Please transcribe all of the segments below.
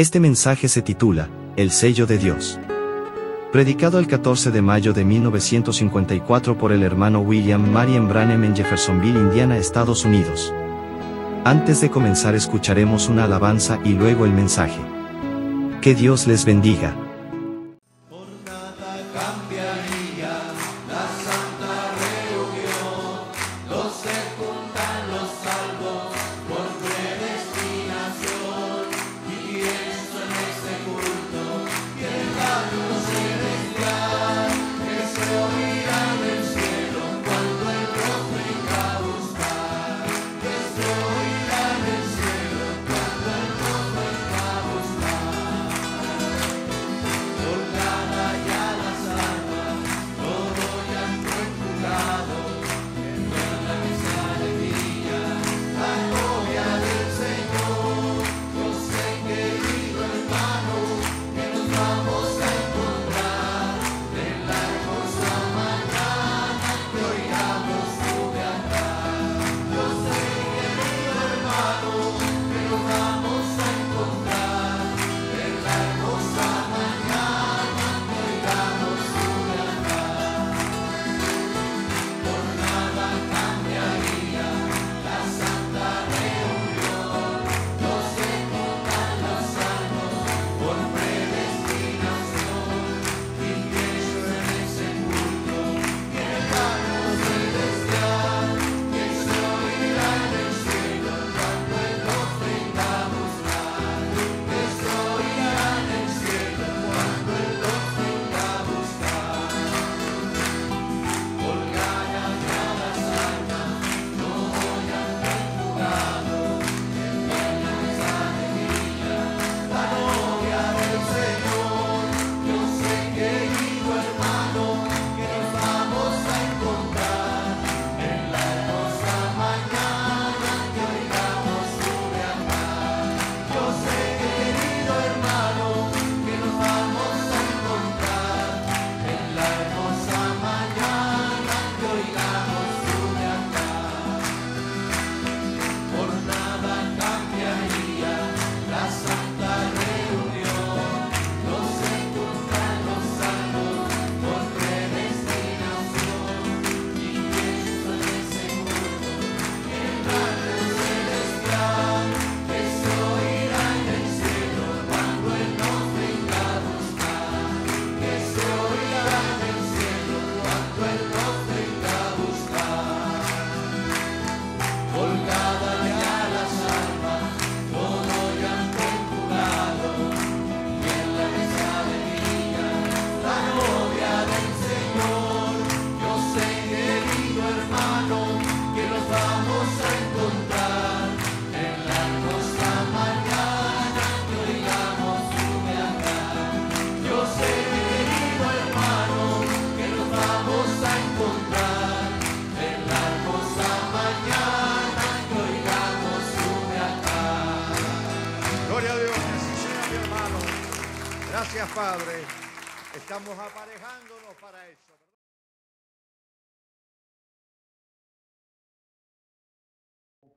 Este mensaje se titula, El sello de Dios. Predicado el 14 de mayo de 1954 por el hermano William Marion Branham en Jeffersonville, Indiana, Estados Unidos. Antes de comenzar escucharemos una alabanza y luego el mensaje. Que Dios les bendiga.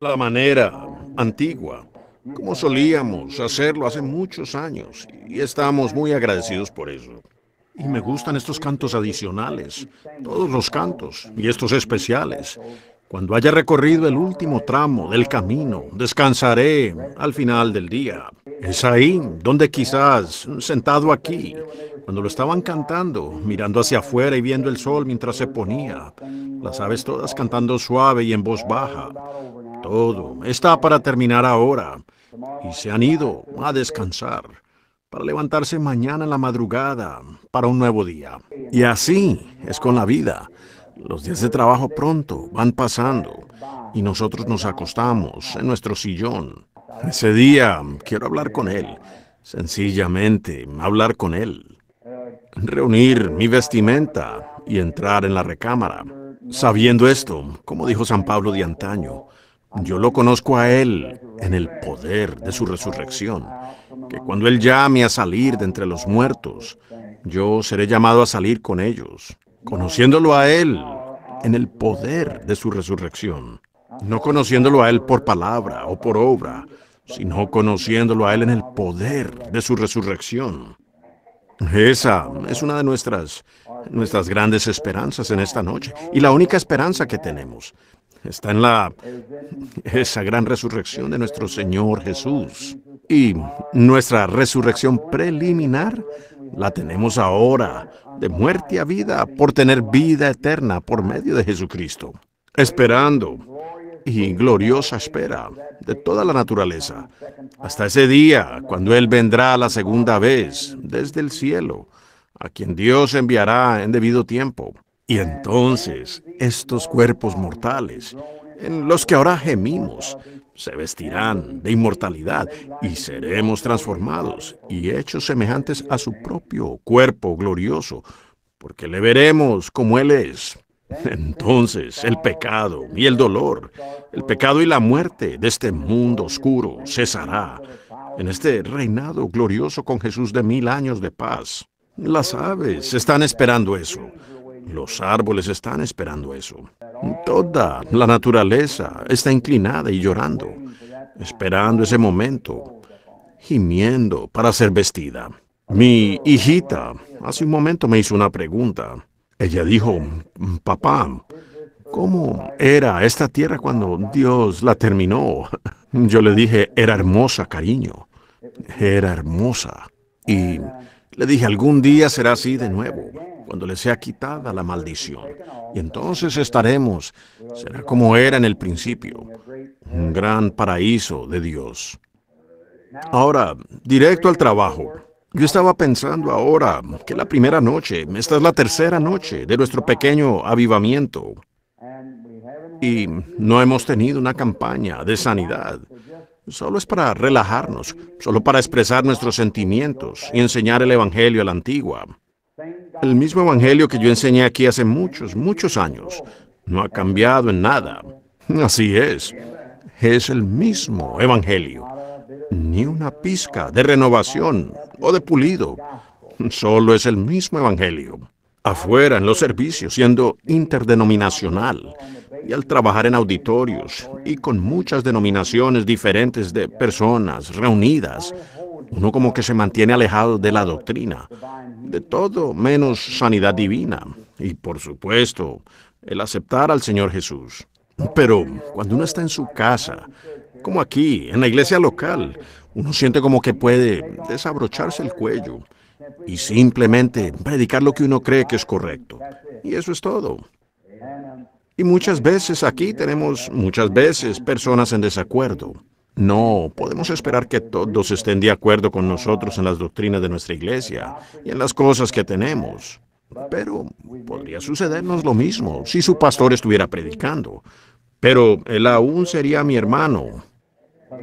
la manera antigua, como solíamos hacerlo hace muchos años, y estamos muy agradecidos por eso. Y me gustan estos cantos adicionales, todos los cantos, y estos especiales. Cuando haya recorrido el último tramo del camino, descansaré al final del día. Es ahí donde quizás, sentado aquí, cuando lo estaban cantando, mirando hacia afuera y viendo el sol mientras se ponía, las aves todas cantando suave y en voz baja, todo está para terminar ahora. Y se han ido a descansar, para levantarse mañana en la madrugada, para un nuevo día. Y así es con la vida. Los días de trabajo pronto van pasando y nosotros nos acostamos en nuestro sillón. Ese día quiero hablar con él, sencillamente hablar con él, reunir mi vestimenta y entrar en la recámara. Sabiendo esto, como dijo San Pablo de antaño, yo lo conozco a Él en el poder de su resurrección, que cuando Él llame a salir de entre los muertos, yo seré llamado a salir con ellos, conociéndolo a Él en el poder de su resurrección, no conociéndolo a Él por palabra o por obra, sino conociéndolo a Él en el poder de su resurrección. Esa es una de nuestras, nuestras grandes esperanzas en esta noche y la única esperanza que tenemos está en la esa gran resurrección de nuestro Señor Jesús. Y nuestra resurrección preliminar la tenemos ahora, de muerte a vida, por tener vida eterna por medio de Jesucristo, esperando y gloriosa espera de toda la naturaleza, hasta ese día cuando Él vendrá la segunda vez desde el cielo, a quien Dios enviará en debido tiempo y entonces estos cuerpos mortales, en los que ahora gemimos, se vestirán de inmortalidad y seremos transformados y hechos semejantes a su propio cuerpo glorioso, porque le veremos como Él es. Entonces el pecado y el dolor, el pecado y la muerte de este mundo oscuro cesará en este reinado glorioso con Jesús de mil años de paz. Las aves están esperando eso. Los árboles están esperando eso. Toda la naturaleza está inclinada y llorando, esperando ese momento, gimiendo para ser vestida. Mi hijita hace un momento me hizo una pregunta. Ella dijo, papá, ¿cómo era esta tierra cuando Dios la terminó? Yo le dije, era hermosa, cariño. Era hermosa. Y le dije, algún día será así de nuevo cuando le sea quitada la maldición. Y entonces estaremos, será como era en el principio, un gran paraíso de Dios. Ahora, directo al trabajo. Yo estaba pensando ahora que la primera noche, esta es la tercera noche de nuestro pequeño avivamiento y no hemos tenido una campaña de sanidad. Solo es para relajarnos, solo para expresar nuestros sentimientos y enseñar el Evangelio a la antigua. El mismo Evangelio que yo enseñé aquí hace muchos, muchos años. No ha cambiado en nada. Así es. Es el mismo Evangelio. Ni una pizca de renovación o de pulido. Solo es el mismo Evangelio. Afuera, en los servicios, siendo interdenominacional, y al trabajar en auditorios y con muchas denominaciones diferentes de personas reunidas, uno como que se mantiene alejado de la doctrina, de todo menos sanidad divina. Y por supuesto, el aceptar al Señor Jesús. Pero cuando uno está en su casa, como aquí, en la iglesia local, uno siente como que puede desabrocharse el cuello y simplemente predicar lo que uno cree que es correcto. Y eso es todo. Y muchas veces aquí tenemos muchas veces personas en desacuerdo. No, podemos esperar que todos estén de acuerdo con nosotros en las doctrinas de nuestra iglesia y en las cosas que tenemos. Pero podría sucedernos lo mismo si su pastor estuviera predicando. Pero él aún sería mi hermano.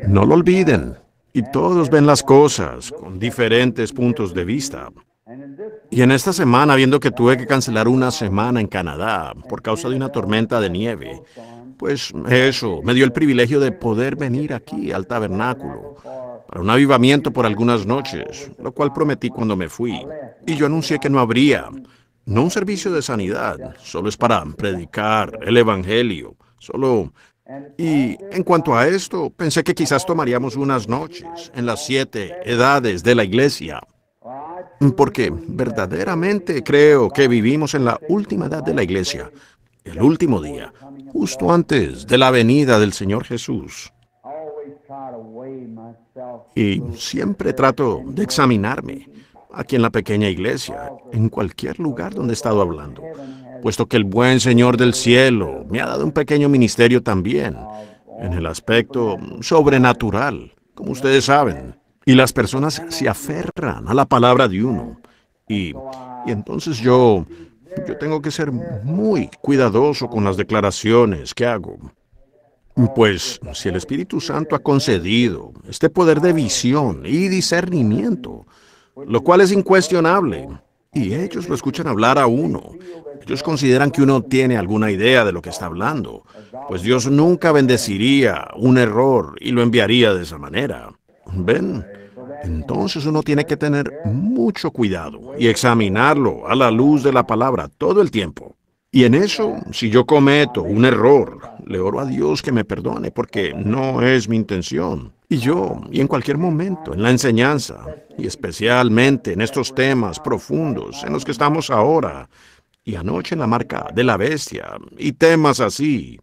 No lo olviden. Y todos ven las cosas con diferentes puntos de vista. Y en esta semana, viendo que tuve que cancelar una semana en Canadá por causa de una tormenta de nieve, pues eso, me dio el privilegio de poder venir aquí al tabernáculo para un avivamiento por algunas noches, lo cual prometí cuando me fui. Y yo anuncié que no habría, no un servicio de sanidad, solo es para predicar el Evangelio, solo... Y en cuanto a esto, pensé que quizás tomaríamos unas noches en las siete edades de la iglesia. Porque verdaderamente creo que vivimos en la última edad de la iglesia, el último día, justo antes de la venida del Señor Jesús. Y siempre trato de examinarme aquí en la pequeña iglesia, en cualquier lugar donde he estado hablando, puesto que el buen Señor del cielo me ha dado un pequeño ministerio también, en el aspecto sobrenatural, como ustedes saben. Y las personas se aferran a la palabra de uno. Y, y entonces yo yo tengo que ser muy cuidadoso con las declaraciones que hago. Pues si el Espíritu Santo ha concedido este poder de visión y discernimiento, lo cual es incuestionable, y ellos lo escuchan hablar a uno, ellos consideran que uno tiene alguna idea de lo que está hablando, pues Dios nunca bendeciría un error y lo enviaría de esa manera. ¿Ven? Entonces uno tiene que tener mucho cuidado y examinarlo a la luz de la palabra todo el tiempo. Y en eso, si yo cometo un error, le oro a Dios que me perdone porque no es mi intención. Y yo, y en cualquier momento, en la enseñanza, y especialmente en estos temas profundos en los que estamos ahora, y anoche en la marca de la bestia, y temas así,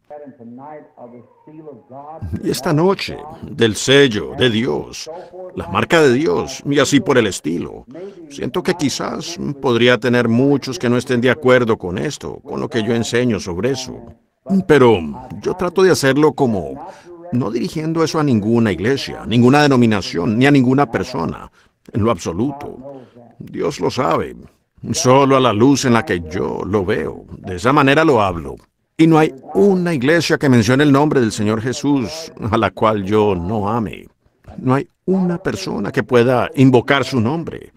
y esta noche, del sello de Dios, la marca de Dios, y así por el estilo. Siento que quizás podría tener muchos que no estén de acuerdo con esto, con lo que yo enseño sobre eso. Pero yo trato de hacerlo como, no dirigiendo eso a ninguna iglesia, ninguna denominación, ni a ninguna persona, en lo absoluto. Dios lo sabe, solo a la luz en la que yo lo veo. De esa manera lo hablo. Y no hay una iglesia que mencione el nombre del Señor Jesús a la cual yo no ame. No hay una persona que pueda invocar su nombre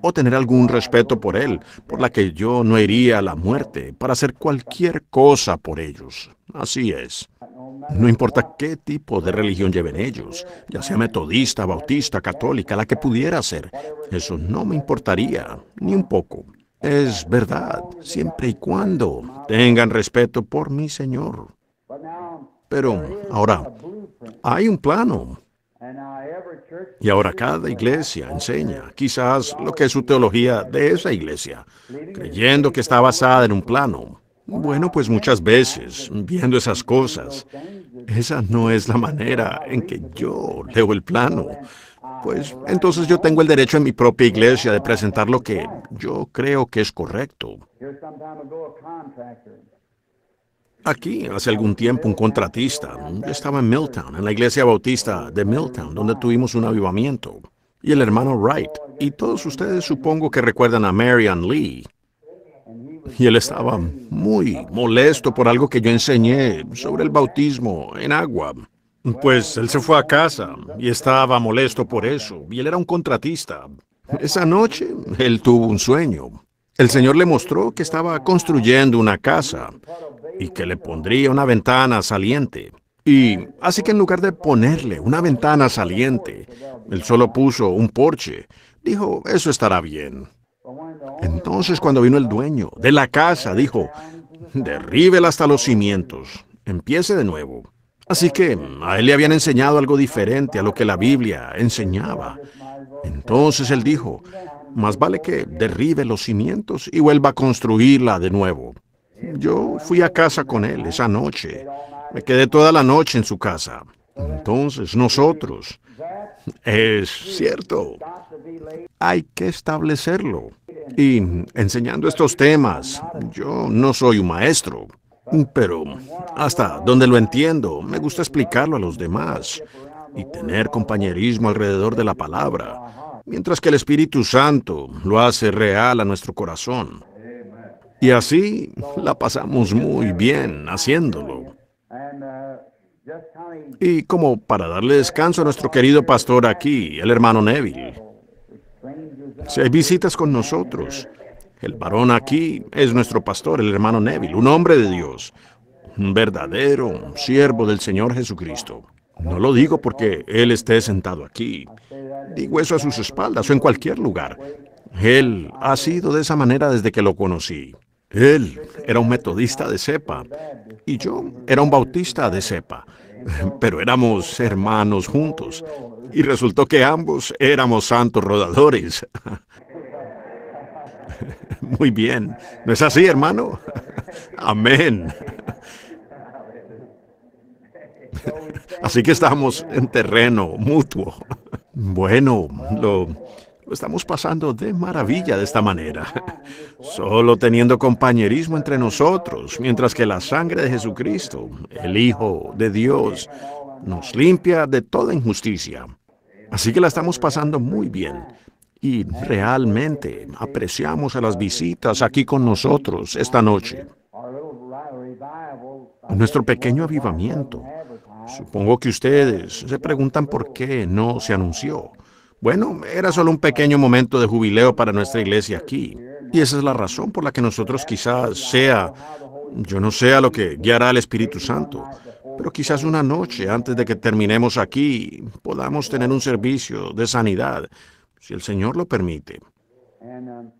o tener algún respeto por él, por la que yo no iría a la muerte para hacer cualquier cosa por ellos. Así es. No importa qué tipo de religión lleven ellos, ya sea metodista, bautista, católica, la que pudiera ser, eso no me importaría, ni un poco. Es verdad, siempre y cuando tengan respeto por mi Señor. Pero ahora, hay un plano. Y ahora cada iglesia enseña quizás lo que es su teología de esa iglesia, creyendo que está basada en un plano. Bueno, pues muchas veces, viendo esas cosas, esa no es la manera en que yo leo el plano pues entonces yo tengo el derecho en mi propia iglesia de presentar lo que yo creo que es correcto. Aquí, hace algún tiempo, un contratista, estaba en Milltown, en la iglesia bautista de Milltown, donde tuvimos un avivamiento, y el hermano Wright, y todos ustedes supongo que recuerdan a Marian Lee. Y él estaba muy molesto por algo que yo enseñé sobre el bautismo en agua. Pues él se fue a casa y estaba molesto por eso, y él era un contratista. Esa noche él tuvo un sueño. El Señor le mostró que estaba construyendo una casa y que le pondría una ventana saliente. Y así que en lugar de ponerle una ventana saliente, él solo puso un porche. Dijo, eso estará bien. Entonces cuando vino el dueño de la casa, dijo, derríbela hasta los cimientos, empiece de nuevo. Así que a él le habían enseñado algo diferente a lo que la Biblia enseñaba. Entonces él dijo, más vale que derribe los cimientos y vuelva a construirla de nuevo. Yo fui a casa con él esa noche. Me quedé toda la noche en su casa. Entonces nosotros, es cierto, hay que establecerlo. Y enseñando estos temas, yo no soy un maestro, Mm, pero hasta donde lo entiendo, me gusta explicarlo a los demás y tener compañerismo alrededor de la palabra, mientras que el Espíritu Santo lo hace real a nuestro corazón. Y así la pasamos muy bien haciéndolo. Y como para darle descanso a nuestro querido pastor aquí, el hermano Neville. Si hay visitas con nosotros, el varón aquí es nuestro pastor, el hermano Neville, un hombre de Dios, un verdadero siervo del Señor Jesucristo. No lo digo porque Él esté sentado aquí. Digo eso a sus espaldas o en cualquier lugar. Él ha sido de esa manera desde que lo conocí. Él era un metodista de cepa y yo era un bautista de cepa, pero éramos hermanos juntos y resultó que ambos éramos santos rodadores. Muy bien. ¿No es así, hermano? Amén. Así que estamos en terreno mutuo. Bueno, lo, estamos pasando de maravilla de esta manera. Solo teniendo compañerismo entre nosotros, mientras que la sangre de Jesucristo, el Hijo de Dios, nos limpia de toda injusticia. Así que la estamos pasando muy bien y realmente apreciamos a las visitas aquí con nosotros esta noche. Nuestro pequeño avivamiento. Supongo que ustedes se preguntan por qué no se anunció. Bueno, era solo un pequeño momento de jubileo para nuestra iglesia aquí. Y esa es la razón por la que nosotros quizás sea, yo no sé a lo que guiará el Espíritu Santo, pero quizás una noche antes de que terminemos aquí podamos tener un servicio de sanidad si el Señor lo permite. Um,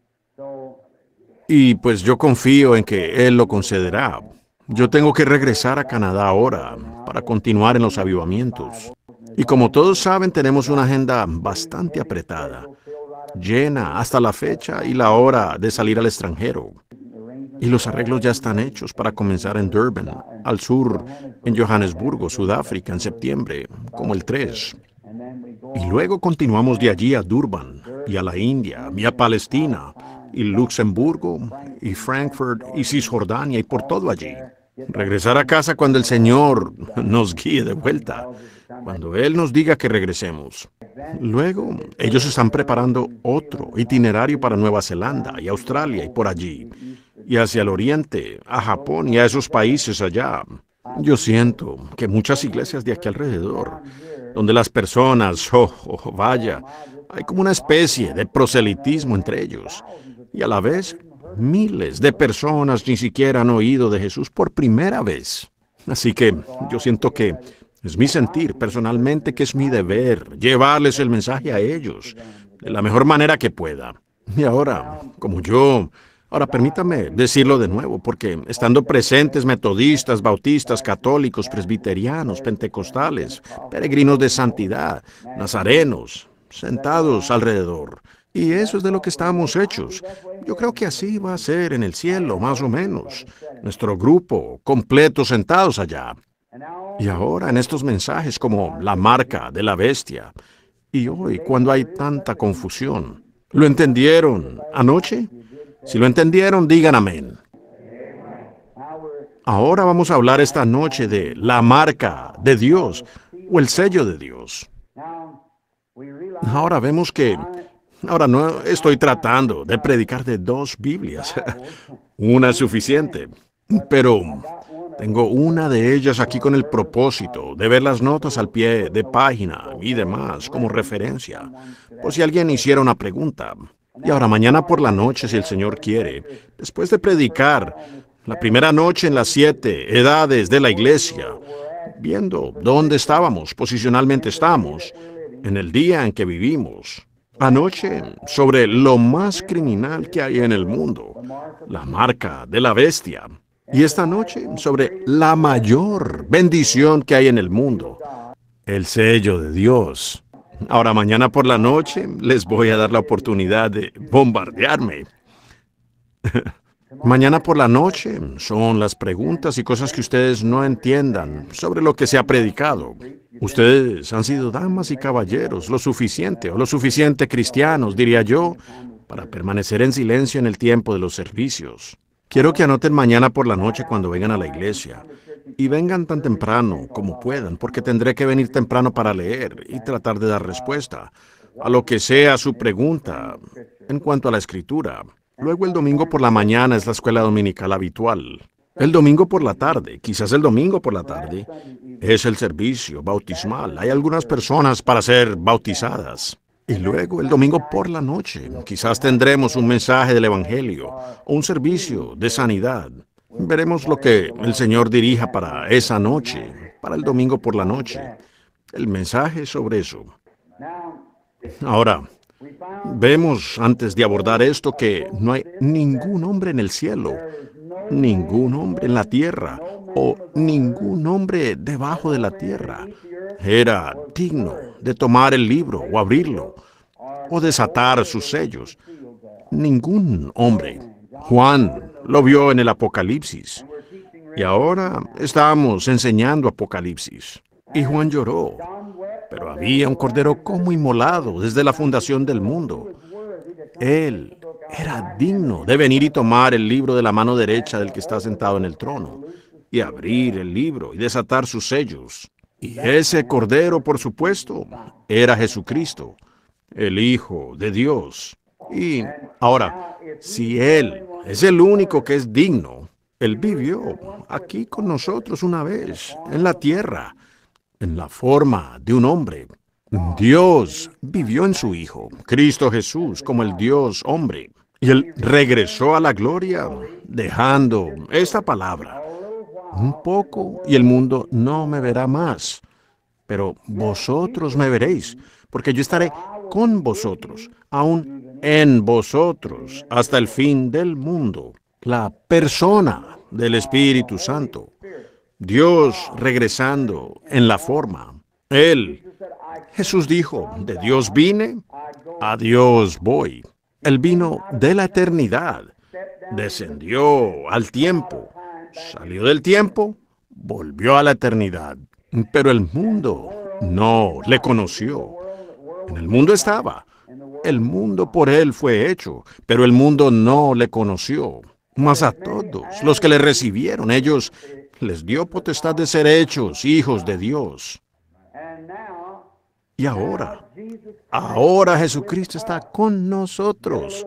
y pues yo confío en que Él lo concederá. Yo tengo que regresar a Canadá ahora para continuar en los avivamientos. Y como todos saben, tenemos una agenda bastante apretada, llena hasta la fecha y la hora de salir al extranjero. Y los arreglos ya están hechos para comenzar en Durban, al sur, en Johannesburgo, Sudáfrica, en septiembre, como el 3. Y luego continuamos de allí a Durban y a la India y a Palestina y Luxemburgo y Frankfurt y Cisjordania y por todo allí. Regresar a casa cuando el Señor nos guíe de vuelta, cuando Él nos diga que regresemos. Luego, ellos están preparando otro itinerario para Nueva Zelanda y Australia y por allí, y hacia el oriente, a Japón y a esos países allá. Yo siento que muchas iglesias de aquí alrededor donde las personas, oh, oh, oh, vaya, hay como una especie de proselitismo entre ellos. Y a la vez, miles de personas ni siquiera han oído de Jesús por primera vez. Así que yo siento que es mi sentir personalmente que es mi deber llevarles el mensaje a ellos de la mejor manera que pueda. Y ahora, como yo Ahora permítame decirlo de nuevo, porque estando presentes metodistas, bautistas, católicos, presbiterianos, pentecostales, peregrinos de santidad, nazarenos, sentados alrededor. Y eso es de lo que estamos hechos. Yo creo que así va a ser en el cielo, más o menos. Nuestro grupo completo sentados allá. Y ahora en estos mensajes como la marca de la bestia. Y hoy, cuando hay tanta confusión. ¿Lo entendieron anoche? Si lo entendieron, digan amén. Ahora vamos a hablar esta noche de la marca de Dios o el sello de Dios. Ahora vemos que, ahora no estoy tratando de predicar de dos Biblias, una es suficiente, pero tengo una de ellas aquí con el propósito de ver las notas al pie de página y demás como referencia, por si alguien hiciera una pregunta. Y ahora mañana por la noche, si el Señor quiere, después de predicar, la primera noche en las siete edades de la iglesia, viendo dónde estábamos, posicionalmente estamos, en el día en que vivimos. Anoche, sobre lo más criminal que hay en el mundo, la marca de la bestia. Y esta noche, sobre la mayor bendición que hay en el mundo, el sello de Dios. Ahora mañana por la noche les voy a dar la oportunidad de bombardearme. Mañana por la noche son las preguntas y cosas que ustedes no entiendan sobre lo que se ha predicado. Ustedes han sido damas y caballeros lo suficiente, o lo suficiente cristianos, diría yo, para permanecer en silencio en el tiempo de los servicios. Quiero que anoten mañana por la noche cuando vengan a la iglesia. Y vengan tan temprano como puedan, porque tendré que venir temprano para leer y tratar de dar respuesta a lo que sea su pregunta en cuanto a la escritura. Luego el domingo por la mañana es la escuela dominical habitual. El domingo por la tarde, quizás el domingo por la tarde, es el servicio bautismal. Hay algunas personas para ser bautizadas. Y luego el domingo por la noche, quizás tendremos un mensaje del Evangelio o un servicio de sanidad. Veremos lo que el Señor dirija para esa noche, para el domingo por la noche. El mensaje sobre eso. Ahora, vemos antes de abordar esto que no hay ningún hombre en el cielo, ningún hombre en la tierra o ningún hombre debajo de la tierra era digno de tomar el libro o abrirlo o desatar sus sellos. Ningún hombre. Juan lo vio en el Apocalipsis. Y ahora estamos enseñando Apocalipsis. Y Juan lloró. Pero había un cordero como inmolado desde la fundación del mundo. Él era digno de venir y tomar el libro de la mano derecha del que está sentado en el trono, y abrir el libro y desatar sus sellos. Y ese cordero, por supuesto, era Jesucristo, el Hijo de Dios. Y ahora, si Él es el único que es digno. Él vivió aquí con nosotros una vez, en la tierra, en la forma de un hombre. Dios vivió en su Hijo, Cristo Jesús, como el Dios hombre. Y él regresó a la gloria, dejando esta palabra. Un poco y el mundo no me verá más, pero vosotros me veréis, porque yo estaré con vosotros, aún en vosotros, hasta el fin del mundo. La persona del Espíritu Santo. Dios regresando en la forma. Él, Jesús dijo, de Dios vine, a Dios voy. Él vino de la eternidad, descendió al tiempo, salió del tiempo, volvió a la eternidad. Pero el mundo no le conoció. En el mundo estaba. El mundo por él fue hecho, pero el mundo no le conoció. Mas a todos los que le recibieron, ellos les dio potestad de ser hechos hijos de Dios. Y ahora, ahora Jesucristo está con nosotros.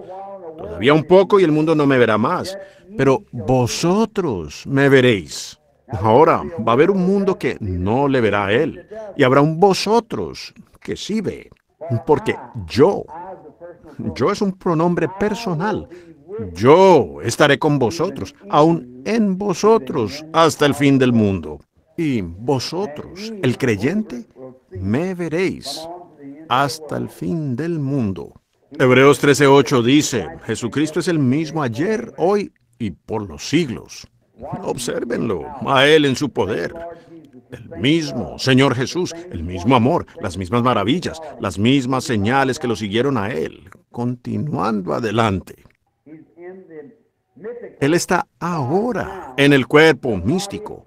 Todavía un poco y el mundo no me verá más, pero vosotros me veréis. Ahora va a haber un mundo que no le verá a Él y habrá un vosotros que sí ve. Porque yo, yo es un pronombre personal. Yo estaré con vosotros, aún en vosotros, hasta el fin del mundo. Y vosotros, el creyente, me veréis hasta el fin del mundo. Hebreos 13:8 dice, Jesucristo es el mismo ayer, hoy y por los siglos. Obsérvenlo, a Él en su poder. El mismo Señor Jesús, el mismo amor, las mismas maravillas, las mismas señales que lo siguieron a Él, continuando adelante. Él está ahora en el cuerpo místico,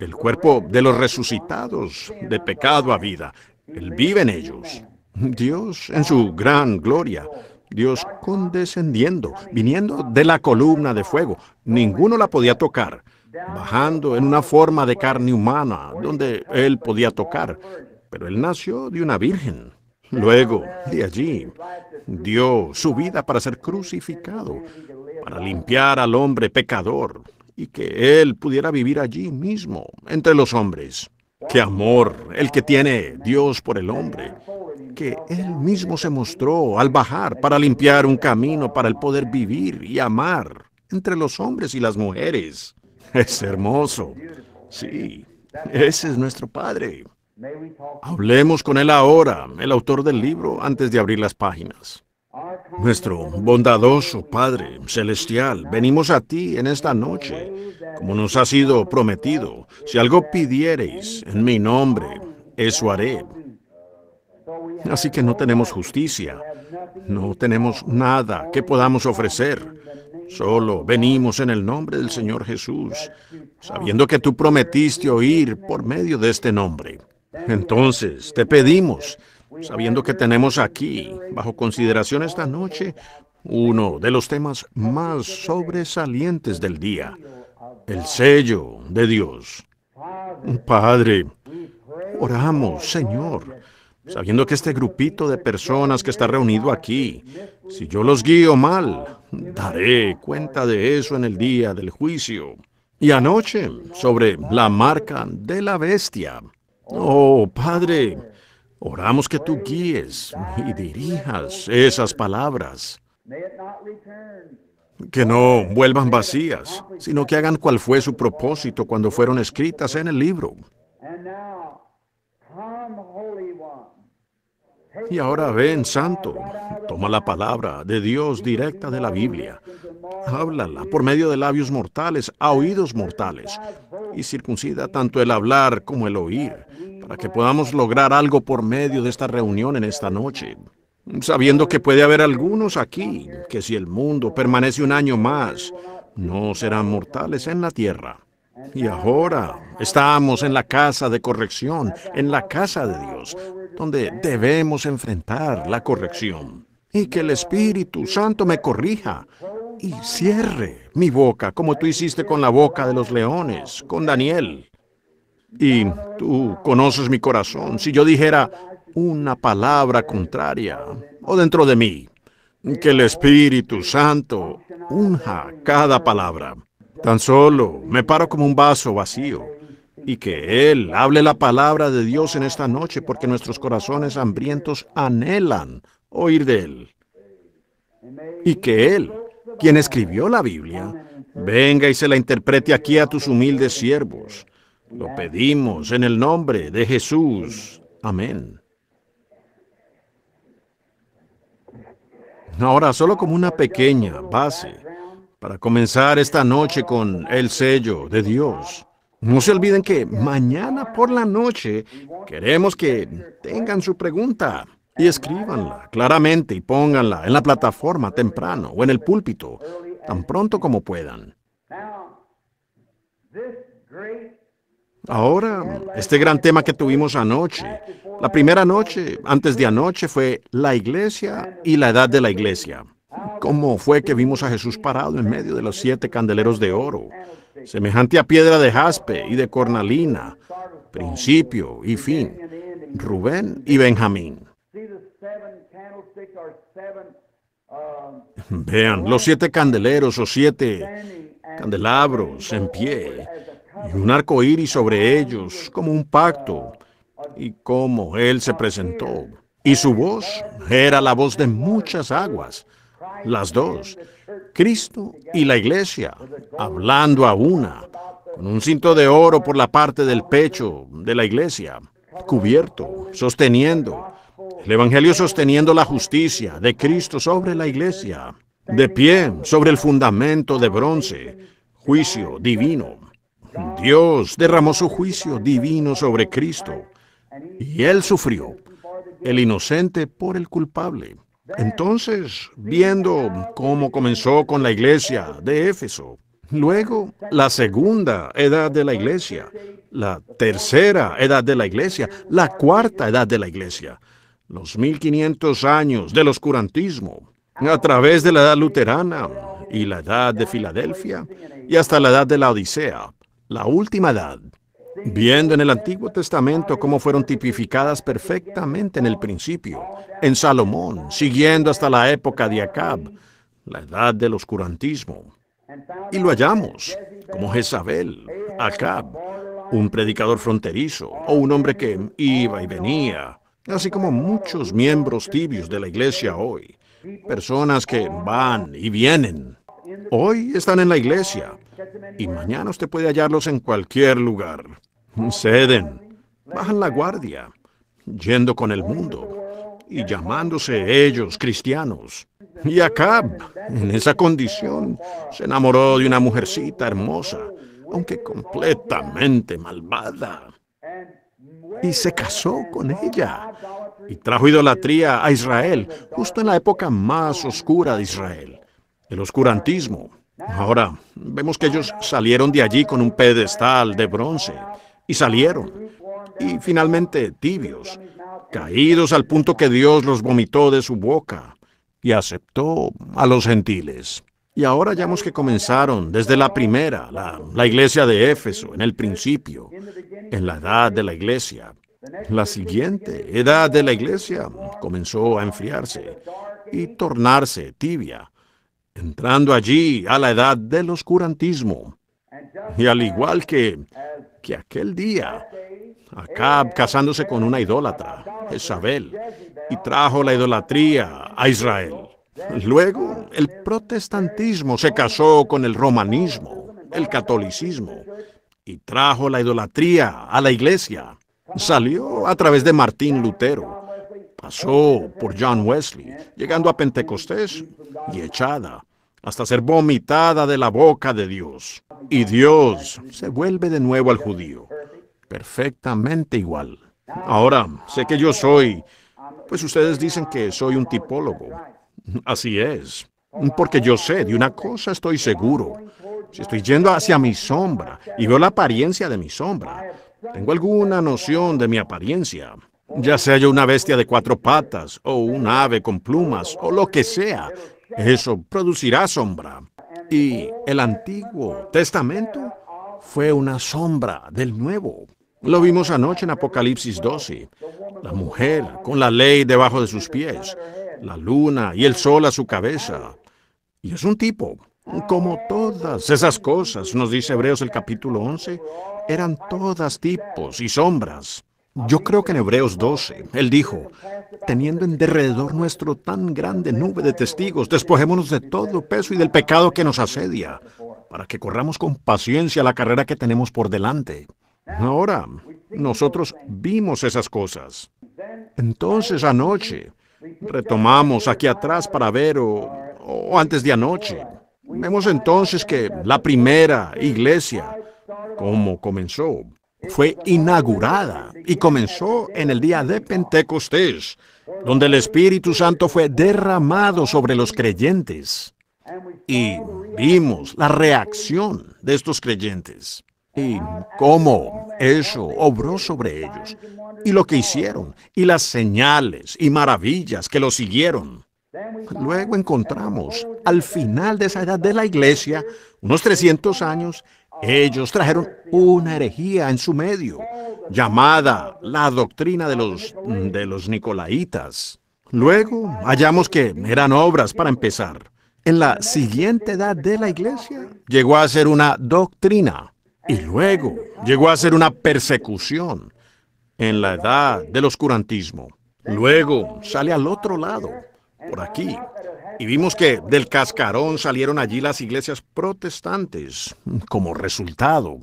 el cuerpo de los resucitados de pecado a vida. Él vive en ellos. Dios en su gran gloria. Dios condescendiendo, viniendo de la columna de fuego. Ninguno la podía tocar bajando en una forma de carne humana, donde él podía tocar. Pero él nació de una virgen. Luego, de allí, dio su vida para ser crucificado, para limpiar al hombre pecador y que él pudiera vivir allí mismo, entre los hombres. Qué amor el que tiene Dios por el hombre, que él mismo se mostró al bajar para limpiar un camino para el poder vivir y amar entre los hombres y las mujeres. Es hermoso. Sí, ese es nuestro Padre. Hablemos con Él ahora, el autor del libro, antes de abrir las páginas. Nuestro bondadoso Padre Celestial, venimos a ti en esta noche, como nos ha sido prometido. Si algo pidiereis en mi nombre, eso haré. Así que no tenemos justicia, no tenemos nada que podamos ofrecer. Solo venimos en el nombre del Señor Jesús, sabiendo que tú prometiste oír por medio de este nombre. Entonces, te pedimos, sabiendo que tenemos aquí, bajo consideración esta noche, uno de los temas más sobresalientes del día, el sello de Dios. Padre, oramos, Señor, sabiendo que este grupito de personas que está reunido aquí, si yo los guío mal, Daré cuenta de eso en el día del juicio. Y anoche, sobre la marca de la bestia. Oh, Padre, oramos que tú guíes y dirijas esas palabras. Que no vuelvan vacías, sino que hagan cual fue su propósito cuando fueron escritas en el libro. Y ahora ven, santo, toma la palabra de Dios directa de la Biblia. Háblala por medio de labios mortales, a oídos mortales, y circuncida tanto el hablar como el oír, para que podamos lograr algo por medio de esta reunión en esta noche. Sabiendo que puede haber algunos aquí, que si el mundo permanece un año más, no serán mortales en la tierra. Y ahora estamos en la casa de corrección, en la casa de Dios, donde debemos enfrentar la corrección. Y que el Espíritu Santo me corrija y cierre mi boca, como tú hiciste con la boca de los leones, con Daniel. Y tú conoces mi corazón. Si yo dijera una palabra contraria o dentro de mí, que el Espíritu Santo unja cada palabra. Tan solo me paro como un vaso vacío y que Él hable la palabra de Dios en esta noche, porque nuestros corazones hambrientos anhelan oír de Él. Y que Él, quien escribió la Biblia, venga y se la interprete aquí a tus humildes siervos. Lo pedimos en el nombre de Jesús. Amén. Ahora, solo como una pequeña base para comenzar esta noche con el sello de Dios. No se olviden que mañana por la noche queremos que tengan su pregunta y escríbanla claramente y pónganla en la plataforma temprano o en el púlpito, tan pronto como puedan. Ahora, este gran tema que tuvimos anoche, la primera noche, antes de anoche, fue la iglesia y la edad de la iglesia. ¿Cómo fue que vimos a Jesús parado en medio de los siete candeleros de oro? semejante a piedra de jaspe y de cornalina, principio y fin, Rubén y Benjamín. Vean los siete candeleros o siete candelabros en pie y un arco iris sobre ellos como un pacto y cómo él se presentó. Y su voz era la voz de muchas aguas las dos, Cristo y la iglesia, hablando a una, con un cinto de oro por la parte del pecho de la iglesia, cubierto, sosteniendo, el Evangelio sosteniendo la justicia de Cristo sobre la iglesia, de pie sobre el fundamento de bronce, juicio divino. Dios derramó su juicio divino sobre Cristo y él sufrió, el inocente por el culpable. Entonces, viendo cómo comenzó con la iglesia de Éfeso, luego la segunda edad de la iglesia, la tercera edad de la iglesia, la cuarta edad de la iglesia, los 1500 años del oscurantismo, a través de la edad luterana y la edad de Filadelfia, y hasta la edad de la Odisea, la última edad Viendo en el Antiguo Testamento cómo fueron tipificadas perfectamente en el principio, en Salomón, siguiendo hasta la época de Acab, la edad del oscurantismo. Y lo hallamos, como Jezabel, Acab, un predicador fronterizo o un hombre que iba y venía, así como muchos miembros tibios de la iglesia hoy, personas que van y vienen. Hoy están en la iglesia y mañana usted puede hallarlos en cualquier lugar ceden, bajan la guardia, yendo con el mundo y llamándose ellos cristianos. Y Acab, en esa condición, se enamoró de una mujercita hermosa, aunque completamente malvada. Y se casó con ella y trajo idolatría a Israel, justo en la época más oscura de Israel, el oscurantismo. Ahora, vemos que ellos salieron de allí con un pedestal de bronce y salieron. Y finalmente tibios, caídos al punto que Dios los vomitó de su boca y aceptó a los gentiles. Y ahora hallamos que comenzaron desde la primera, la, la, iglesia de Éfeso, en el principio, en la edad de la iglesia. La siguiente edad de la iglesia comenzó a enfriarse y tornarse tibia, entrando allí a la edad del oscurantismo. Y al igual que que aquel día Acab casándose con una idólatra, Isabel, y trajo la idolatría a Israel. Luego, el protestantismo se casó con el romanismo, el catolicismo, y trajo la idolatría a la iglesia. Salió a través de Martín Lutero, pasó por John Wesley, llegando a Pentecostés y echada, hasta ser vomitada de la boca de Dios. Y Dios se vuelve de nuevo al judío, perfectamente igual. Ahora, sé que yo soy, pues ustedes dicen que soy un tipólogo. Así es, porque yo sé, de una cosa estoy seguro. Si estoy yendo hacia mi sombra y veo la apariencia de mi sombra, tengo alguna noción de mi apariencia. Ya sea yo una bestia de cuatro patas, o un ave con plumas, o lo que sea, eso producirá sombra. Y el Antiguo Testamento fue una sombra del Nuevo. Lo vimos anoche en Apocalipsis 12. La mujer con la ley debajo de sus pies, la luna y el sol a su cabeza. Y es un tipo, como todas esas cosas, nos dice Hebreos el capítulo 11, eran todas tipos y sombras yo creo que en Hebreos 12, él dijo, teniendo en derredor nuestro tan grande nube de testigos, despojémonos de todo peso y del pecado que nos asedia, para que corramos con paciencia la carrera que tenemos por delante. Ahora, nosotros vimos esas cosas. Entonces anoche, retomamos aquí atrás para ver o, o antes de anoche. Vemos entonces que la primera iglesia, como comenzó, fue inaugurada y comenzó en el día de Pentecostés, donde el Espíritu Santo fue derramado sobre los creyentes. Y vimos la reacción de estos creyentes y cómo eso obró sobre ellos y lo que hicieron y las señales y maravillas que lo siguieron. Luego encontramos al final de esa edad de la iglesia, unos 300 años, ellos trajeron una herejía en su medio, llamada la doctrina de los, de los Nicolaitas. Luego hallamos que eran obras para empezar. En la siguiente edad de la iglesia llegó a ser una doctrina y luego llegó a ser una persecución en la edad del oscurantismo. Luego sale al otro lado, por aquí. Y vimos que del cascarón salieron allí las iglesias protestantes como resultado.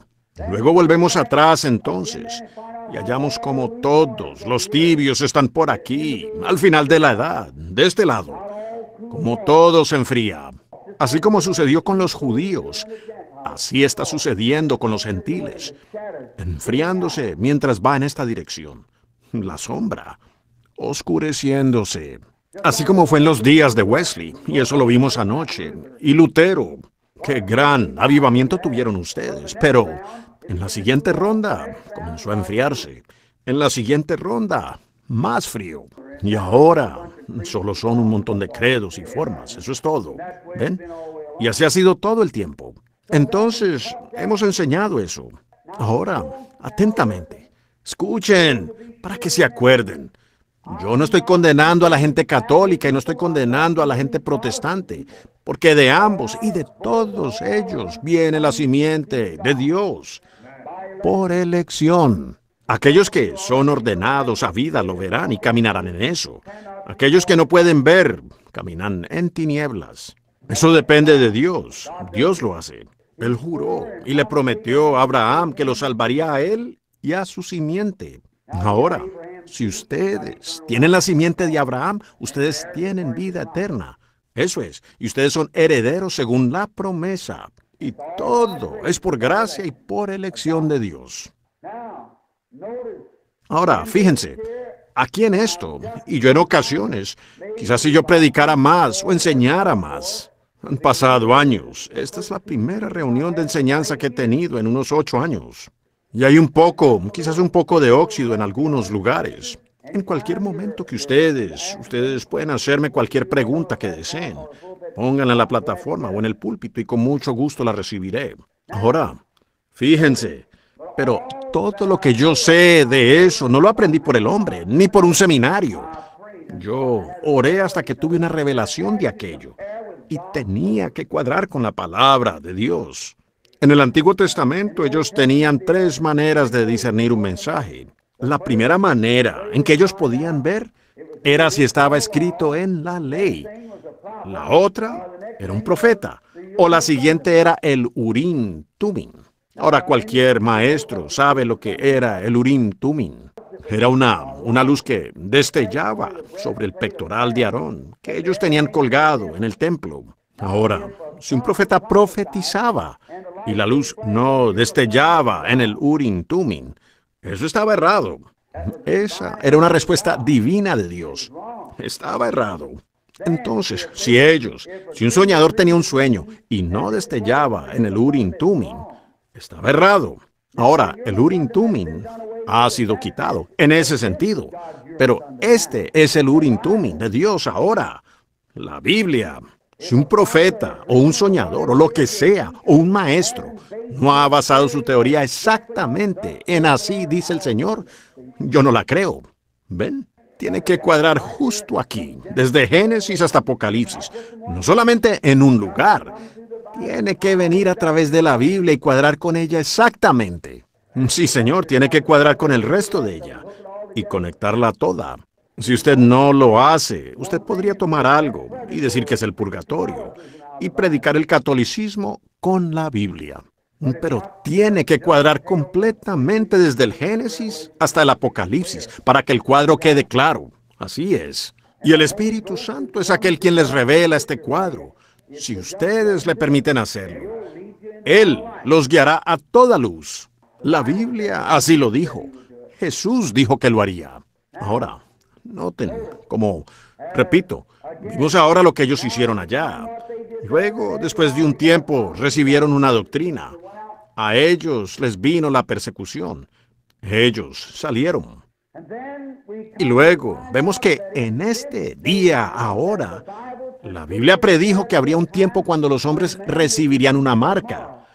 Luego volvemos atrás entonces y hallamos como todos los tibios están por aquí, al final de la edad, de este lado, como todo se enfría. Así como sucedió con los judíos, así está sucediendo con los gentiles, enfriándose mientras va en esta dirección, la sombra, oscureciéndose. Así como fue en los días de Wesley, y eso lo vimos anoche, y Lutero. Qué gran avivamiento tuvieron ustedes, pero en la siguiente ronda comenzó a enfriarse. En la siguiente ronda, más frío. Y ahora solo son un montón de credos y formas, eso es todo. ¿Ven? Y así ha sido todo el tiempo. Entonces, hemos enseñado eso. Ahora, atentamente, escuchen para que se acuerden. Yo no estoy condenando a la gente católica y no estoy condenando a la gente protestante, porque de ambos y de todos ellos viene la simiente de Dios por elección. Aquellos que son ordenados a vida lo verán y caminarán en eso. Aquellos que no pueden ver caminan en tinieblas. Eso depende de Dios. Dios lo hace. Él juró y le prometió a Abraham que lo salvaría a él y a su simiente. Ahora, si ustedes tienen la simiente de Abraham, ustedes tienen vida eterna. Eso es. Y ustedes son herederos según la promesa. Y todo es por gracia y por elección de Dios. Ahora, fíjense, aquí en esto, y yo en ocasiones, quizás si yo predicara más o enseñara más, han pasado años. Esta es la primera reunión de enseñanza que he tenido en unos ocho años. Y hay un poco, quizás un poco de óxido en algunos lugares. En cualquier momento que ustedes, ustedes pueden hacerme cualquier pregunta que deseen. Pónganla en la plataforma o en el púlpito y con mucho gusto la recibiré. Ahora, fíjense, pero todo lo que yo sé de eso no lo aprendí por el hombre, ni por un seminario. Yo oré hasta que tuve una revelación de aquello y tenía que cuadrar con la palabra de Dios. En el Antiguo Testamento ellos tenían tres maneras de discernir un mensaje. La primera manera en que ellos podían ver era si estaba escrito en la ley. La otra era un profeta. O la siguiente era el Urim Tumin. Ahora cualquier maestro sabe lo que era el Urim Tumin. Era una, una luz que destellaba sobre el pectoral de Aarón, que ellos tenían colgado en el templo. Ahora, si un profeta profetizaba, y la luz no destellaba en el Urim Eso estaba errado. Esa era una respuesta divina de Dios. Estaba errado. Entonces, si ellos, si un soñador tenía un sueño y no destellaba en el Urim estaba errado. Ahora, el Urim ha sido quitado en ese sentido, pero este es el Urim de Dios ahora, la Biblia. Si un profeta o un soñador o lo que sea o un maestro no ha basado su teoría exactamente en así dice el Señor, yo no la creo. ¿Ven? Tiene que cuadrar justo aquí, desde Génesis hasta Apocalipsis, no solamente en un lugar. Tiene que venir a través de la Biblia y cuadrar con ella exactamente. Sí, Señor, tiene que cuadrar con el resto de ella y conectarla toda. Si usted no lo hace, usted podría tomar algo y decir que es el purgatorio y predicar el catolicismo con la Biblia. Pero tiene que cuadrar completamente desde el Génesis hasta el Apocalipsis para que el cuadro quede claro. Así es. Y el Espíritu Santo es aquel quien les revela este cuadro, si ustedes le permiten hacerlo. Él los guiará a toda luz. La Biblia así lo dijo. Jesús dijo que lo haría. Ahora, Noten, como, repito, vimos ahora lo que ellos hicieron allá. Luego, después de un tiempo, recibieron una doctrina. A ellos les vino la persecución. Ellos salieron. Y luego vemos que en este día, ahora, la Biblia predijo que habría un tiempo cuando los hombres recibirían una marca.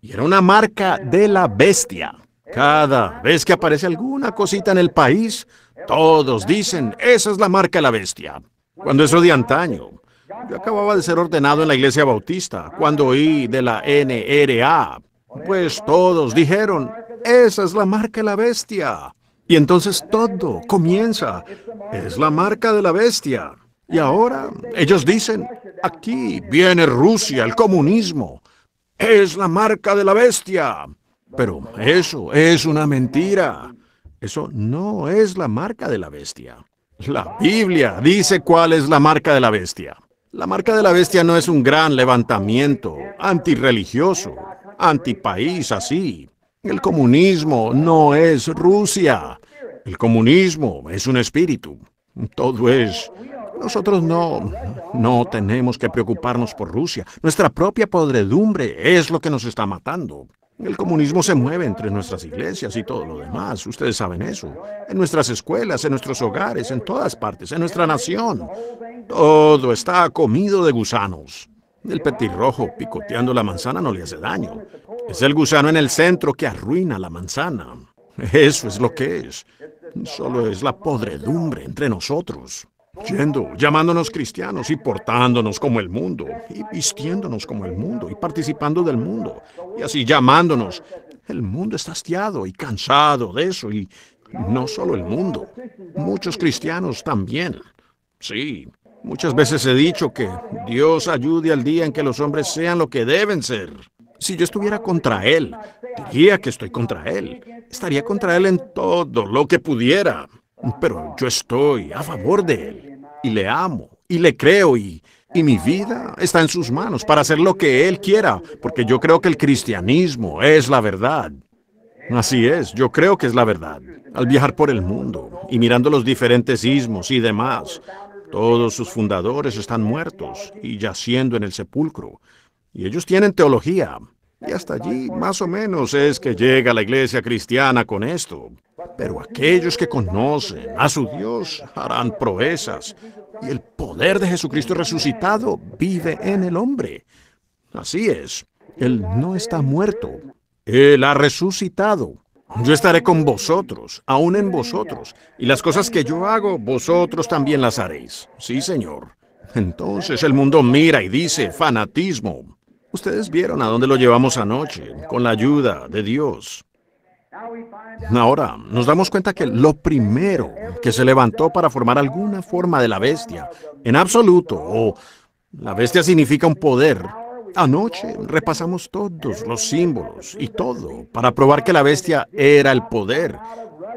Y era una marca de la bestia. Cada vez que aparece alguna cosita en el país, todos dicen, esa es la marca de la bestia. Cuando eso de antaño. Yo acababa de ser ordenado en la iglesia bautista, cuando oí de la NRA. Pues todos dijeron, esa es la marca de la bestia. Y entonces todo comienza. Es la marca de la bestia. Y ahora ellos dicen, aquí viene Rusia, el comunismo. Es la marca de la bestia. Pero eso es una mentira. Eso no es la marca de la bestia. La Biblia dice cuál es la marca de la bestia. La marca de la bestia no es un gran levantamiento antirreligioso, antipaís así. El comunismo no es Rusia. El comunismo es un espíritu. Todo es... Nosotros no, no tenemos que preocuparnos por Rusia. Nuestra propia podredumbre es lo que nos está matando. El comunismo se mueve entre nuestras iglesias y todo lo demás. Ustedes saben eso. En nuestras escuelas, en nuestros hogares, en todas partes, en nuestra nación. Todo está comido de gusanos. El petirrojo picoteando la manzana no le hace daño. Es el gusano en el centro que arruina la manzana. Eso es lo que es. Solo es la podredumbre entre nosotros yendo, llamándonos cristianos y portándonos como el mundo, y vistiéndonos como el mundo, y participando del mundo, y así llamándonos. El mundo está hastiado y cansado de eso, y no solo el mundo, muchos cristianos también. Sí, muchas veces he dicho que Dios ayude al día en que los hombres sean lo que deben ser. Si yo estuviera contra Él, diría que estoy contra Él. Estaría contra Él en todo lo que pudiera. Pero yo estoy a favor de Él y le amo y le creo y, y mi vida está en sus manos para hacer lo que Él quiera, porque yo creo que el cristianismo es la verdad. Así es, yo creo que es la verdad. Al viajar por el mundo y mirando los diferentes ismos y demás, todos sus fundadores están muertos y yaciendo en el sepulcro. Y ellos tienen teología. Y hasta allí, más o menos, es que llega la iglesia cristiana con esto. Pero aquellos que conocen a su Dios harán proezas. Y el poder de Jesucristo resucitado vive en el hombre. Así es, Él no está muerto. Él ha resucitado. Yo estaré con vosotros, aún en vosotros. Y las cosas que yo hago, vosotros también las haréis. Sí, Señor. Entonces el mundo mira y dice, fanatismo. Ustedes vieron a dónde lo llevamos anoche, con la ayuda de Dios. Ahora, nos damos cuenta que lo primero que se levantó para formar alguna forma de la bestia, en absoluto, o la bestia significa un poder, Anoche repasamos todos los símbolos y todo para probar que la bestia era el poder.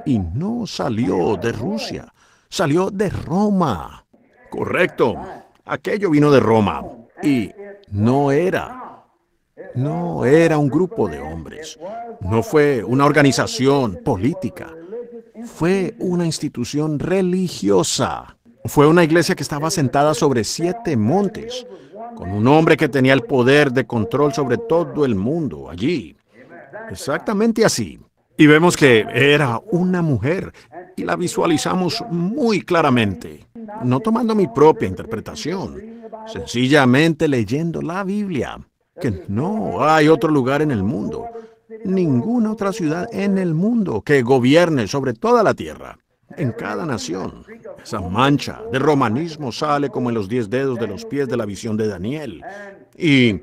Y no salió de Rusia, salió de Roma. Correcto, aquello vino de Roma y no era no era un grupo de hombres, no fue una organización política, fue una institución religiosa. Fue una iglesia que estaba sentada sobre siete montes, con un hombre que tenía el poder de control sobre todo el mundo allí. Exactamente así. Y vemos que era una mujer y la visualizamos muy claramente, no tomando mi propia interpretación, sencillamente leyendo la Biblia que no hay otro lugar en el mundo, ninguna otra ciudad en el mundo que gobierne sobre toda la tierra, en cada nación. Esa mancha de romanismo sale como en los diez dedos de los pies de la visión de Daniel. Y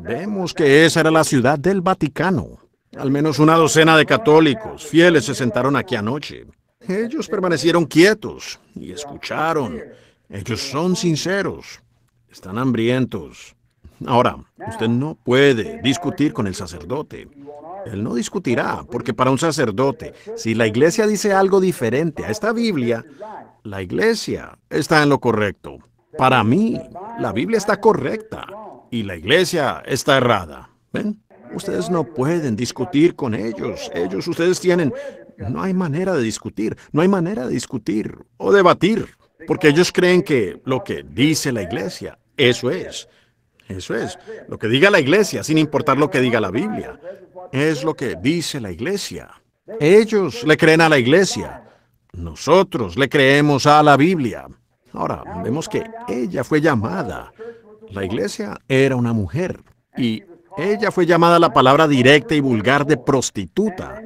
vemos que esa era la ciudad del Vaticano. Al menos una docena de católicos fieles se sentaron aquí anoche. Ellos permanecieron quietos y escucharon. Ellos son sinceros. Están hambrientos. Ahora, usted ah. no puede discutir con el sacerdote. Él no discutirá, porque para un sacerdote, si la iglesia dice algo diferente a esta Biblia, la iglesia está en lo correcto. Para mí, la Biblia está correcta y la iglesia está errada. ¿Ven? Ustedes no pueden discutir con ellos. Ellos, ustedes tienen... No hay manera de discutir, no hay manera de discutir o debatir, porque ellos creen que lo que dice la iglesia, eso es. Eso es, lo que diga la iglesia, sin importar lo que diga la Biblia. Es lo que dice la iglesia. Ellos le creen a la iglesia. Nosotros le creemos a la Biblia. Ahora, vemos que ella fue llamada. La iglesia era una mujer y ella fue llamada la palabra directa y vulgar de prostituta.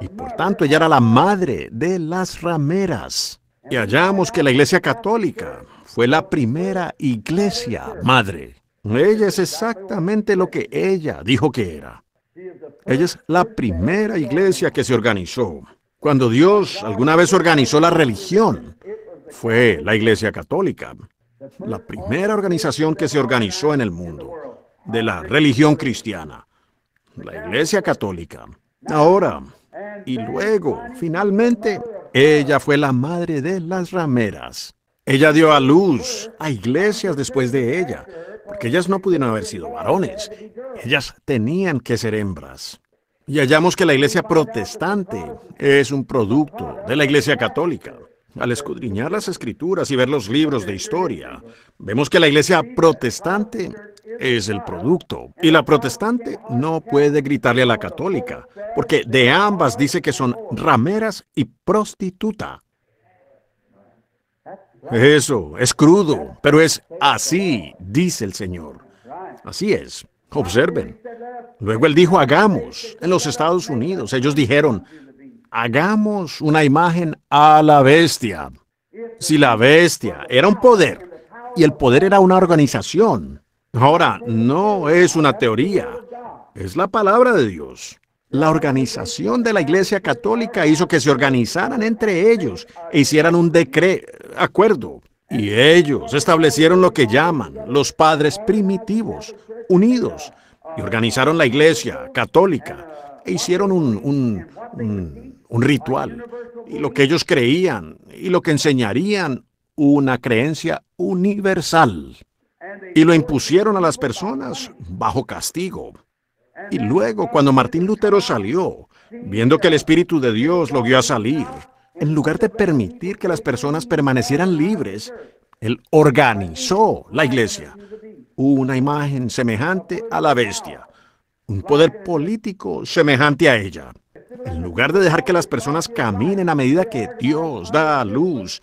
Y por tanto ella era la madre de las rameras. Y hallamos que la iglesia católica fue la primera iglesia madre. Ella es exactamente lo que ella dijo que era. Ella es la primera iglesia que se organizó. Cuando Dios alguna vez organizó la religión, fue la iglesia católica, la primera organización que se organizó en el mundo, de la religión cristiana, la iglesia católica. Ahora, y luego, finalmente, ella fue la madre de las rameras. Ella dio a luz a iglesias después de ella, porque ellas no pudieron haber sido varones, ellas tenían que ser hembras. Y hallamos que la iglesia protestante es un producto de la iglesia católica. Al escudriñar las escrituras y ver los libros de historia, vemos que la iglesia protestante es el producto. Y la protestante no puede gritarle a la católica, porque de ambas dice que son rameras y prostituta. Eso, es crudo, pero es así, dice el Señor. Así es. Observen. Luego él dijo, hagamos. En los Estados Unidos ellos dijeron, hagamos una imagen a la bestia. Si la bestia era un poder y el poder era una organización, ahora no es una teoría, es la palabra de Dios. La organización de la Iglesia Católica hizo que se organizaran entre ellos e hicieran un acuerdo. Y ellos establecieron lo que llaman los padres primitivos, unidos, y organizaron la Iglesia Católica e hicieron un, un ritual. Y lo que ellos creían y lo que enseñarían, una creencia universal. Y lo impusieron a las personas bajo castigo y luego, cuando Martín Lutero salió, viendo que el Espíritu de Dios lo guió a salir, en lugar de permitir que las personas permanecieran libres, él organizó la iglesia. Una imagen semejante a la bestia, un poder político semejante a ella. En lugar de dejar que las personas caminen a medida que Dios da luz,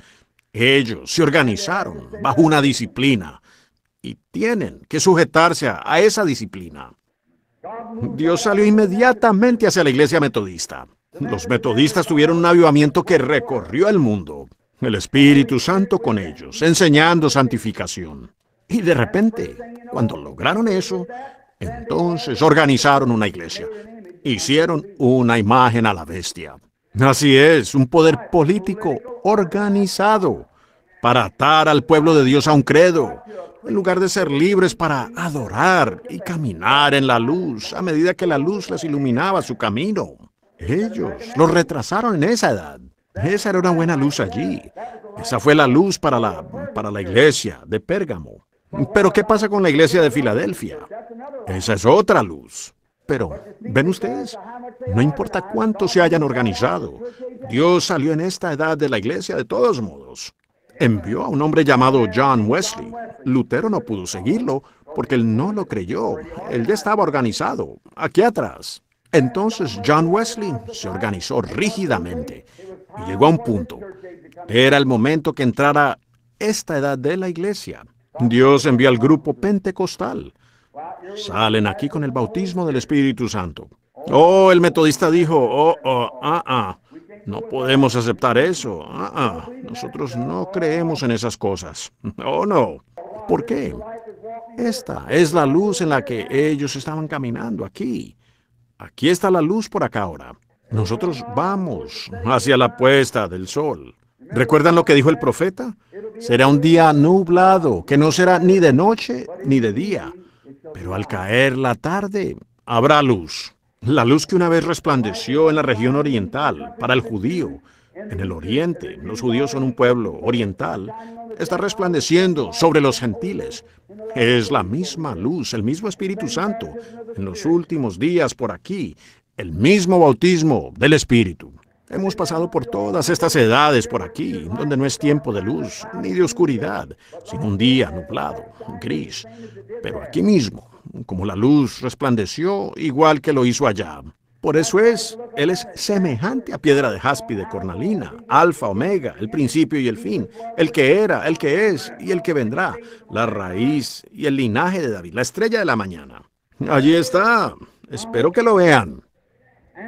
ellos se organizaron bajo una disciplina y tienen que sujetarse a esa disciplina. Dios salió inmediatamente hacia la iglesia metodista. Los metodistas tuvieron un avivamiento que recorrió el mundo, el Espíritu Santo con ellos, enseñando santificación. Y de repente, cuando lograron eso, entonces organizaron una iglesia. Hicieron una imagen a la bestia. Así es, un poder político organizado para atar al pueblo de Dios a un credo, en lugar de ser libres para adorar y caminar en la luz a medida que la luz les iluminaba su camino. Ellos los retrasaron en esa edad. Esa era una buena luz allí. Esa fue la luz para la, para la iglesia de Pérgamo. Pero ¿qué pasa con la iglesia de Filadelfia? Esa es otra luz. Pero, ¿ven ustedes? No importa cuánto se hayan organizado, Dios salió en esta edad de la iglesia de todos modos envió a un hombre llamado John Wesley. Lutero no pudo seguirlo porque él no lo creyó. Él ya estaba organizado, aquí atrás. Entonces John Wesley se organizó rígidamente y llegó a un punto. Era el momento que entrara esta edad de la iglesia. Dios envió al grupo pentecostal. Salen aquí con el bautismo del Espíritu Santo. Oh, el metodista dijo, oh, oh, ah, ah. No podemos aceptar eso. Ah, ah, nosotros no creemos en esas cosas. Oh, no. ¿Por qué? Esta es la luz en la que ellos estaban caminando aquí. Aquí está la luz por acá ahora. Nosotros vamos hacia la puesta del sol. ¿Recuerdan lo que dijo el profeta? Será un día nublado, que no será ni de noche ni de día, pero al caer la tarde habrá luz. La luz que una vez resplandeció en la región oriental para el judío, en el oriente, los judíos son un pueblo oriental, está resplandeciendo sobre los gentiles. Es la misma luz, el mismo Espíritu Santo, en los últimos días por aquí, el mismo bautismo del Espíritu. Hemos pasado por todas estas edades por aquí, donde no es tiempo de luz ni de oscuridad, sino un día nublado, gris. Pero aquí mismo, como la luz resplandeció, igual que lo hizo allá. Por eso es, Él es semejante a piedra de de cornalina, alfa, omega, el principio y el fin, el que era, el que es y el que vendrá, la raíz y el linaje de David, la estrella de la mañana. Allí está, espero que lo vean.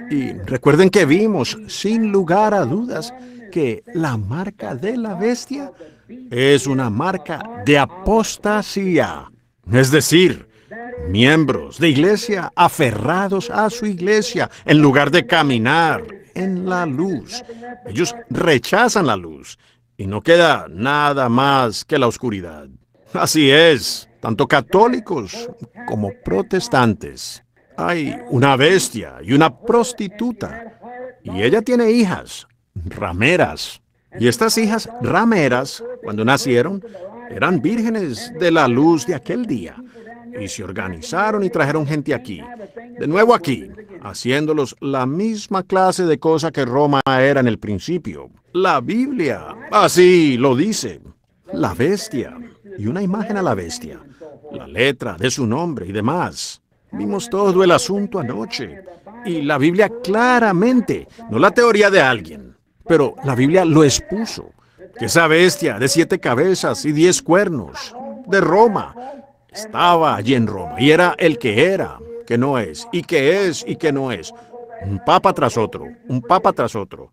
Y recuerden que vimos, sin lugar a dudas, que la marca de la bestia es una marca de apostasía. Es decir, miembros de iglesia aferrados a su iglesia en lugar de caminar en la luz. Ellos rechazan la luz y no queda nada más que la oscuridad. Así es, tanto católicos como protestantes. Hay una bestia y una prostituta y ella tiene hijas, rameras. Y estas hijas rameras, cuando nacieron, eran vírgenes de la luz de aquel día y se organizaron y trajeron gente aquí, de nuevo aquí, haciéndolos la misma clase de cosa que Roma era en el principio. La Biblia, así lo dice, la bestia, y una imagen a la bestia, la letra de su nombre y demás. Vimos todo el asunto anoche, y la Biblia claramente, no la teoría de alguien, pero la Biblia lo expuso, que esa bestia de siete cabezas y diez cuernos de Roma estaba allí en Roma y era el que era, que no es, y que es y que no es. Un papa tras otro, un papa tras otro,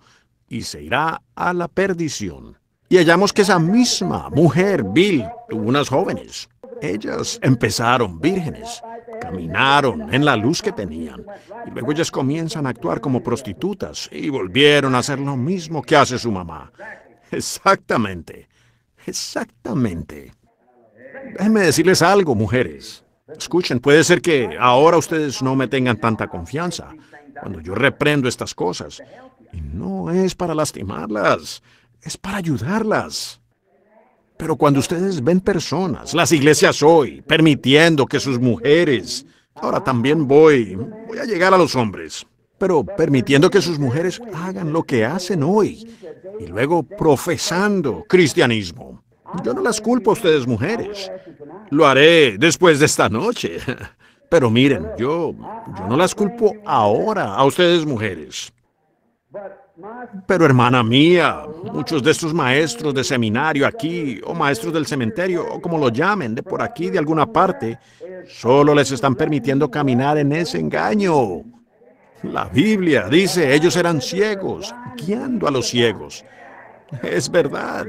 y se irá a la perdición. Y hallamos que esa misma mujer Bill, tuvo unas jóvenes. Ellas empezaron vírgenes, caminaron en la luz que tenían, y luego ellas comienzan a actuar como prostitutas y volvieron a hacer lo mismo que hace su mamá. Exactamente, exactamente. Déjenme decirles algo, mujeres. Escuchen, puede ser que ahora ustedes no me tengan tanta confianza cuando yo reprendo estas cosas. Y no es para lastimarlas, es para ayudarlas. Pero cuando ustedes ven personas, las iglesias hoy, permitiendo que sus mujeres, ahora también voy, voy a llegar a los hombres, pero permitiendo que sus mujeres hagan lo que hacen hoy y luego profesando cristianismo. Yo no las culpo a ustedes mujeres. Lo haré después de esta noche. Pero miren, yo, no las culpo ahora a ustedes mujeres. Pero hermana mía, muchos de estos maestros de seminario aquí, o maestros del cementerio, o como lo llamen, de por aquí, de alguna parte, solo les están permitiendo caminar en ese engaño. La Biblia dice, ellos eran ciegos, guiando a los ciegos. Es verdad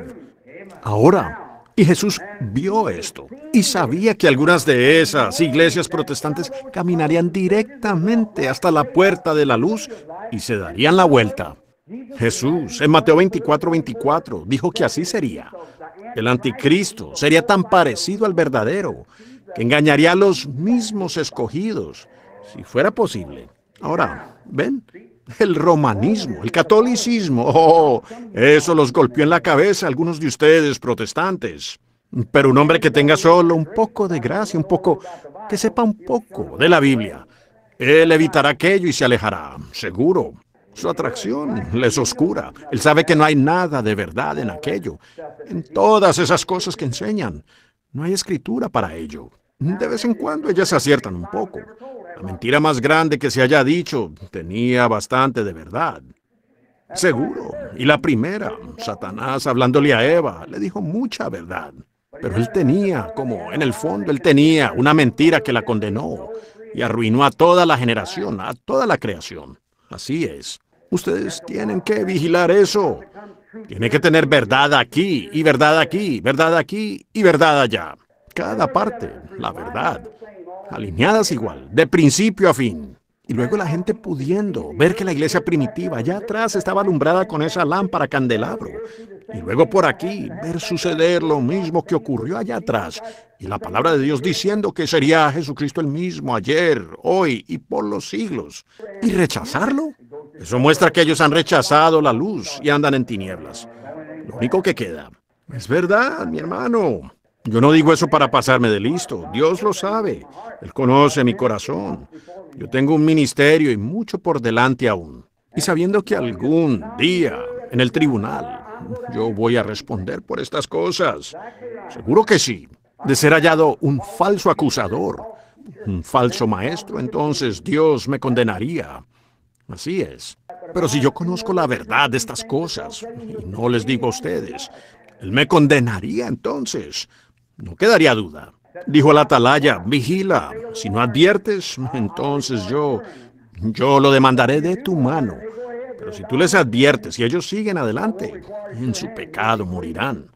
ahora. Y Jesús vio esto y sabía que algunas de esas iglesias protestantes caminarían directamente hasta la puerta de la luz y se darían la vuelta. Jesús en Mateo 24, 24 dijo que así sería. El anticristo sería tan parecido al verdadero que engañaría a los mismos escogidos, si fuera posible. Ahora, ¿ven? El romanismo, el catolicismo. Oh, eso los golpeó en la cabeza algunos de ustedes, protestantes. Pero un hombre que tenga solo un poco de gracia, un poco, que sepa un poco de la Biblia, él evitará aquello y se alejará, seguro. Su atracción les oscura. Él sabe que no hay nada de verdad en aquello, en todas esas cosas que enseñan. No hay escritura para ello. De vez en cuando ellas aciertan un poco, la mentira más grande que se haya dicho tenía bastante de verdad. Seguro. Y la primera, Satanás hablándole a Eva, le dijo mucha verdad. Pero él tenía, como en el fondo, él tenía una mentira que la condenó y arruinó a toda la generación, a toda la creación. Así es. Ustedes tienen que vigilar eso. Tiene que tener verdad aquí y verdad aquí, verdad aquí y verdad allá. Cada parte, la verdad alineadas igual, de principio a fin. Y luego la gente pudiendo ver que la iglesia primitiva allá atrás estaba alumbrada con esa lámpara candelabro. Y luego por aquí ver suceder lo mismo que ocurrió allá atrás. Y la palabra de Dios diciendo que sería Jesucristo el mismo ayer, hoy y por los siglos. Y rechazarlo. Eso muestra que ellos han rechazado la luz y andan en tinieblas. Lo único que queda. Es verdad, mi hermano. Yo no digo eso para pasarme de listo. Dios lo sabe. Él conoce mi corazón. Yo tengo un ministerio y mucho por delante aún. Y sabiendo que algún día en el tribunal yo voy a responder por estas cosas. Seguro que sí. De ser hallado un falso acusador, un falso maestro, entonces Dios me condenaría. Así es. Pero si yo conozco la verdad de estas cosas y no les digo a ustedes, Él me condenaría entonces. No quedaría duda. Dijo la atalaya, vigila, si no adviertes, entonces yo, yo lo demandaré de tu mano. Pero si tú les adviertes y ellos siguen adelante, en su pecado morirán.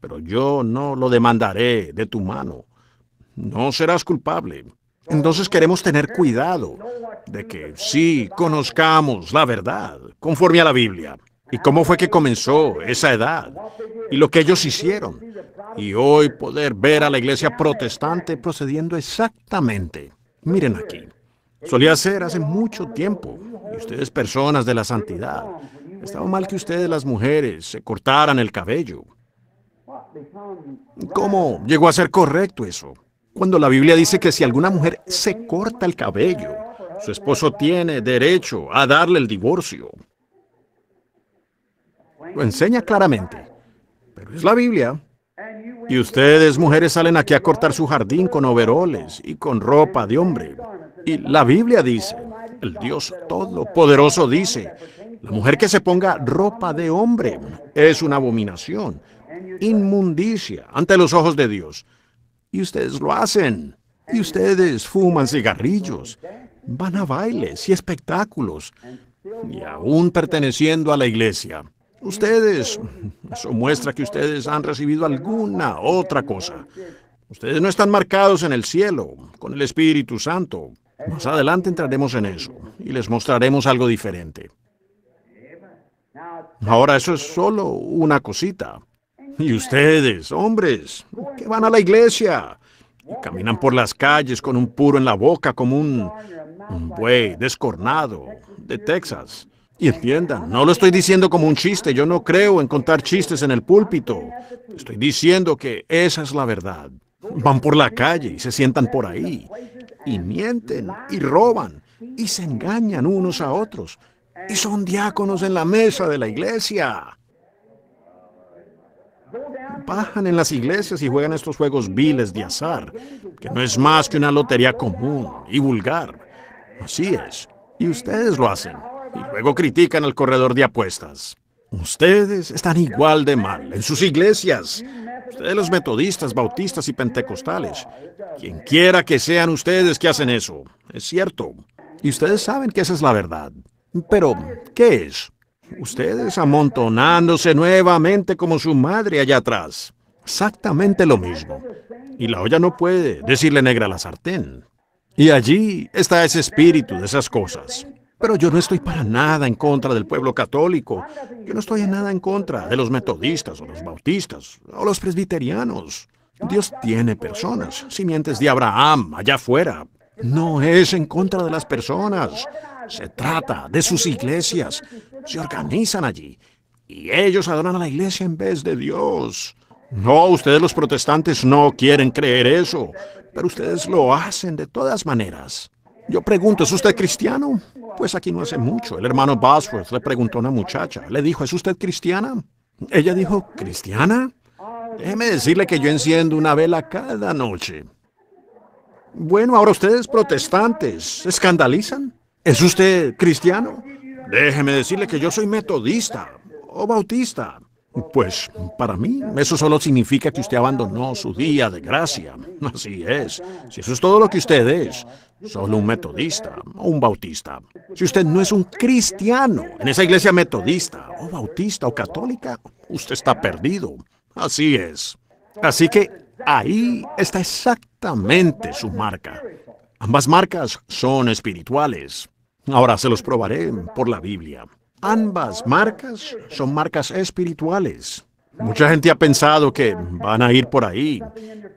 Pero yo no lo demandaré de tu mano. No serás culpable. Entonces queremos tener cuidado de que sí conozcamos la verdad conforme a la Biblia y cómo fue que comenzó esa edad y lo que ellos hicieron. Y hoy poder ver a la iglesia protestante procediendo exactamente. Miren aquí. Solía ser hace mucho tiempo. Y ustedes personas de la santidad. Estaba mal que ustedes las mujeres se cortaran el cabello. ¿Cómo llegó a ser correcto eso? Cuando la Biblia dice que si alguna mujer se corta el cabello, su esposo tiene derecho a darle el divorcio. Lo enseña claramente. Pero es la Biblia. Y ustedes, mujeres, salen aquí a cortar su jardín con overoles y con ropa de hombre. Y la Biblia dice, el Dios Todopoderoso dice, la mujer que se ponga ropa de hombre es una abominación, inmundicia ante los ojos de Dios. Y ustedes lo hacen. Y ustedes fuman cigarrillos, van a bailes y espectáculos, y aún perteneciendo a la iglesia. Ustedes, eso muestra que ustedes han recibido alguna otra cosa. Ustedes no están marcados en el cielo, con el Espíritu Santo. Más adelante entraremos en eso y les mostraremos algo diferente. Ahora eso es solo una cosita. Y ustedes, hombres, que van a la iglesia y caminan por las calles con un puro en la boca como un, un buey descornado de Texas. Y entiendan, no lo estoy diciendo como un chiste, yo no creo en contar chistes en el púlpito. Estoy diciendo que esa es la verdad. Van por la calle y se sientan por ahí, y mienten, y roban, y se engañan unos a otros, y son diáconos en la mesa de la iglesia. Bajan en las iglesias y juegan estos juegos viles de azar, que no es más que una lotería común y vulgar. Así es, y ustedes lo hacen y luego critican al corredor de apuestas. Ustedes están igual de mal en sus iglesias. Ustedes los metodistas, bautistas y pentecostales. Quien quiera que sean ustedes que hacen eso. Es cierto. Y ustedes saben que esa es la verdad. Pero, ¿qué es? Ustedes amontonándose nuevamente como su madre allá atrás. Exactamente lo mismo. Y la olla no puede decirle negra a la sartén. Y allí está ese espíritu de esas cosas. Pero yo no estoy para nada en contra del pueblo católico. Yo no estoy en nada en contra de los metodistas o los bautistas o los presbiterianos. Dios tiene personas, simientes de Abraham allá afuera. No es en contra de las personas. Se trata de sus iglesias. Se organizan allí. Y ellos adoran a la iglesia en vez de Dios. No, ustedes los protestantes no quieren creer eso, pero ustedes lo hacen de todas maneras. Yo pregunto, ¿es usted cristiano? Pues aquí no hace mucho, el hermano Bosworth le preguntó a una muchacha, le dijo, ¿es usted cristiana? Ella dijo, ¿cristiana? Déjeme decirle que yo enciendo una vela cada noche. Bueno, ahora ustedes protestantes, ¿escandalizan? ¿Es usted cristiano? Déjeme decirle que yo soy metodista o bautista. Pues para mí eso solo significa que usted abandonó su día de gracia. Así es. Si eso es todo lo que usted es, solo un metodista o un bautista. Si usted no es un cristiano en esa iglesia metodista o bautista o católica, usted está perdido. Así es. Así que ahí está exactamente su marca. Ambas marcas son espirituales. Ahora se los probaré por la Biblia. Ambas marcas son marcas espirituales. Mucha gente ha pensado que van a ir por ahí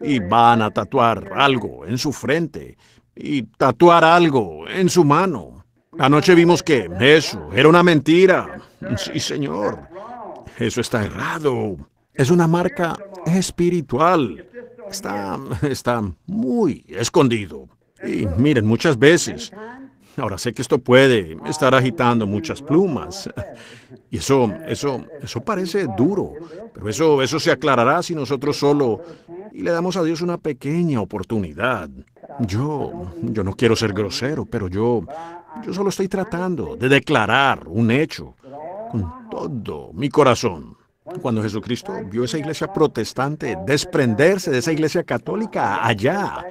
y van a tatuar algo en su frente y tatuar algo en su mano. Anoche vimos que eso era una mentira. Sí, señor. Eso está errado. Es una marca espiritual. Está, está muy escondido. Y miren, muchas veces Ahora sé que esto puede estar agitando muchas plumas. Y eso, eso, eso parece duro, pero eso, eso se aclarará si nosotros solo y le damos a Dios una pequeña oportunidad. Yo, yo no quiero ser grosero, pero yo, yo solo estoy tratando de declarar un hecho con todo mi corazón. Cuando Jesucristo vio esa iglesia protestante desprenderse de esa iglesia católica allá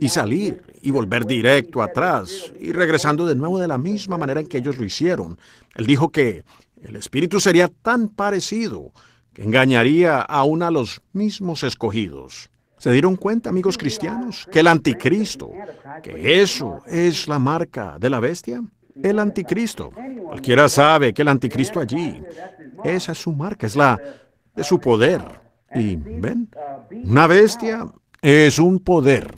y salir y volver directo atrás y regresando de nuevo de la misma manera en que ellos lo hicieron, él dijo que el Espíritu sería tan parecido que engañaría aún a los mismos escogidos. ¿Se dieron cuenta, amigos cristianos, que el anticristo, que eso es la marca de la bestia? El anticristo. Cualquiera sabe que el anticristo allí esa es su marca, es la de su poder. Y ven, una bestia es un poder.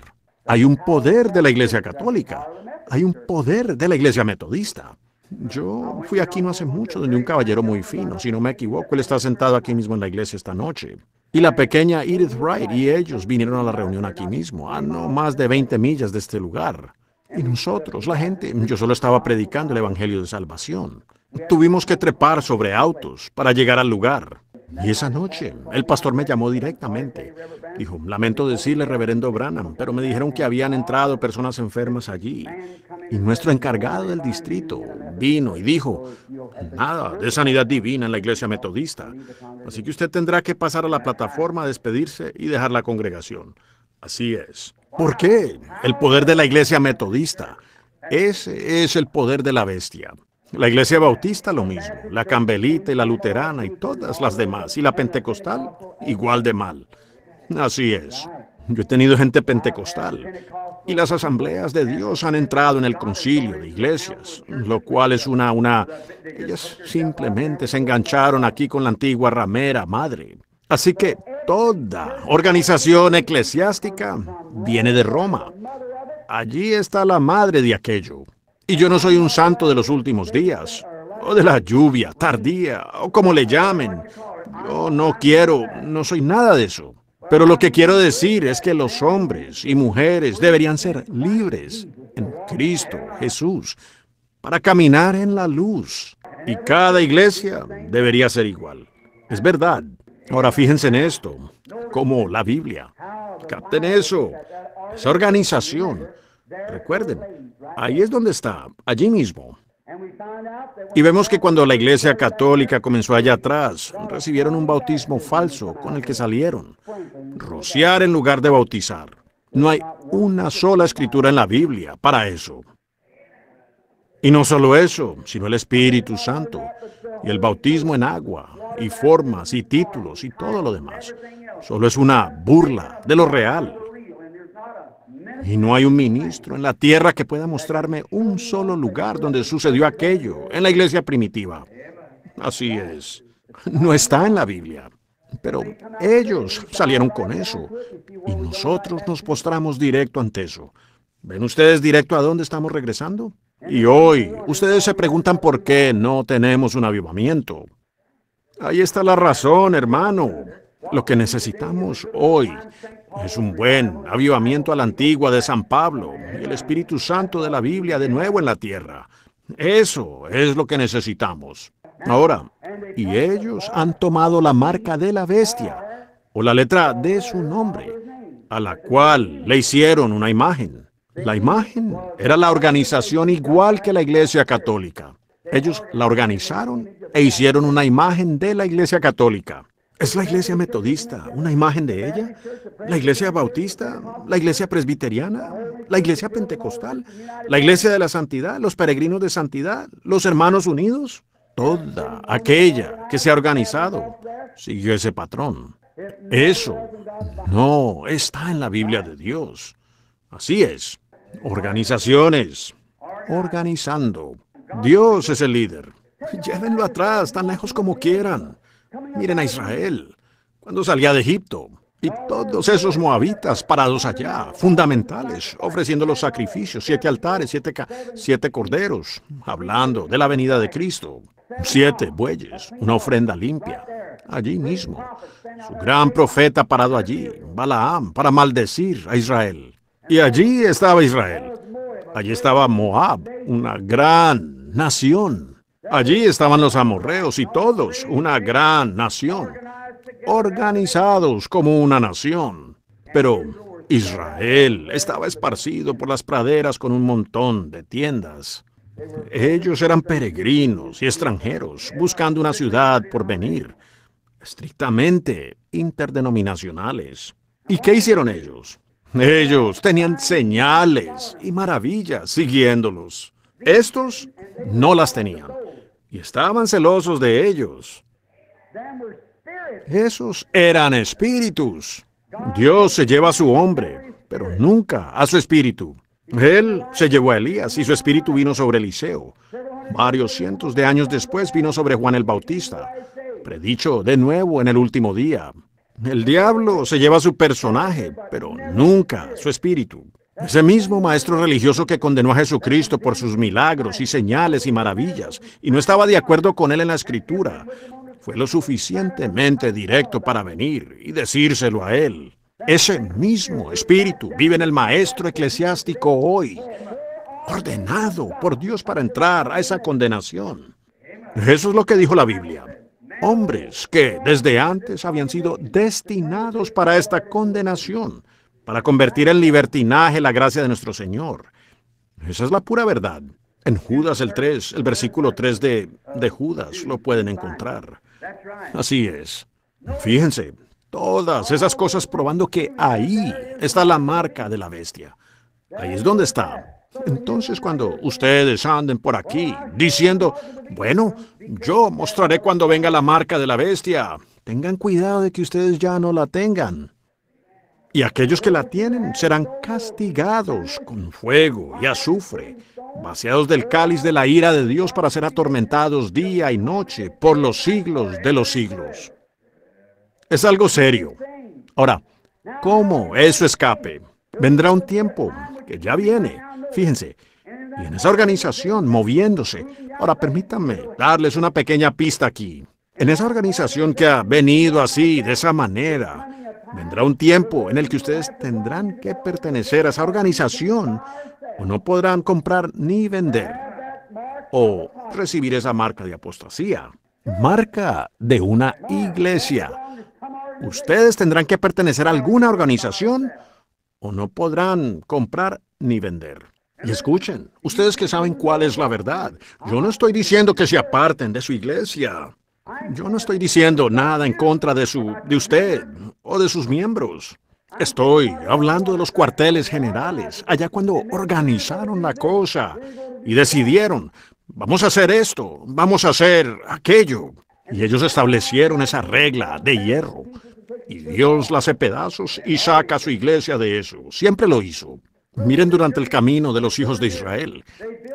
Hay un poder de la Iglesia Católica. Hay un poder de la Iglesia Metodista. Yo fui aquí no hace mucho donde un caballero muy fino, si no me equivoco, él está sentado aquí mismo en la iglesia esta noche. Y la pequeña Edith Wright y ellos vinieron a la reunión aquí mismo, a no más de 20 millas de este lugar. Y nosotros, la gente, yo solo estaba predicando el Evangelio de Salvación. Tuvimos que trepar sobre autos para llegar al lugar. Y esa noche, el pastor me llamó directamente. Dijo, lamento decirle, reverendo Branham, pero me dijeron que habían entrado personas enfermas allí. Y nuestro encargado del distrito vino y dijo, nada de sanidad divina en la iglesia metodista. Así que usted tendrá que pasar a la plataforma despedirse y dejar la congregación. Así es. ¿Por qué? El poder de la iglesia metodista. Ese es el poder de la bestia. La iglesia bautista lo mismo, la cambelita y la luterana y todas las demás, y la pentecostal igual de mal. Así es. Yo he tenido gente pentecostal y las asambleas de Dios han entrado en el concilio de iglesias, lo cual es una, una... Ellas simplemente se engancharon aquí con la antigua ramera madre. Así que toda organización eclesiástica viene de Roma. Allí está la madre de aquello. Y yo no soy un santo de los últimos días, o de la lluvia tardía, o como le llamen. Yo no quiero, no soy nada de eso. Pero lo que quiero decir es que los hombres y mujeres deberían ser libres en Cristo Jesús para caminar en la luz. Y cada iglesia debería ser igual. Es verdad. Ahora fíjense en esto, como la Biblia. Capten eso, esa organización Recuerden, ahí es donde está, allí mismo. Y vemos que cuando la Iglesia Católica comenzó allá atrás, recibieron un bautismo falso con el que salieron. Rociar en lugar de bautizar. No hay una sola escritura en la Biblia para eso. Y no solo eso, sino el Espíritu Santo y el bautismo en agua y formas y títulos y todo lo demás. Solo es una burla de lo real. Y no hay un ministro en la tierra que pueda mostrarme un solo lugar donde sucedió aquello, en la iglesia primitiva. Así es. No está en la Biblia. Pero ellos salieron con eso. Y nosotros nos postramos directo ante eso. ¿Ven ustedes directo a dónde estamos regresando? Y hoy, ustedes se preguntan por qué no tenemos un avivamiento. Ahí está la razón, hermano. Lo que necesitamos hoy es un buen avivamiento a la antigua de San Pablo, y el Espíritu Santo de la Biblia de nuevo en la tierra. Eso es lo que necesitamos. Ahora, y ellos han tomado la marca de la bestia, o la letra de su nombre, a la cual le hicieron una imagen. La imagen era la organización igual que la Iglesia Católica. Ellos la organizaron e hicieron una imagen de la Iglesia Católica. ¿Es la iglesia metodista una imagen de ella? ¿La iglesia bautista? ¿La iglesia presbiteriana? ¿La iglesia pentecostal? ¿La iglesia de la santidad? ¿Los peregrinos de santidad? ¿Los hermanos unidos? Toda aquella que se ha organizado siguió ese patrón. Eso no está en la Biblia de Dios. Así es. Organizaciones. Organizando. Dios es el líder. Llévenlo atrás, tan lejos como quieran. Miren a Israel, cuando salía de Egipto, y todos esos moabitas parados allá, fundamentales, ofreciendo los sacrificios, siete altares, siete, siete corderos, hablando de la venida de Cristo, siete bueyes, una ofrenda limpia, allí mismo. Su gran profeta parado allí, Balaam, para maldecir a Israel. Y allí estaba Israel. Allí estaba Moab, una gran nación Allí estaban los amorreos y todos, una gran nación, organizados como una nación. Pero Israel estaba esparcido por las praderas con un montón de tiendas. Ellos eran peregrinos y extranjeros buscando una ciudad por venir, estrictamente interdenominacionales. ¿Y qué hicieron ellos? Ellos tenían señales y maravillas siguiéndolos. Estos no las tenían y estaban celosos de ellos. Esos eran espíritus. Dios se lleva a su hombre, pero nunca a su espíritu. Él se llevó a Elías y su espíritu vino sobre Eliseo. Varios cientos de años después vino sobre Juan el Bautista, predicho de nuevo en el último día. El diablo se lleva a su personaje, pero nunca su espíritu. Ese mismo maestro religioso que condenó a Jesucristo por sus milagros y señales y maravillas, y no estaba de acuerdo con él en la escritura, fue lo suficientemente directo para venir y decírselo a él. Ese mismo espíritu vive en el maestro eclesiástico hoy, ordenado por Dios para entrar a esa condenación. Eso es lo que dijo la Biblia. Hombres que desde antes habían sido destinados para esta condenación para convertir en libertinaje la gracia de nuestro Señor. Esa es la pura verdad. En Judas el 3, el versículo 3 de, de Judas lo pueden encontrar. Así es. Fíjense, todas esas cosas probando que ahí está la marca de la bestia. Ahí es donde está. Entonces cuando ustedes anden por aquí diciendo, bueno, yo mostraré cuando venga la marca de la bestia, tengan cuidado de que ustedes ya no la tengan y aquellos que la tienen serán castigados con fuego y azufre, vaciados del cáliz de la ira de Dios para ser atormentados día y noche por los siglos de los siglos. Es algo serio. Ahora, ¿cómo eso escape? Vendrá un tiempo que ya viene. Fíjense, y en esa organización moviéndose. Ahora permítanme darles una pequeña pista aquí. En esa organización que ha venido así, de esa manera, Vendrá un tiempo en el que ustedes tendrán que pertenecer a esa organización o no podrán comprar ni vender o recibir esa marca de apostasía, marca de una iglesia. Ustedes tendrán que pertenecer a alguna organización o no podrán comprar ni vender. Y escuchen, ustedes que saben cuál es la verdad, yo no estoy diciendo que se aparten de su iglesia. Yo no estoy diciendo nada en contra de, su, de usted o de sus miembros. Estoy hablando de los cuarteles generales, allá cuando organizaron la cosa y decidieron, vamos a hacer esto, vamos a hacer aquello. Y ellos establecieron esa regla de hierro. Y Dios la hace pedazos y saca a su iglesia de eso. Siempre lo hizo. Miren durante el camino de los hijos de Israel.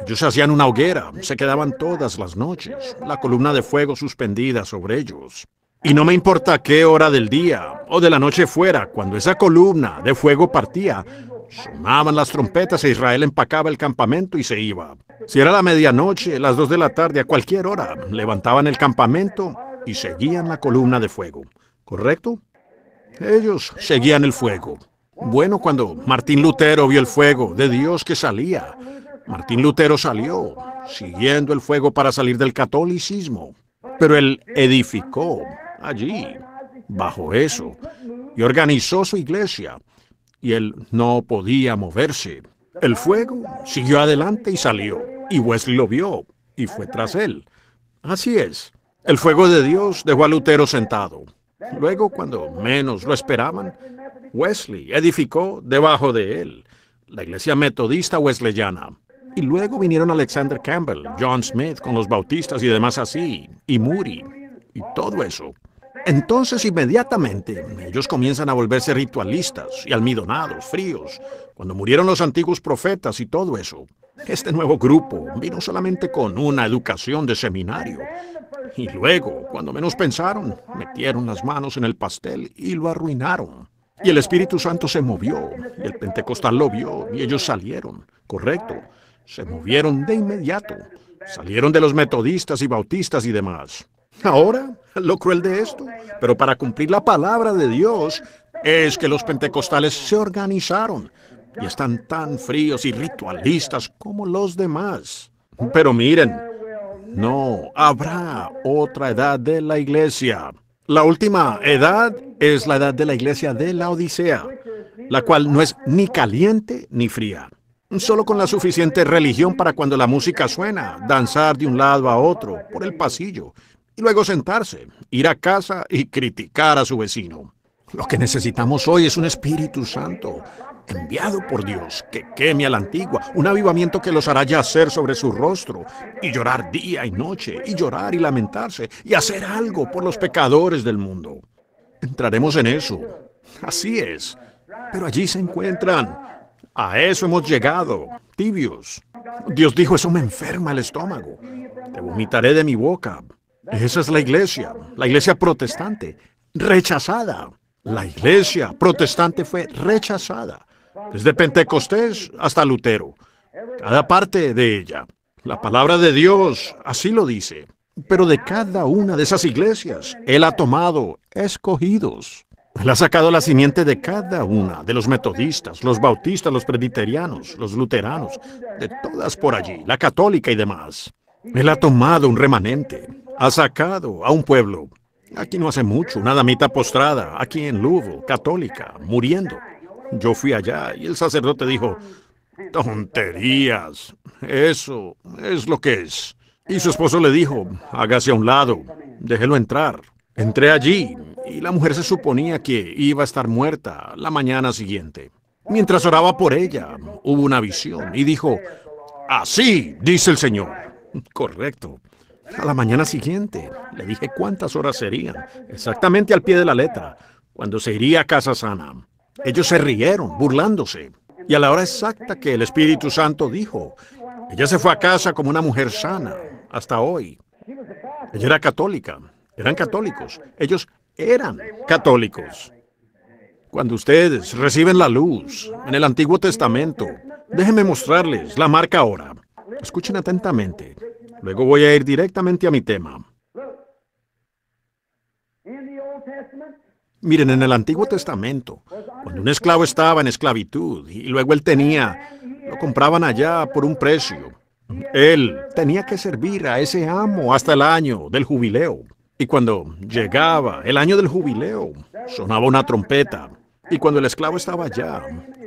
Ellos hacían una hoguera, se quedaban todas las noches, la columna de fuego suspendida sobre ellos. Y no me importa qué hora del día o de la noche fuera, cuando esa columna de fuego partía, sonaban las trompetas e Israel empacaba el campamento y se iba. Si era la medianoche, las dos de la tarde, a cualquier hora, levantaban el campamento y seguían la columna de fuego. ¿Correcto? Ellos seguían el fuego bueno cuando Martín Lutero vio el fuego de Dios que salía. Martín Lutero salió siguiendo el fuego para salir del catolicismo, pero él edificó allí, bajo eso, y organizó su iglesia, y él no podía moverse. El fuego siguió adelante y salió, y Wesley lo vio, y fue tras él. Así es, el fuego de Dios dejó a Lutero sentado. Luego, cuando menos lo esperaban, Wesley edificó debajo de él la iglesia metodista wesleyana. Y luego vinieron Alexander Campbell, John Smith con los bautistas y demás así, y Moody, y todo eso. Entonces inmediatamente ellos comienzan a volverse ritualistas y almidonados, fríos, cuando murieron los antiguos profetas y todo eso. Este nuevo grupo vino solamente con una educación de seminario. Y luego, cuando menos pensaron, metieron las manos en el pastel y lo arruinaron. Y el Espíritu Santo se movió, y el Pentecostal lo vio, y ellos salieron, correcto, se movieron de inmediato, salieron de los metodistas y bautistas y demás. Ahora, lo cruel de esto, pero para cumplir la palabra de Dios, es que los pentecostales se organizaron y están tan fríos y ritualistas como los demás. Pero miren, no, habrá otra edad de la iglesia. La última edad es la edad de la iglesia de la Odisea, la cual no es ni caliente ni fría. Solo con la suficiente religión para cuando la música suena, danzar de un lado a otro, por el pasillo, y luego sentarse, ir a casa y criticar a su vecino. Lo que necesitamos hoy es un Espíritu Santo enviado por Dios, que queme a la antigua, un avivamiento que los hará yacer sobre su rostro, y llorar día y noche, y llorar y lamentarse, y hacer algo por los pecadores del mundo. Entraremos en eso. Así es. Pero allí se encuentran. A eso hemos llegado, tibios. Dios dijo, eso me enferma el estómago. Te vomitaré de mi boca. Esa es la iglesia, la iglesia protestante, rechazada. La iglesia protestante fue rechazada desde Pentecostés hasta Lutero, cada parte de ella. La palabra de Dios así lo dice. Pero de cada una de esas iglesias, Él ha tomado escogidos. Él ha sacado la simiente de cada una, de los metodistas, los bautistas, los presbiterianos, los luteranos, de todas por allí, la católica y demás. Él ha tomado un remanente, ha sacado a un pueblo. Aquí no hace mucho, una damita postrada, aquí en Lugo, católica, muriendo. Yo fui allá y el sacerdote dijo, tonterías, eso es lo que es. Y su esposo le dijo, hágase a un lado, déjelo entrar. Entré allí y la mujer se suponía que iba a estar muerta la mañana siguiente. Mientras oraba por ella, hubo una visión y dijo, así dice el Señor. Correcto. A la mañana siguiente le dije cuántas horas serían, exactamente al pie de la letra, cuando se iría a casa sana. Ellos se rieron, burlándose. Y a la hora exacta que el Espíritu Santo dijo, ella se fue a casa como una mujer sana, hasta hoy. Ella era católica, eran católicos, ellos eran católicos. Cuando ustedes reciben la luz en el Antiguo Testamento, déjenme mostrarles la marca ahora. Escuchen atentamente. Luego voy a ir directamente a mi tema. Miren, en el Antiguo Testamento, cuando un esclavo estaba en esclavitud y luego él tenía, lo compraban allá por un precio. Él tenía que servir a ese amo hasta el año del jubileo. Y cuando llegaba el año del jubileo, sonaba una trompeta. Y cuando el esclavo estaba allá,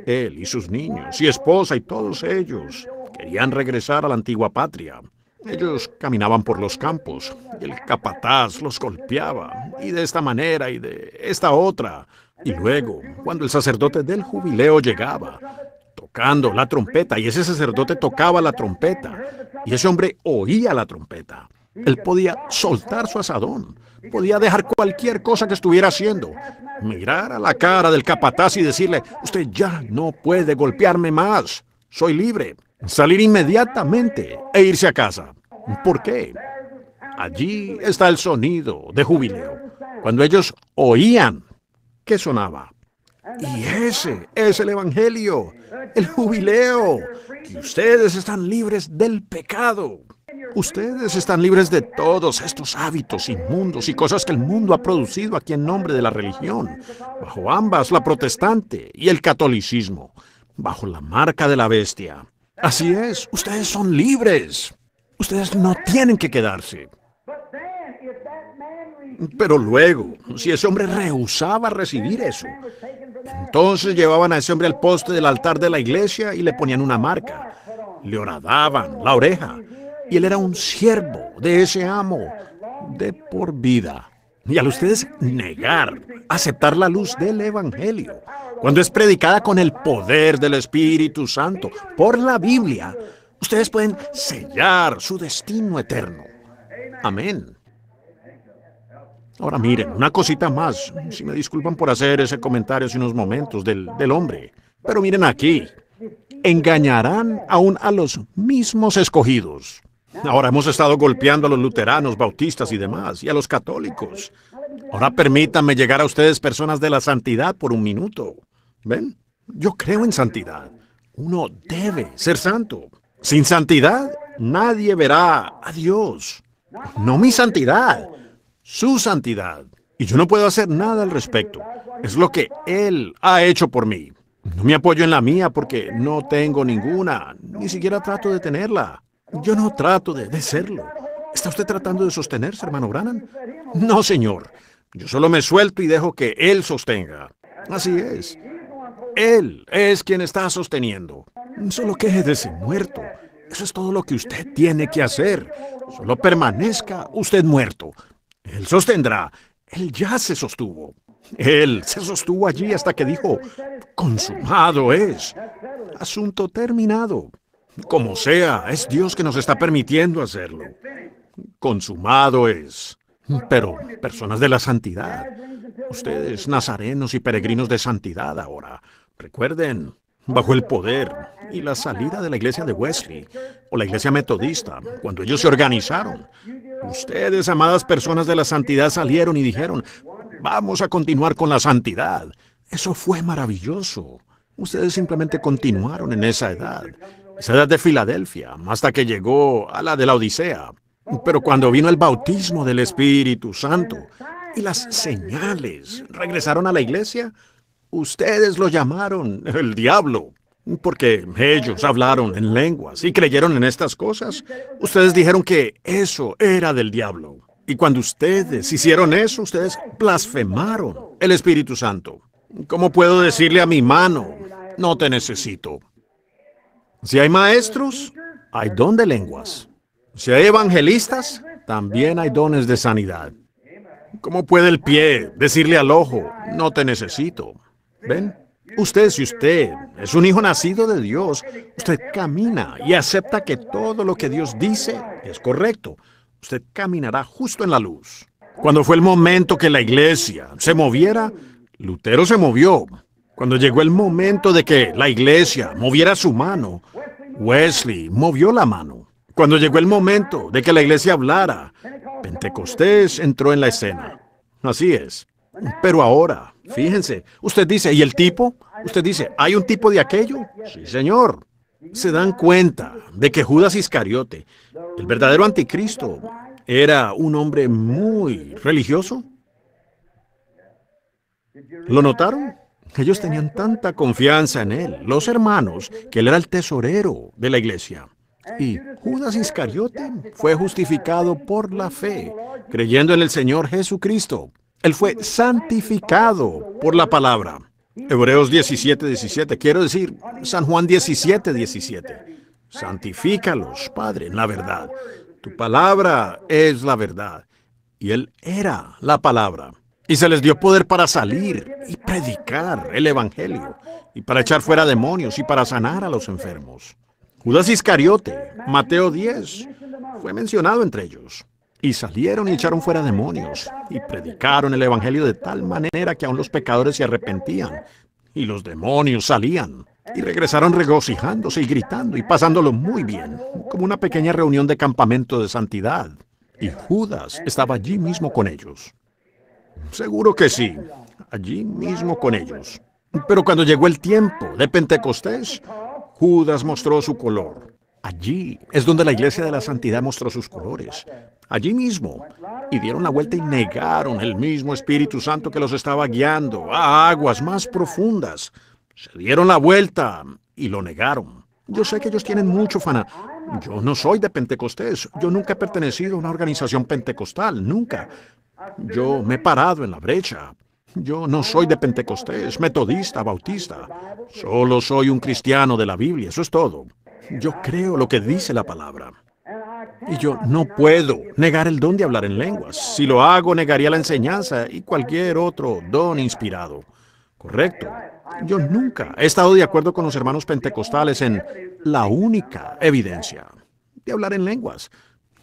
él y sus niños y esposa y todos ellos querían regresar a la antigua patria. Ellos caminaban por los campos y el capataz los golpeaba, y de esta manera y de esta otra. Y luego, cuando el sacerdote del jubileo llegaba, tocando la trompeta, y ese sacerdote tocaba la trompeta, y ese hombre oía la trompeta, él podía soltar su asadón, podía dejar cualquier cosa que estuviera haciendo, mirar a la cara del capataz y decirle, usted ya no puede golpearme más, soy libre salir inmediatamente e irse a casa. ¿Por qué? Allí está el sonido de jubileo. Cuando ellos oían que sonaba. Y ese es el Evangelio, el jubileo, ustedes están libres del pecado. Ustedes están libres de todos estos hábitos inmundos y cosas que el mundo ha producido aquí en nombre de la religión, bajo ambas, la protestante y el catolicismo, bajo la marca de la bestia. Así es, ustedes son libres. Ustedes no tienen que quedarse. Pero luego, si ese hombre rehusaba recibir eso, entonces llevaban a ese hombre al poste del altar de la iglesia y le ponían una marca. Le oradaban la oreja. Y él era un siervo de ese amo de por vida y al ustedes negar, aceptar la luz del Evangelio, cuando es predicada con el poder del Espíritu Santo por la Biblia, ustedes pueden sellar su destino eterno. Amén. Ahora miren, una cosita más, si me disculpan por hacer ese comentario hace unos momentos del, del hombre, pero miren aquí, engañarán aún a los mismos escogidos. Ahora hemos estado golpeando a los luteranos, bautistas y demás, y a los católicos. Ahora permítanme llegar a ustedes personas de la santidad por un minuto. ¿Ven? Yo creo en santidad. Uno debe ser santo. Sin santidad, nadie verá a Dios. No mi santidad, su santidad. Y yo no puedo hacer nada al respecto. Es lo que Él ha hecho por mí. No me apoyo en la mía porque no tengo ninguna, ni siquiera trato de tenerla. Yo no trato de, de serlo. ¿Está usted tratando de sostenerse, hermano Brannan? No, señor. Yo solo me suelto y dejo que él sostenga. Así es. Él es quien está sosteniendo. Solo quédese muerto. Eso es todo lo que usted tiene que hacer. Solo permanezca usted muerto. Él sostendrá. Él ya se sostuvo. Él se sostuvo allí hasta que dijo, consumado es. Asunto terminado. Como sea, es Dios que nos está permitiendo hacerlo. Consumado es. Pero personas de la santidad. Ustedes, nazarenos y peregrinos de santidad ahora. Recuerden, bajo el poder y la salida de la iglesia de Wesley o la iglesia metodista, cuando ellos se organizaron. Ustedes, amadas personas de la santidad, salieron y dijeron, vamos a continuar con la santidad. Eso fue maravilloso. Ustedes simplemente continuaron en esa edad. Esa de Filadelfia, hasta que llegó a la de la Odisea. Pero cuando vino el bautismo del Espíritu Santo y las señales regresaron a la iglesia, ustedes lo llamaron el diablo, porque ellos hablaron en lenguas y creyeron en estas cosas. Ustedes dijeron que eso era del diablo. Y cuando ustedes hicieron eso, ustedes blasfemaron el Espíritu Santo. ¿Cómo puedo decirle a mi mano, no te necesito? Si hay maestros, hay don de lenguas. Si hay evangelistas, también hay dones de sanidad. ¿Cómo puede el pie decirle al ojo, no te necesito? ¿Ven? Usted, si usted es un hijo nacido de Dios, usted camina y acepta que todo lo que Dios dice es correcto. Usted caminará justo en la luz. Cuando fue el momento que la iglesia se moviera, Lutero se movió cuando llegó el momento de que la iglesia moviera su mano, Wesley movió la mano. Cuando llegó el momento de que la iglesia hablara, Pentecostés entró en la escena. Así es. Pero ahora, fíjense, usted dice, ¿y el tipo? Usted dice, ¿hay un tipo de aquello? Sí, señor. Se dan cuenta de que Judas Iscariote, el verdadero anticristo, era un hombre muy religioso. ¿Lo notaron? ellos tenían tanta confianza en él, los hermanos, que él era el tesorero de la iglesia. Y Judas Iscariote fue justificado por la fe, creyendo en el Señor Jesucristo. Él fue santificado por la palabra. Hebreos 17, 17, quiero decir San Juan 17, 17. Santifícalos, Padre, en la verdad. Tu palabra es la verdad. Y Él era la palabra. Y se les dio poder para salir y predicar el Evangelio, y para echar fuera demonios y para sanar a los enfermos. Judas Iscariote, Mateo 10, fue mencionado entre ellos. Y salieron y echaron fuera demonios, y predicaron el Evangelio de tal manera que aún los pecadores se arrepentían, y los demonios salían, y regresaron regocijándose y gritando y pasándolo muy bien, como una pequeña reunión de campamento de santidad. Y Judas estaba allí mismo con ellos. Seguro que sí, allí mismo con ellos. Pero cuando llegó el tiempo de Pentecostés, Judas mostró su color. Allí es donde la iglesia de la santidad mostró sus colores. Allí mismo. Y dieron la vuelta y negaron el mismo Espíritu Santo que los estaba guiando a aguas más profundas. Se dieron la vuelta y lo negaron. Yo sé que ellos tienen mucho fanatismo. Yo no soy de Pentecostés. Yo nunca he pertenecido a una organización pentecostal, nunca. Yo me he parado en la brecha. Yo no soy de Pentecostés, metodista, bautista. Solo soy un cristiano de la Biblia, eso es todo. Yo creo lo que dice la palabra. Y yo no puedo negar el don de hablar en lenguas. Si lo hago, negaría la enseñanza y cualquier otro don inspirado. Correcto. Yo nunca he estado de acuerdo con los hermanos pentecostales en la única evidencia de hablar en lenguas.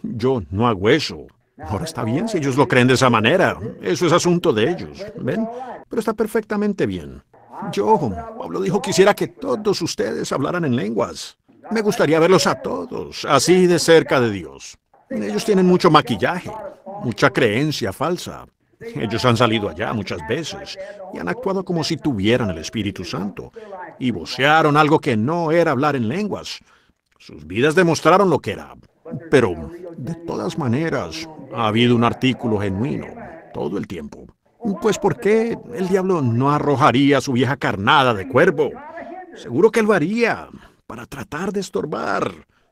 Yo no hago eso. Ahora está bien si ellos lo creen de esa manera. Eso es asunto de ellos, ¿ven? Pero está perfectamente bien. Yo, Pablo dijo, quisiera que todos ustedes hablaran en lenguas. Me gustaría verlos a todos, así de cerca de Dios. Ellos tienen mucho maquillaje, mucha creencia falsa. Ellos han salido allá muchas veces y han actuado como si tuvieran el Espíritu Santo y vocearon algo que no era hablar en lenguas. Sus vidas demostraron lo que era. Pero, de todas maneras, ha habido un artículo genuino todo el tiempo. Pues ¿por qué el diablo no arrojaría su vieja carnada de cuervo? Seguro que lo haría para tratar de estorbar.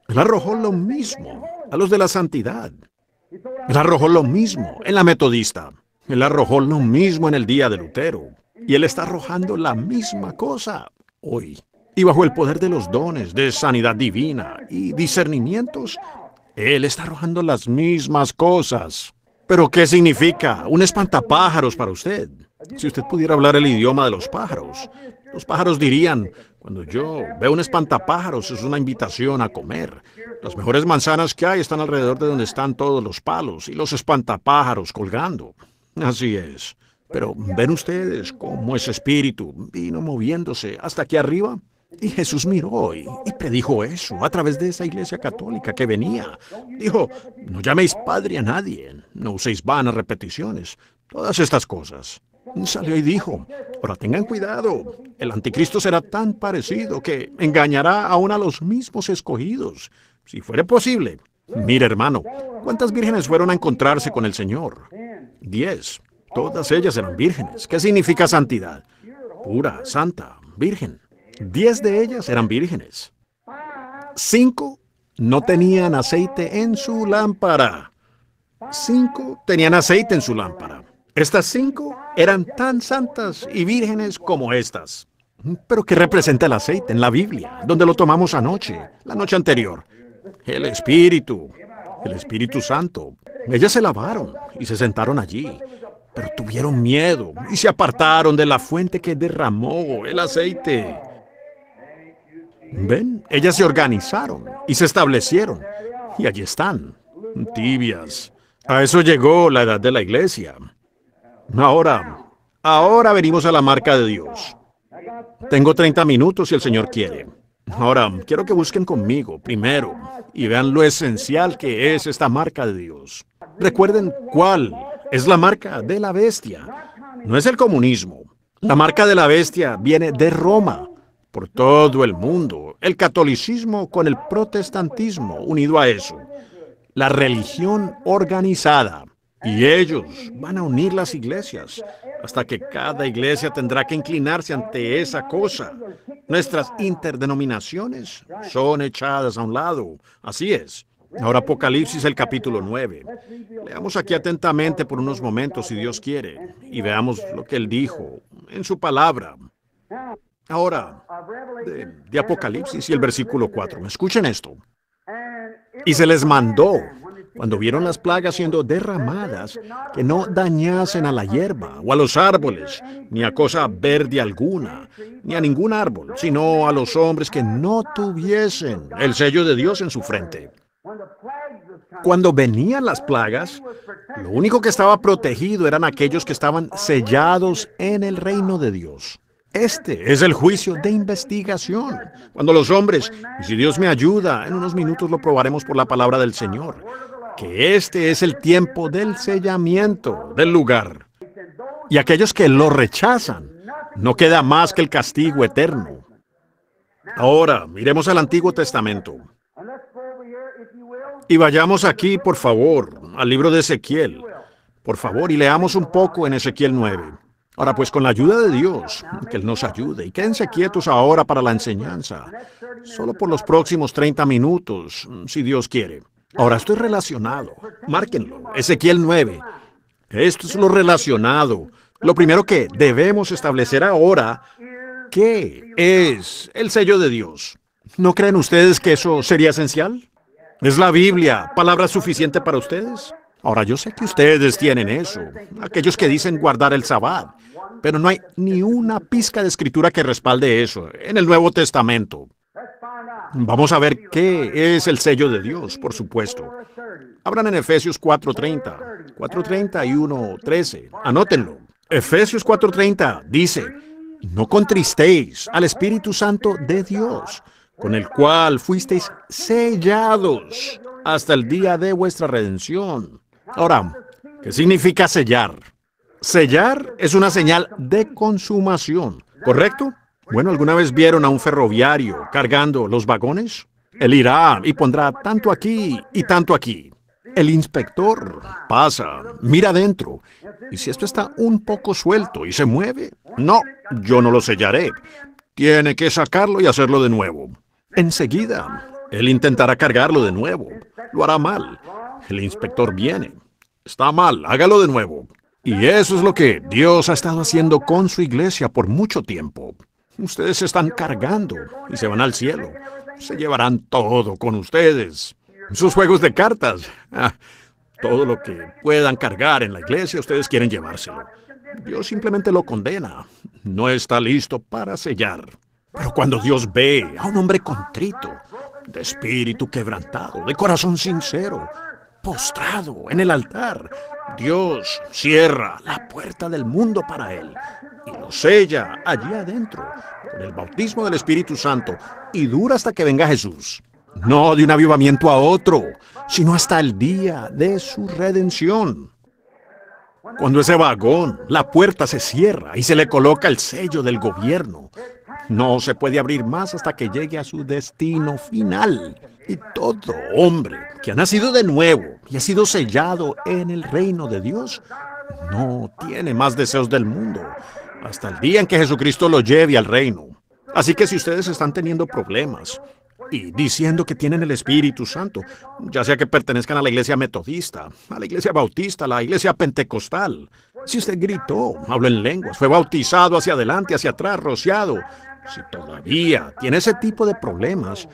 Él arrojó lo mismo a los de la santidad. Él arrojó lo mismo en la metodista. Él arrojó lo mismo en el día de Lutero y él está arrojando la misma cosa hoy. Y bajo el poder de los dones de sanidad divina y discernimientos, él está arrojando las mismas cosas. Pero ¿qué significa? Un espantapájaros para usted. Si usted pudiera hablar el idioma de los pájaros, los pájaros dirían, cuando yo veo un espantapájaros es una invitación a comer. Las mejores manzanas que hay están alrededor de donde están todos los palos y los espantapájaros colgando. Así es. Pero ven ustedes cómo ese espíritu vino moviéndose hasta aquí arriba. Y Jesús miró y, y, predijo eso a través de esa iglesia católica que venía. Dijo, no llaméis padre a nadie, no uséis vanas repeticiones, todas estas cosas. Salió y dijo, ahora tengan cuidado, el anticristo será tan parecido que engañará aún a los mismos escogidos, si fuere posible. Mira hermano, ¿cuántas vírgenes fueron a encontrarse con el Señor? Diez. Todas ellas eran vírgenes. ¿Qué significa santidad? Pura, santa, virgen. Diez de ellas eran vírgenes. Cinco no tenían aceite en su lámpara. Cinco tenían aceite en su lámpara. Estas cinco eran tan santas y vírgenes como estas. Pero ¿qué representa el aceite en la Biblia? Donde lo tomamos anoche, la noche anterior. El Espíritu, el Espíritu Santo. Ellas se lavaron y se sentaron allí, pero tuvieron miedo y se apartaron de la fuente que derramó el aceite. ¿Ven? Ellas se organizaron y se establecieron. Y allí están, tibias. A eso llegó la edad de la iglesia. Ahora, ahora venimos a la marca de Dios. Tengo 30 minutos si el Señor quiere. Ahora, quiero que busquen conmigo primero y vean lo esencial que es esta marca de Dios. Recuerden cuál es la marca de la bestia. No es el comunismo. La marca de la bestia viene de Roma, por todo el mundo. El catolicismo con el protestantismo unido a eso. La religión organizada. Y ellos van a unir las iglesias hasta que cada iglesia tendrá que inclinarse ante esa cosa. Nuestras interdenominaciones son echadas a un lado. Así es. Ahora Apocalipsis el capítulo 9. Leamos aquí atentamente por unos momentos, si Dios quiere, y veamos lo que Él dijo en su palabra. Ahora, de, de Apocalipsis y el versículo 4. Escuchen esto. Y se les mandó cuando vieron las plagas siendo derramadas, que no dañasen a la hierba o a los árboles, ni a cosa verde alguna, ni a ningún árbol, sino a los hombres que no tuviesen el sello de Dios en su frente. Cuando venían las plagas, lo único que estaba protegido eran aquellos que estaban sellados en el reino de Dios. Este es el juicio de investigación. Cuando los hombres, y si Dios me ayuda, en unos minutos lo probaremos por la palabra del Señor, que este es el tiempo del sellamiento del lugar. Y aquellos que lo rechazan, no queda más que el castigo eterno. Ahora, miremos al Antiguo Testamento. Y vayamos aquí, por favor, al libro de Ezequiel. Por favor, y leamos un poco en Ezequiel 9. Ahora, pues con la ayuda de Dios, que Él nos ayude. Y quédense quietos ahora para la enseñanza, solo por los próximos 30 minutos, si Dios quiere. Ahora, estoy relacionado. Márquenlo. Ezequiel 9. Esto es lo relacionado. Lo primero que debemos establecer ahora, ¿qué es el sello de Dios? ¿No creen ustedes que eso sería esencial? ¿Es la Biblia palabra suficiente para ustedes? Ahora, yo sé que ustedes tienen eso, aquellos que dicen guardar el sabbat, pero no hay ni una pizca de escritura que respalde eso en el Nuevo Testamento. Vamos a ver qué es el sello de Dios, por supuesto. Hablan en Efesios 4:30, 4:30 y 1:13. Anótenlo. Efesios 4:30 dice, no contristéis al Espíritu Santo de Dios, con el cual fuisteis sellados hasta el día de vuestra redención. Ahora, ¿qué significa sellar? Sellar es una señal de consumación, ¿correcto? Bueno, ¿alguna vez vieron a un ferroviario cargando los vagones? Él irá y pondrá tanto aquí y tanto aquí. El inspector pasa, mira adentro, y si esto está un poco suelto y se mueve, no, yo no lo sellaré. Tiene que sacarlo y hacerlo de nuevo. Enseguida, él intentará cargarlo de nuevo. Lo hará mal. El inspector viene. Está mal, hágalo de nuevo. Y eso es lo que Dios ha estado haciendo con su iglesia por mucho tiempo. Ustedes se están cargando y se van al cielo. Se llevarán todo con ustedes. Sus juegos de cartas. Ah, todo lo que puedan cargar en la iglesia, ustedes quieren llevárselo. Dios simplemente lo condena. No está listo para sellar. Pero cuando Dios ve a un hombre contrito, de espíritu quebrantado, de corazón sincero, postrado en el altar, Dios cierra la puerta del mundo para él y lo sella allí adentro con el bautismo del Espíritu Santo y dura hasta que venga Jesús. No de un avivamiento a otro, sino hasta el día de su redención. Cuando ese vagón, la puerta se cierra y se le coloca el sello del gobierno, no se puede abrir más hasta que llegue a su destino final y todo hombre que ha nacido de nuevo y ha sido sellado en el reino de Dios no tiene más deseos del mundo hasta el día en que Jesucristo lo lleve al reino. Así que si ustedes están teniendo problemas y diciendo que tienen el Espíritu Santo, ya sea que pertenezcan a la iglesia metodista, a la iglesia bautista, a la iglesia pentecostal, si usted gritó, habló en lenguas, fue bautizado hacia adelante, hacia atrás, rociado, si todavía tiene ese tipo de problemas,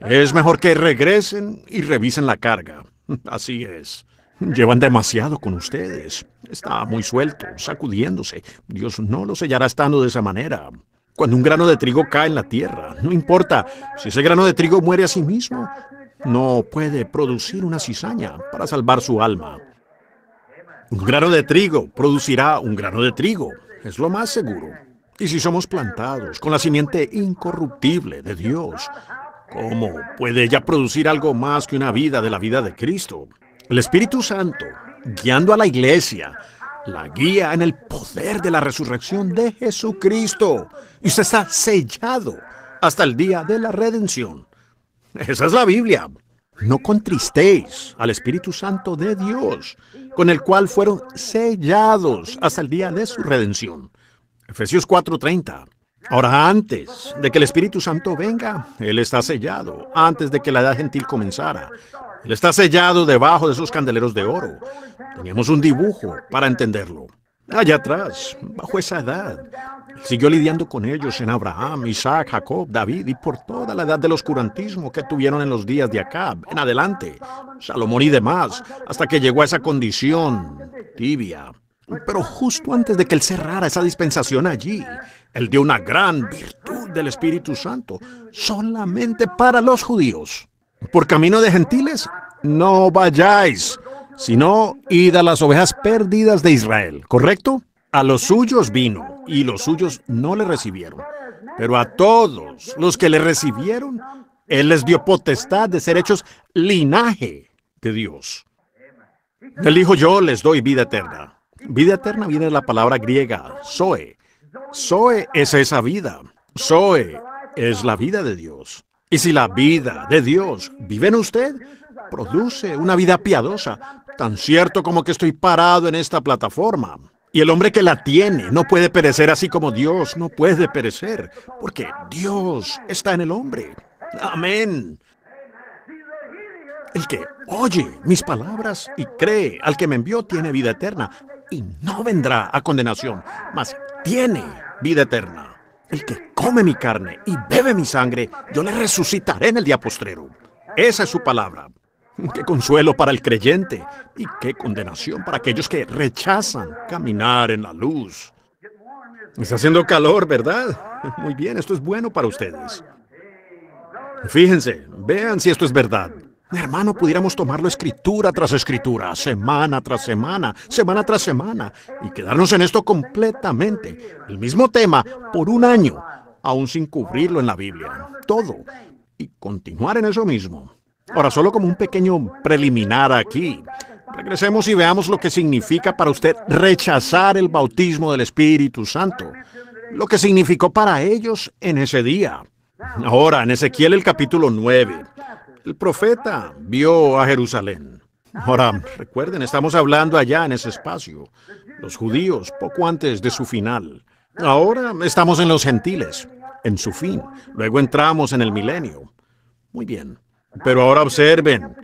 es mejor que regresen y revisen la carga. Así es. Llevan demasiado con ustedes. Está muy suelto, sacudiéndose. Dios no lo sellará estando de esa manera. Cuando un grano de trigo cae en la tierra, no importa si ese grano de trigo muere a sí mismo, no puede producir una cizaña para salvar su alma. Un grano de trigo producirá un grano de trigo, es lo más seguro. Y si somos plantados con la simiente incorruptible de Dios, ¿Cómo puede ella producir algo más que una vida de la vida de Cristo? El Espíritu Santo, guiando a la iglesia, la guía en el poder de la resurrección de Jesucristo. Y usted está sellado hasta el día de la redención. Esa es la Biblia. No contristéis al Espíritu Santo de Dios, con el cual fueron sellados hasta el día de su redención. Efesios 4:30. Ahora, antes de que el Espíritu Santo venga, Él está sellado, antes de que la edad gentil comenzara. Él está sellado debajo de esos candeleros de oro. Teníamos un dibujo para entenderlo. Allá atrás, bajo esa edad, siguió lidiando con ellos en Abraham, Isaac, Jacob, David y por toda la edad del oscurantismo que tuvieron en los días de Acab, en adelante, Salomón y demás, hasta que llegó a esa condición tibia, pero justo antes de que él cerrara esa dispensación allí, él dio una gran virtud del Espíritu Santo solamente para los judíos. Por camino de gentiles, no vayáis, sino id a las ovejas perdidas de Israel, ¿correcto? A los suyos vino y los suyos no le recibieron. Pero a todos los que le recibieron, él les dio potestad de ser hechos linaje de Dios. Él dijo, yo les doy vida eterna Vida eterna viene de la palabra griega, Zoe. Zoe es esa vida. Zoe es la vida de Dios. Y si la vida de Dios vive en usted, produce una vida piadosa, tan cierto como que estoy parado en esta plataforma. Y el hombre que la tiene no puede perecer así como Dios no puede perecer, porque Dios está en el hombre. Amén. El que oye mis palabras y cree al que me envió tiene vida eterna, y no vendrá a condenación, mas tiene vida eterna. El que come mi carne y bebe mi sangre, yo le resucitaré en el día postrero. Esa es su palabra. Qué consuelo para el creyente y qué condenación para aquellos que rechazan caminar en la luz. Está haciendo calor, ¿verdad? Muy bien, esto es bueno para ustedes. Fíjense, vean si esto es verdad. Hermano, pudiéramos tomarlo escritura tras escritura, semana tras semana, semana tras semana, y quedarnos en esto completamente, el mismo tema, por un año, aún sin cubrirlo en la Biblia, todo, y continuar en eso mismo. Ahora, solo como un pequeño preliminar aquí, regresemos y veamos lo que significa para usted rechazar el bautismo del Espíritu Santo, lo que significó para ellos en ese día. Ahora, en Ezequiel el capítulo 9. El profeta vio a Jerusalén. Ahora, recuerden, estamos hablando allá en ese espacio, los judíos, poco antes de su final. Ahora estamos en los gentiles, en su fin. Luego entramos en el milenio. Muy bien. Pero ahora observen,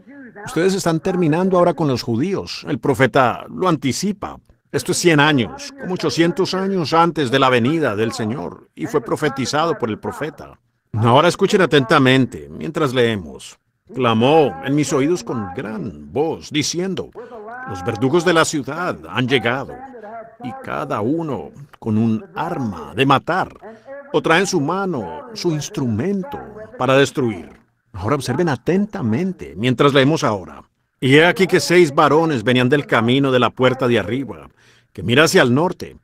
ustedes están terminando ahora con los judíos. El profeta lo anticipa. Esto es 100 años, como 800 años antes de la venida del Señor, y fue profetizado por el profeta. Ahora escuchen atentamente mientras leemos. Clamó en mis oídos con gran voz, diciendo, los verdugos de la ciudad han llegado, y cada uno con un arma de matar, o trae en su mano su instrumento para destruir. Ahora observen atentamente mientras leemos ahora. Y he aquí que seis varones venían del camino de la puerta de arriba, que mira hacia el norte,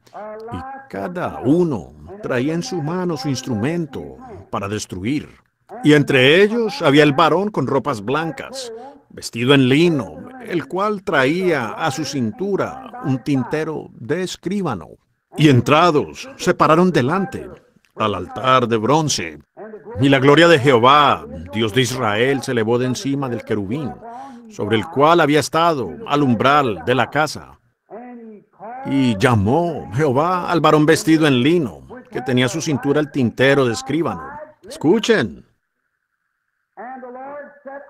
y cada uno traía en su mano su instrumento para destruir y entre ellos había el varón con ropas blancas, vestido en lino, el cual traía a su cintura un tintero de escribano. Y entrados, se pararon delante, al altar de bronce, y la gloria de Jehová, Dios de Israel, se elevó de encima del querubín, sobre el cual había estado al umbral de la casa. Y llamó Jehová al varón vestido en lino, que tenía a su cintura el tintero de escribano. Escuchen,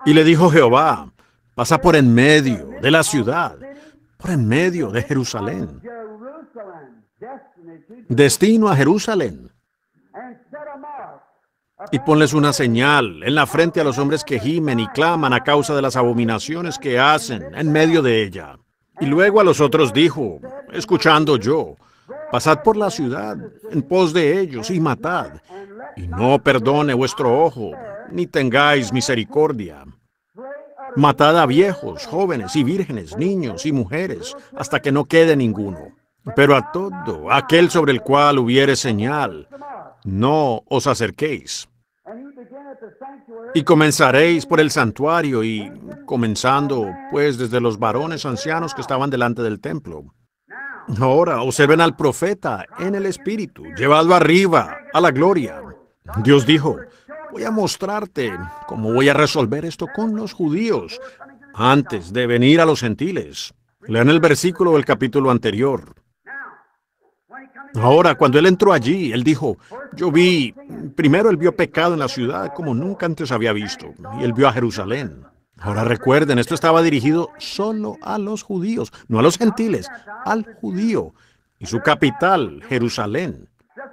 y le dijo Jehová, pasa por en medio de la ciudad, por en medio de Jerusalén, destino a Jerusalén. Y ponles una señal en la frente a los hombres que gimen y claman a causa de las abominaciones que hacen en medio de ella. Y luego a los otros dijo, escuchando yo, pasad por la ciudad en pos de ellos y matad, y no perdone vuestro ojo, ni tengáis misericordia. Matad a viejos, jóvenes y vírgenes, niños y mujeres, hasta que no quede ninguno. Pero a todo aquel sobre el cual hubiere señal, no os acerquéis. Y comenzaréis por el santuario y comenzando pues desde los varones ancianos que estaban delante del templo. Ahora observen al profeta en el espíritu, llevado arriba a la gloria. Dios dijo, Voy a mostrarte cómo voy a resolver esto con los judíos antes de venir a los gentiles. Lean el versículo del capítulo anterior. Ahora, cuando él entró allí, él dijo, yo vi, primero él vio pecado en la ciudad como nunca antes había visto, y él vio a Jerusalén. Ahora recuerden, esto estaba dirigido solo a los judíos, no a los gentiles, al judío y su capital, Jerusalén.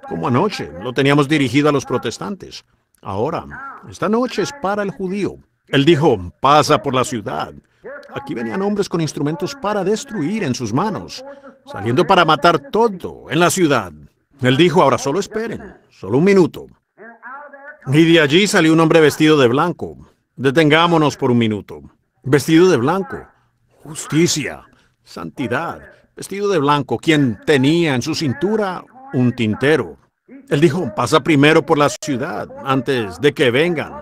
Como anoche, lo teníamos dirigido a los protestantes. Ahora, esta noche es para el judío. Él dijo, pasa por la ciudad. Aquí venían hombres con instrumentos para destruir en sus manos, saliendo para matar todo en la ciudad. Él dijo, ahora solo esperen, solo un minuto. Y de allí salió un hombre vestido de blanco. Detengámonos por un minuto. Vestido de blanco. Justicia. Santidad. Vestido de blanco, quien tenía en su cintura un tintero. Él dijo, pasa primero por la ciudad antes de que vengan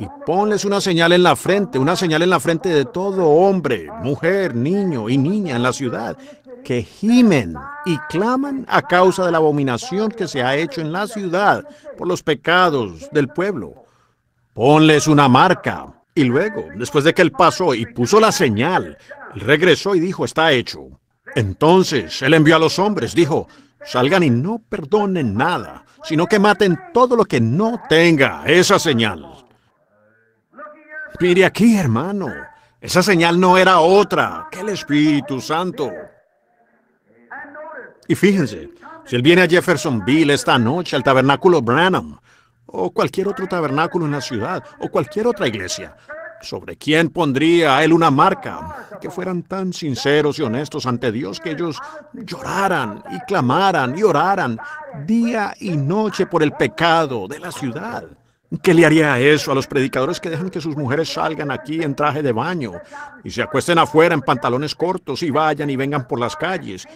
y ponles una señal en la frente, una señal en la frente de todo hombre, mujer, niño y niña en la ciudad, que gimen y claman a causa de la abominación que se ha hecho en la ciudad por los pecados del pueblo. Ponles una marca. Y luego, después de que él pasó y puso la señal, regresó y dijo, está hecho. Entonces él envió a los hombres, dijo, salgan y no perdonen nada, sino que maten todo lo que no tenga esa señal. Mire aquí, hermano, esa señal no era otra que el Espíritu Santo. Y fíjense, si él viene a Jeffersonville esta noche al tabernáculo Branham, o cualquier otro tabernáculo en la ciudad, o cualquier otra iglesia, sobre quién pondría a él una marca, que fueran tan sinceros y honestos ante Dios que ellos lloraran y clamaran y oraran día y noche por el pecado de la ciudad. ¿Qué le haría eso a los predicadores que dejan que sus mujeres salgan aquí en traje de baño y se acuesten afuera en pantalones cortos y vayan y vengan por las calles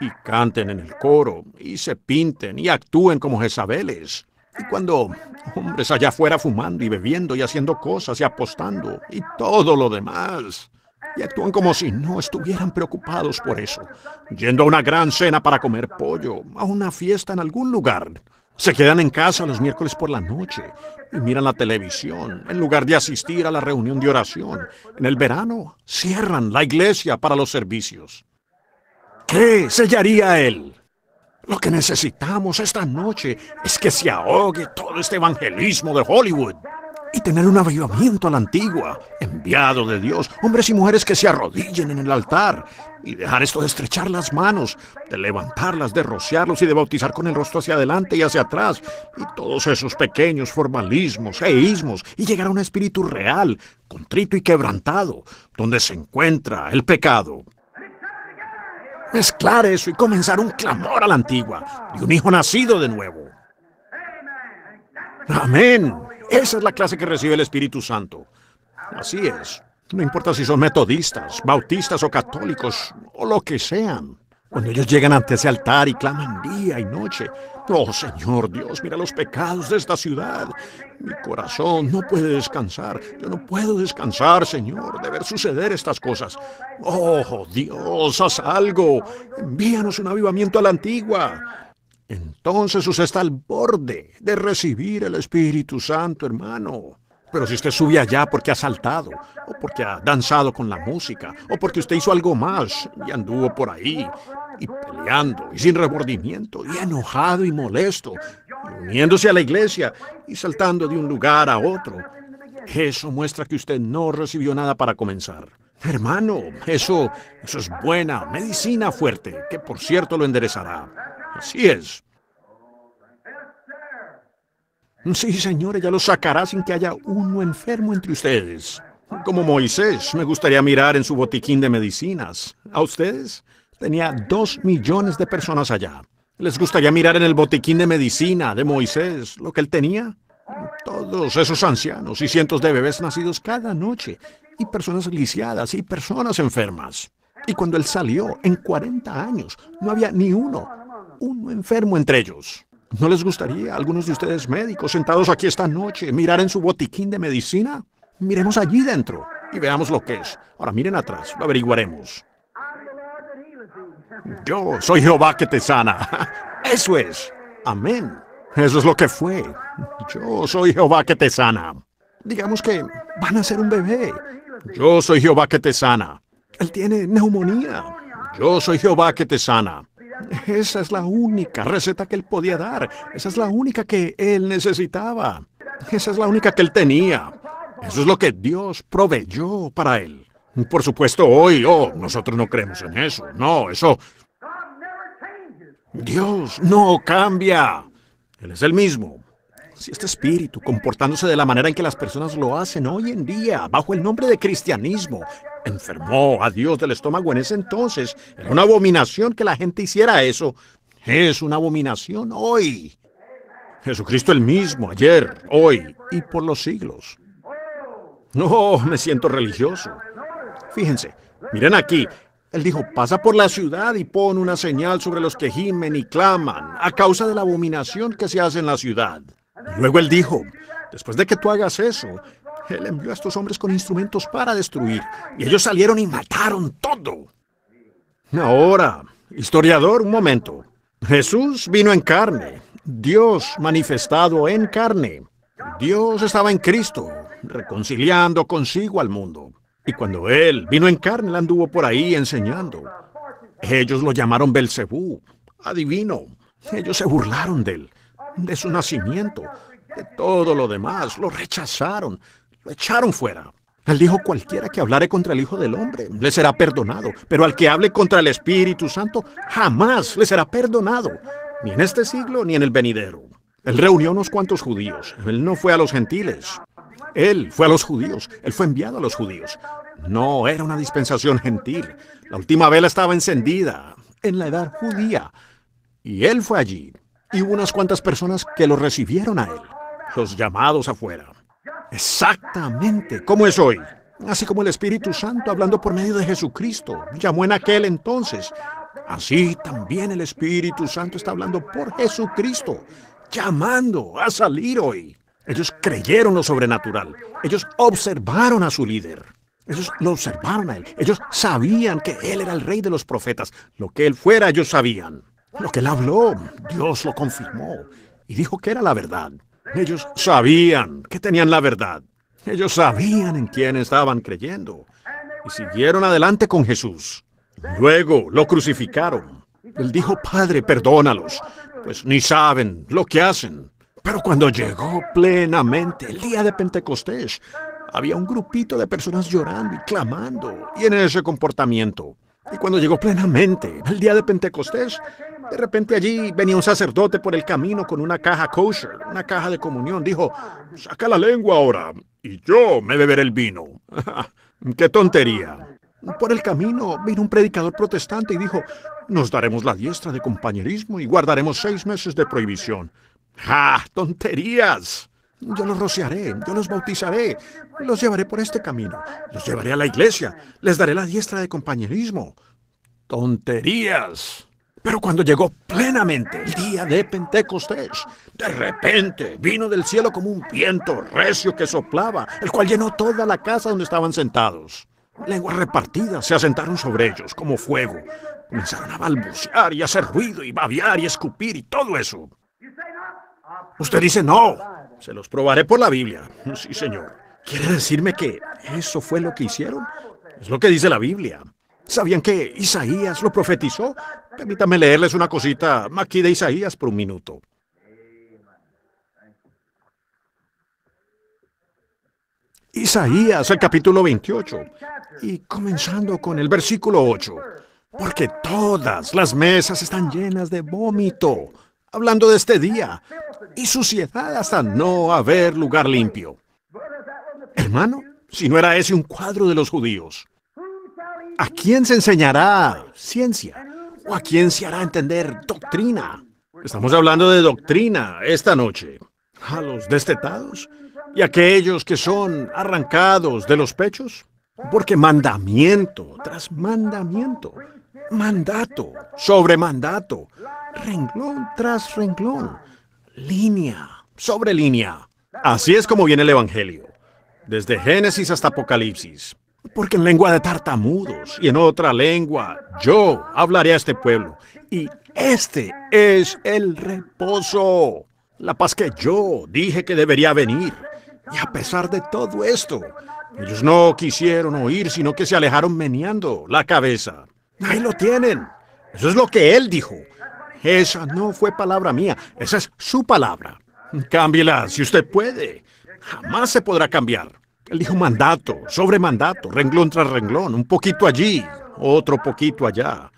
y canten en el coro y se pinten y actúen como Jezabeles? Y cuando hombres allá afuera fumando y bebiendo y haciendo cosas y apostando y todo lo demás. Y actúan como si no estuvieran preocupados por eso. Yendo a una gran cena para comer pollo, a una fiesta en algún lugar. Se quedan en casa los miércoles por la noche y miran la televisión en lugar de asistir a la reunión de oración. En el verano cierran la iglesia para los servicios. ¿Qué sellaría él? Lo que necesitamos esta noche es que se ahogue todo este evangelismo de Hollywood y tener un avivamiento a la antigua, enviado de Dios, hombres y mujeres que se arrodillen en el altar y dejar esto de estrechar las manos, de levantarlas, de rociarlos y de bautizar con el rostro hacia adelante y hacia atrás y todos esos pequeños formalismos eísmos, y llegar a un espíritu real, contrito y quebrantado, donde se encuentra el pecado mezclar eso y comenzar un clamor a la antigua, y un hijo nacido de nuevo. Amén. Esa es la clase que recibe el Espíritu Santo. Así es. No importa si son metodistas, bautistas o católicos, o lo que sean. Cuando ellos llegan ante ese altar y claman día y noche, Oh Señor Dios, mira los pecados de esta ciudad. Mi corazón no puede descansar. Yo no puedo descansar, Señor, de ver suceder estas cosas. Oh Dios, haz algo. Envíanos un avivamiento a la antigua. Entonces usted está al borde de recibir el Espíritu Santo, hermano. Pero si usted sube allá porque ha saltado, o porque ha danzado con la música, o porque usted hizo algo más y anduvo por ahí, y peleando y sin remordimiento y enojado y molesto, y uniéndose a la iglesia y saltando de un lugar a otro. Eso muestra que usted no recibió nada para comenzar. Hermano, eso, eso es buena medicina fuerte, que por cierto lo enderezará. Así es. Sí, señor, ella lo sacará sin que haya uno enfermo entre ustedes. Como Moisés, me gustaría mirar en su botiquín de medicinas. ¿A ustedes? Tenía dos millones de personas allá. ¿Les gustaría mirar en el botiquín de medicina de Moisés lo que él tenía? Todos esos ancianos y cientos de bebés nacidos cada noche, y personas lisiadas y personas enfermas. Y cuando él salió, en 40 años, no había ni uno, uno enfermo entre ellos. ¿No les gustaría, a algunos de ustedes médicos sentados aquí esta noche, mirar en su botiquín de medicina? Miremos allí dentro y veamos lo que es. Ahora miren atrás, lo averiguaremos. Yo soy Jehová que te sana. Eso es. Amén. Eso es lo que fue. Yo soy Jehová que te sana. Digamos que van a ser un bebé. Yo soy Jehová que te sana. Él tiene neumonía. Yo soy Jehová que te sana. Esa es la única receta que él podía dar. Esa es la única que él necesitaba. Esa es la única que él tenía. Eso es lo que Dios proveyó para él. Por supuesto, hoy, oh, nosotros no creemos en eso. No, eso... Dios no cambia. Él es el mismo. Si este espíritu, comportándose de la manera en que las personas lo hacen hoy en día, bajo el nombre de cristianismo, enfermó a Dios del estómago en ese entonces, era una abominación que la gente hiciera eso. Es una abominación hoy. Jesucristo el mismo, ayer, hoy y por los siglos. No, me siento religioso. Fíjense, miren aquí. Él dijo, pasa por la ciudad y pon una señal sobre los que gimen y claman a causa de la abominación que se hace en la ciudad. Luego él dijo, después de que tú hagas eso, él envió a estos hombres con instrumentos para destruir, y ellos salieron y mataron todo. Ahora, historiador, un momento. Jesús vino en carne, Dios manifestado en carne. Dios estaba en Cristo, reconciliando consigo al mundo. Y cuando él vino en carne, él anduvo por ahí enseñando. Ellos lo llamaron Belcebú, adivino. Ellos se burlaron de él, de su nacimiento, de todo lo demás. Lo rechazaron, lo echaron fuera. Él dijo, cualquiera que hablare contra el Hijo del Hombre le será perdonado, pero al que hable contra el Espíritu Santo jamás le será perdonado, ni en este siglo ni en el venidero. Él reunió unos cuantos judíos, él no fue a los gentiles, él fue a los judíos, él fue enviado a los judíos. No era una dispensación gentil. La última vela estaba encendida en la edad judía. Y él fue allí. Y hubo unas cuantas personas que lo recibieron a él. Los llamados afuera. Exactamente como es hoy. Así como el Espíritu Santo hablando por medio de Jesucristo. Llamó en aquel entonces. Así también el Espíritu Santo está hablando por Jesucristo. Llamando a salir hoy. Ellos creyeron lo sobrenatural. Ellos observaron a su líder. Ellos lo observaron a él. Ellos sabían que él era el rey de los profetas. Lo que él fuera, ellos sabían. Lo que él habló, Dios lo confirmó. Y dijo que era la verdad. Ellos sabían que tenían la verdad. Ellos sabían en quién estaban creyendo. Y siguieron adelante con Jesús. Luego lo crucificaron. Él dijo, Padre, perdónalos, pues ni saben lo que hacen. Pero cuando llegó plenamente el día de Pentecostés, había un grupito de personas llorando y clamando, y en ese comportamiento. Y cuando llegó plenamente el día de Pentecostés, de repente allí venía un sacerdote por el camino con una caja kosher, una caja de comunión. Dijo, saca la lengua ahora, y yo me beberé el vino. ¡Qué tontería! Por el camino vino un predicador protestante y dijo, nos daremos la diestra de compañerismo y guardaremos seis meses de prohibición. ¡Ja! ¡Tonterías! Yo los rociaré, yo los bautizaré, los llevaré por este camino, los llevaré a la iglesia, les daré la diestra de compañerismo. ¡Tonterías! Pero cuando llegó plenamente el día de Pentecostés, de repente vino del cielo como un viento recio que soplaba, el cual llenó toda la casa donde estaban sentados. Lenguas repartidas se asentaron sobre ellos como fuego. Comenzaron a balbucear y hacer ruido y babear y escupir y todo eso. Usted dice no. Se los probaré por la Biblia. Sí, señor. ¿Quiere decirme que eso fue lo que hicieron? Es lo que dice la Biblia. ¿Sabían que Isaías lo profetizó? Permítame leerles una cosita aquí de Isaías por un minuto. Isaías, el capítulo 28, y comenzando con el versículo 8, porque todas las mesas están llenas de vómito hablando de este día, y suciedad hasta no haber lugar limpio. Hermano, si no era ese un cuadro de los judíos, ¿a quién se enseñará ciencia? ¿O a quién se hará entender doctrina? Estamos hablando de doctrina esta noche. A los destetados y a aquellos que son arrancados de los pechos. Porque mandamiento tras mandamiento, mandato sobre mandato, renglón tras renglón, línea sobre línea. Así es como viene el Evangelio, desde Génesis hasta Apocalipsis. Porque en lengua de tartamudos y en otra lengua yo hablaré a este pueblo. Y este es el reposo, la paz que yo dije que debería venir. Y a pesar de todo esto, ellos no quisieron oír, sino que se alejaron meneando la cabeza. Ahí lo tienen. Eso es lo que él dijo. Esa no fue palabra mía, esa es su palabra. Cámbiela si usted puede. Jamás se podrá cambiar. Él dijo mandato, sobre mandato, renglón tras renglón, un poquito allí, otro poquito allá.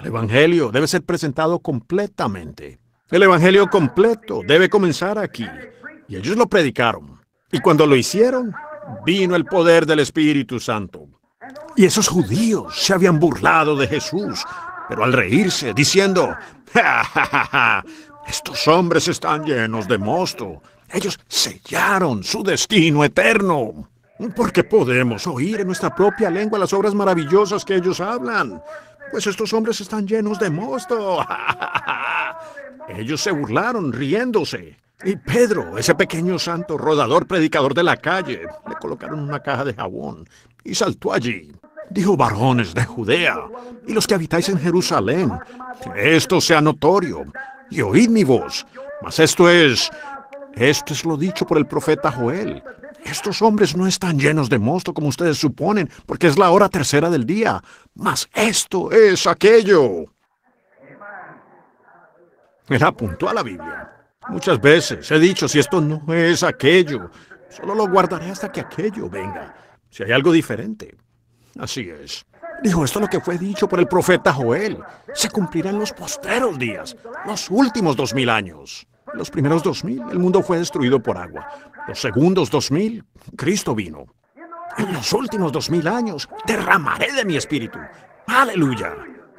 El Evangelio debe ser presentado completamente. El Evangelio completo debe comenzar aquí. Y ellos lo predicaron. Y cuando lo hicieron, vino el poder del Espíritu Santo. Y esos judíos se habían burlado de Jesús, pero al reírse, diciendo, ¡Ja, ja, ja, ja! Estos hombres están llenos de mosto. Ellos sellaron su destino eterno. ¿Por qué podemos oír en nuestra propia lengua las obras maravillosas que ellos hablan. Pues estos hombres están llenos de mosto. ellos se burlaron riéndose. Y Pedro, ese pequeño santo rodador predicador de la calle, le colocaron una caja de jabón y saltó allí dijo varones de Judea, y los que habitáis en Jerusalén, que esto sea notorio, y oíd mi voz. Mas esto es, esto es lo dicho por el profeta Joel. Estos hombres no están llenos de mosto como ustedes suponen, porque es la hora tercera del día. Mas esto es aquello. Era puntual la Biblia. Muchas veces he dicho, si esto no es aquello, solo lo guardaré hasta que aquello venga, si hay algo diferente. Así es. Dijo, esto lo que fue dicho por el profeta Joel. Se cumplirán los posteros días, los últimos dos mil años. Los primeros dos mil, el mundo fue destruido por agua. Los segundos dos mil, Cristo vino. En los últimos dos mil años, derramaré de mi espíritu. Aleluya.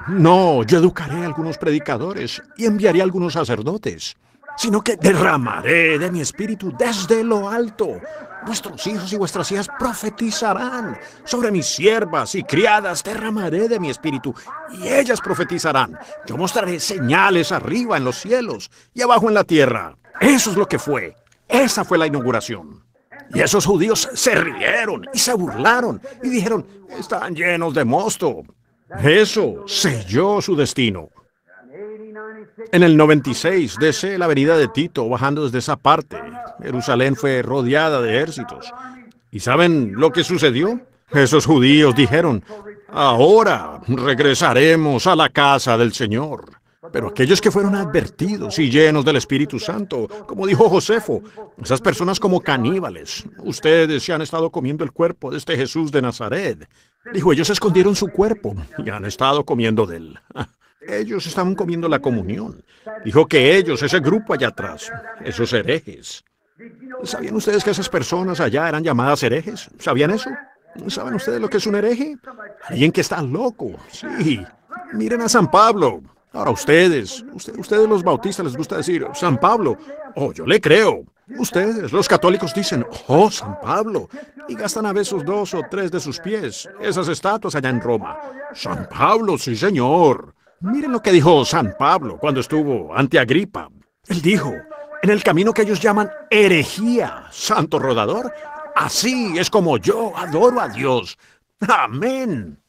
No, yo educaré a algunos predicadores y enviaré a algunos sacerdotes sino que derramaré de mi espíritu desde lo alto. Vuestros hijos y vuestras hijas profetizarán. Sobre mis siervas y criadas derramaré de mi espíritu, y ellas profetizarán. Yo mostraré señales arriba en los cielos y abajo en la tierra. Eso es lo que fue. Esa fue la inauguración. Y esos judíos se rieron y se burlaron y dijeron, están llenos de mosto. Eso selló su destino. En el 96, desee la avenida de Tito, bajando desde esa parte, Jerusalén fue rodeada de ejércitos. ¿Y saben lo que sucedió? Esos judíos dijeron, ahora regresaremos a la casa del Señor. Pero aquellos que fueron advertidos y llenos del Espíritu Santo, como dijo Josefo, esas personas como caníbales, ustedes se han estado comiendo el cuerpo de este Jesús de Nazaret. Dijo, ellos escondieron su cuerpo y han estado comiendo de él. Ellos estaban comiendo la comunión. Dijo que ellos, ese grupo allá atrás, esos herejes. ¿Sabían ustedes que esas personas allá eran llamadas herejes? ¿Sabían eso? ¿Saben ustedes lo que es un hereje? Alguien que está loco. Sí. Miren a San Pablo. Ahora ustedes, ustedes los bautistas les gusta decir, San Pablo, oh, yo le creo. Ustedes, los católicos, dicen, oh, San Pablo, y gastan a veces dos o tres de sus pies, esas estatuas allá en Roma. San Pablo, sí señor. Miren lo que dijo San Pablo cuando estuvo ante Agripa. Él dijo, en el camino que ellos llaman herejía, santo rodador, así es como yo adoro a Dios. Amén.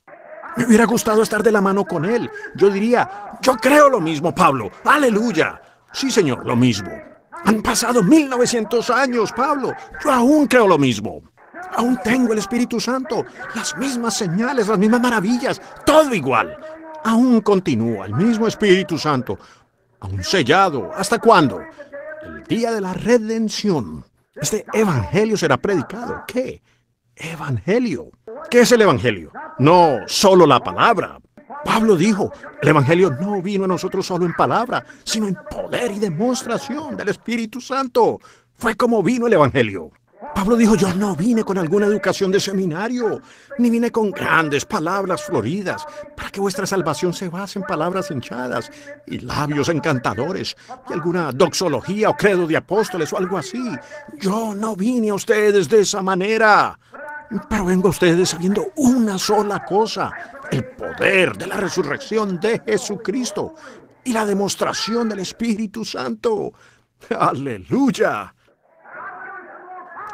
Me hubiera gustado estar de la mano con él. Yo diría, yo creo lo mismo, Pablo. Aleluya. Sí, señor, lo mismo. Han pasado 1900 años, Pablo. Yo aún creo lo mismo. Aún tengo el Espíritu Santo, las mismas señales, las mismas maravillas, todo igual aún continúa el mismo Espíritu Santo, aún sellado. ¿Hasta cuándo? El día de la redención. Este evangelio será predicado. ¿Qué? Evangelio. ¿Qué es el evangelio? No solo la palabra. Pablo dijo, el evangelio no vino a nosotros solo en palabra, sino en poder y demostración del Espíritu Santo. Fue como vino el evangelio. Pablo dijo, yo no vine con alguna educación de seminario, ni vine con grandes palabras floridas, para que vuestra salvación se base en palabras hinchadas y labios encantadores, y alguna doxología o credo de apóstoles o algo así. Yo no vine a ustedes de esa manera, pero vengo a ustedes sabiendo una sola cosa, el poder de la resurrección de Jesucristo y la demostración del Espíritu Santo. Aleluya.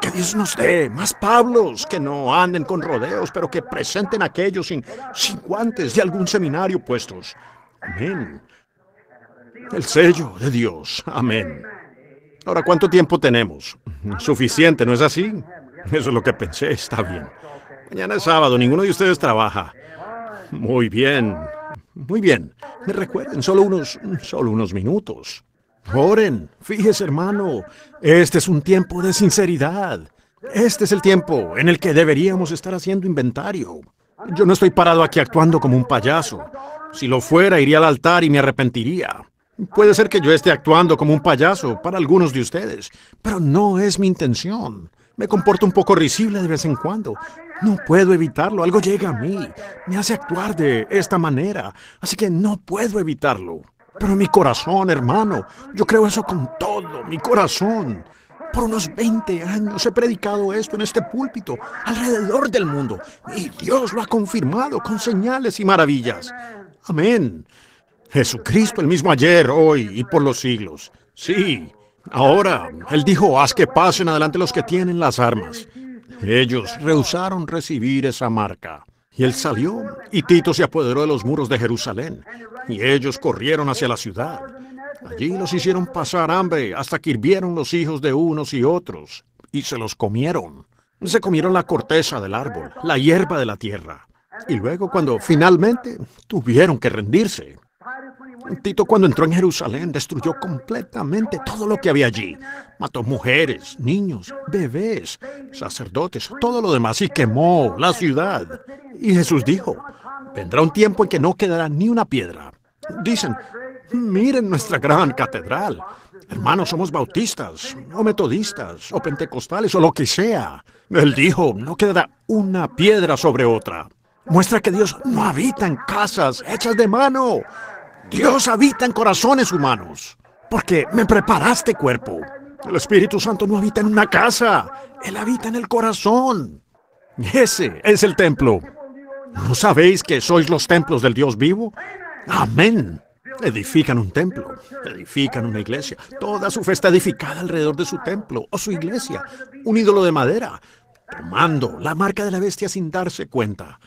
Que Dios nos dé más Pablos que no anden con rodeos, pero que presenten aquellos sin, sin guantes de algún seminario puestos. Amén. El sello de Dios. Amén. Ahora, ¿cuánto tiempo tenemos? Suficiente, ¿no es así? Eso es lo que pensé. Está bien. Mañana es sábado, ninguno de ustedes trabaja. Muy bien. Muy bien. Me recuerden, solo unos, solo unos minutos. Oren, fíjese hermano, este es un tiempo de sinceridad. Este es el tiempo en el que deberíamos estar haciendo inventario. Yo no estoy parado aquí actuando como un payaso. Si lo fuera, iría al altar y me arrepentiría. Puede ser que yo esté actuando como un payaso para algunos de ustedes, pero no es mi intención. Me comporto un poco risible de vez en cuando. No puedo evitarlo, algo llega a mí, me hace actuar de esta manera, así que no puedo evitarlo. Pero mi corazón, hermano, yo creo eso con todo, mi corazón. Por unos 20 años he predicado esto en este púlpito, alrededor del mundo, y Dios lo ha confirmado con señales y maravillas. Amén. Jesucristo el mismo ayer, hoy y por los siglos. Sí, ahora, Él dijo, haz que pasen adelante los que tienen las armas. Ellos rehusaron recibir esa marca. Y él salió, y Tito se apoderó de los muros de Jerusalén, y ellos corrieron hacia la ciudad. Allí los hicieron pasar hambre hasta que hirvieron los hijos de unos y otros, y se los comieron. Se comieron la corteza del árbol, la hierba de la tierra. Y luego cuando finalmente tuvieron que rendirse, Tito cuando entró en Jerusalén destruyó completamente todo lo que había allí. Mató mujeres, niños, bebés, sacerdotes, todo lo demás y quemó la ciudad. Y Jesús dijo, vendrá un tiempo en que no quedará ni una piedra. Dicen, miren nuestra gran catedral. Hermanos, somos bautistas, o metodistas, o pentecostales, o lo que sea. Él dijo, no quedará una piedra sobre otra. Muestra que Dios no habita en casas hechas de mano, Dios habita en corazones humanos, porque me preparaste cuerpo. El Espíritu Santo no habita en una casa, Él habita en el corazón. Ese es el templo. ¿No sabéis que sois los templos del Dios vivo? Amén. Edifican un templo, edifican una iglesia. Toda su fe está edificada alrededor de su templo o su iglesia. Un ídolo de madera, tomando la marca de la bestia sin darse cuenta.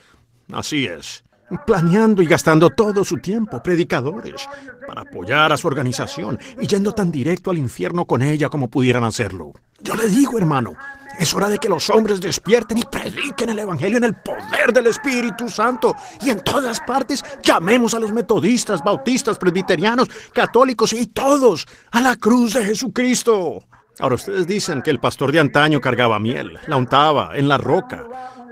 Así es planeando y gastando todo su tiempo, predicadores, para apoyar a su organización y yendo tan directo al infierno con ella como pudieran hacerlo. Yo le digo, hermano, es hora de que los hombres despierten y prediquen el Evangelio en el poder del Espíritu Santo. Y en todas partes llamemos a los metodistas, bautistas, presbiterianos, católicos y todos a la cruz de Jesucristo. Ahora ustedes dicen que el pastor de antaño cargaba miel, la untaba en la roca.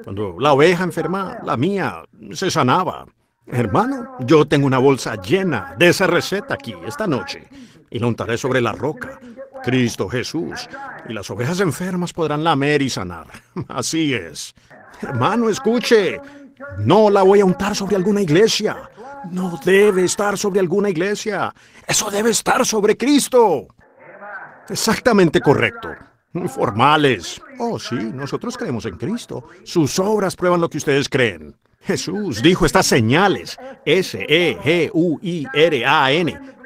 Cuando la oveja enferma, la mía, se sanaba. Hermano, yo tengo una bolsa llena de esa receta aquí esta noche y la untaré sobre la roca, Cristo Jesús, y las ovejas enfermas podrán lamer y sanar. Así es. Hermano, escuche, no la voy a untar sobre alguna iglesia. No debe estar sobre alguna iglesia. Eso debe estar sobre Cristo. Exactamente correcto formales. Oh, sí, nosotros creemos en Cristo. Sus obras prueban lo que ustedes creen. Jesús dijo estas señales. S-E-G-U-I-R-A-N.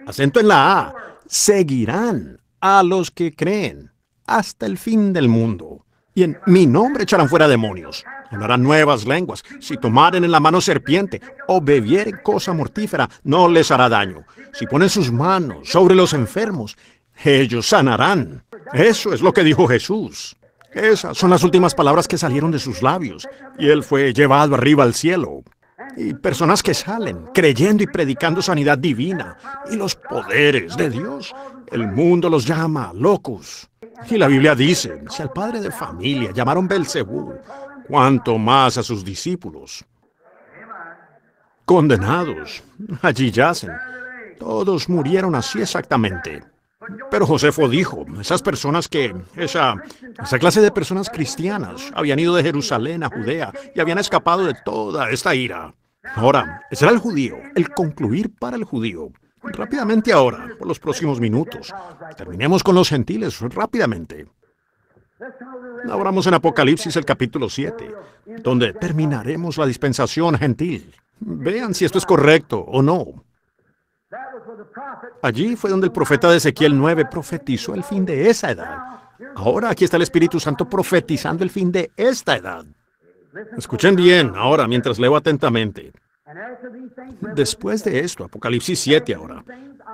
Acento en la A. Seguirán a los que creen hasta el fin del mundo. Y en mi nombre echarán fuera demonios. Hablarán nuevas lenguas. Si tomaren en la mano serpiente o bebieren cosa mortífera, no les hará daño. Si ponen sus manos sobre los enfermos, ellos sanarán. Eso es lo que dijo Jesús. Esas son las últimas palabras que salieron de sus labios. Y él fue llevado arriba al cielo. Y personas que salen creyendo y predicando sanidad divina y los poderes de Dios. El mundo los llama locos. Y la Biblia dice, si al padre de familia llamaron Belcebú, cuanto más a sus discípulos. Condenados, allí yacen. Todos murieron así exactamente. Pero Josefo dijo, esas personas que, esa, clase de personas cristianas habían ido de Jerusalén a Judea y habían escapado de toda esta ira. Ahora, será el judío, el concluir para el judío. Rápidamente ahora, por los próximos minutos. Terminemos con los gentiles rápidamente. vamos en Apocalipsis el capítulo 7, donde terminaremos la dispensación gentil. Vean si esto es correcto o no. Allí fue donde el profeta de Ezequiel 9 profetizó el fin de esa edad. Ahora aquí está el Espíritu Santo profetizando el fin de esta edad. Escuchen bien ahora mientras leo atentamente. Después de esto, Apocalipsis 7 ahora.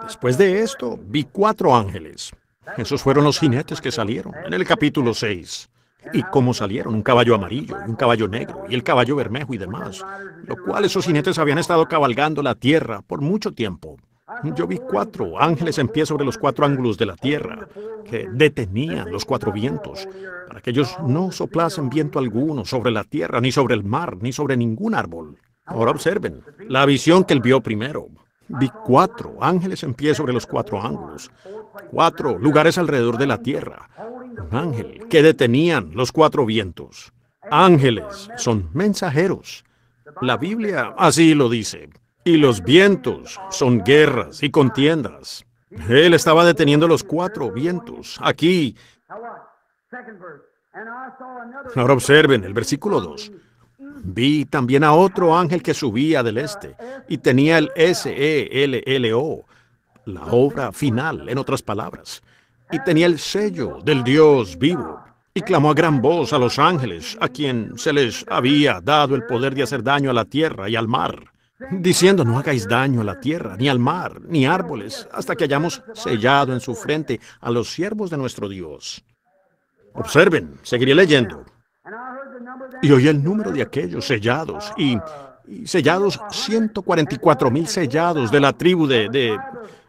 Después de esto, vi cuatro ángeles. Esos fueron los jinetes que salieron en el capítulo 6. Y cómo salieron, un caballo amarillo, un caballo negro, y el caballo bermejo y demás, lo cual esos jinetes habían estado cabalgando la tierra por mucho tiempo. Yo vi cuatro ángeles en pie sobre los cuatro ángulos de la tierra, que detenían los cuatro vientos, para que ellos no soplasen viento alguno sobre la tierra, ni sobre el mar, ni sobre ningún árbol. Ahora observen la visión que él vio primero. Vi cuatro ángeles en pie sobre los cuatro ángulos, cuatro lugares alrededor de la tierra, un ángel que detenían los cuatro vientos. Ángeles son mensajeros. La Biblia así lo dice y los vientos son guerras y contiendas. Él estaba deteniendo los cuatro vientos. Aquí. Ahora observen el versículo 2. Vi también a otro ángel que subía del este y tenía el S-E-L-L-O, la obra final, en otras palabras. Y tenía el sello del Dios vivo y clamó a gran voz a los ángeles, a quien se les había dado el poder de hacer daño a la tierra y al mar diciendo no hagáis daño a la tierra, ni al mar, ni árboles, hasta que hayamos sellado en su frente a los siervos de nuestro Dios. Observen, seguiré leyendo. Y oí el número de aquellos sellados, y, sellados 144 mil sellados de la tribu de, de,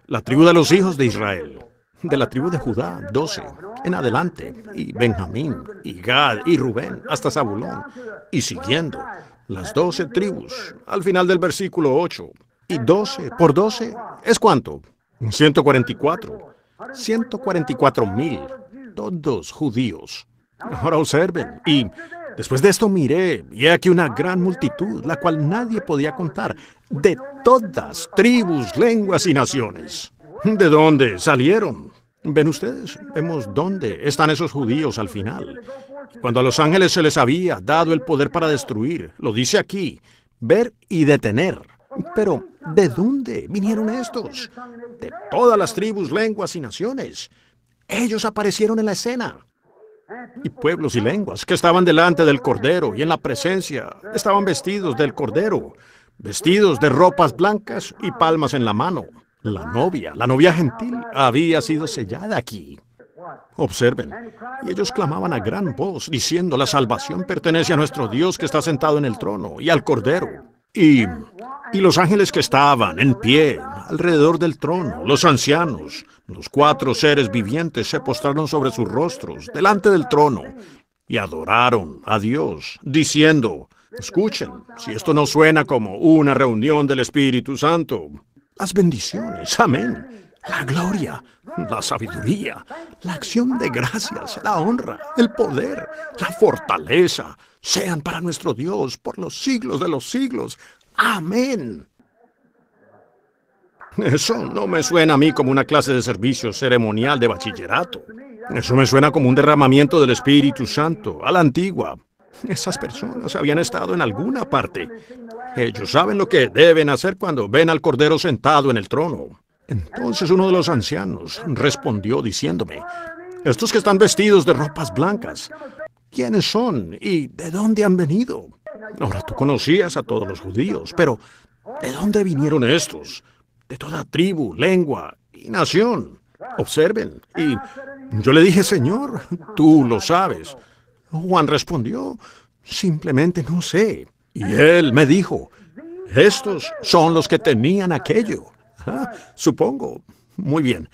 la tribu de los hijos de Israel, de la tribu de Judá, 12, en adelante, y Benjamín, y Gad, y Rubén, hasta Zabulón, y siguiendo, las doce tribus, al final del versículo 8. Y doce por doce, es cuánto? 144. 144 mil, todos judíos. Ahora observen. Y después de esto miré, y aquí una gran multitud, la cual nadie podía contar, de todas tribus, lenguas y naciones. ¿De dónde salieron? ¿Ven ustedes? Vemos dónde están esos judíos al final. Cuando a los ángeles se les había dado el poder para destruir, lo dice aquí, ver y detener. Pero, ¿de dónde vinieron estos? De todas las tribus, lenguas y naciones. Ellos aparecieron en la escena. Y pueblos y lenguas que estaban delante del Cordero y en la presencia estaban vestidos del Cordero, vestidos de ropas blancas y palmas en la mano. La novia, la novia gentil, había sido sellada aquí. Observen. Y ellos clamaban a gran voz, diciendo, la salvación pertenece a nuestro Dios que está sentado en el trono y al Cordero. Y, y los ángeles que estaban en pie alrededor del trono, los ancianos, los cuatro seres vivientes se postraron sobre sus rostros delante del trono y adoraron a Dios, diciendo, escuchen, si esto no suena como una reunión del Espíritu Santo las bendiciones, amén, la gloria, la sabiduría, la acción de gracias, la honra, el poder, la fortaleza, sean para nuestro Dios por los siglos de los siglos. Amén. Eso no me suena a mí como una clase de servicio ceremonial de bachillerato. Eso me suena como un derramamiento del Espíritu Santo, a la antigua, esas personas habían estado en alguna parte. Ellos saben lo que deben hacer cuando ven al Cordero sentado en el trono. Entonces uno de los ancianos respondió diciéndome, estos que están vestidos de ropas blancas, ¿quiénes son y de dónde han venido? Ahora tú conocías a todos los judíos, pero ¿de dónde vinieron estos? De toda tribu, lengua y nación. Observen. Y yo le dije, Señor, tú lo sabes. Juan respondió, simplemente no sé. Y él me dijo, estos son los que tenían aquello. Ah, supongo. Muy bien.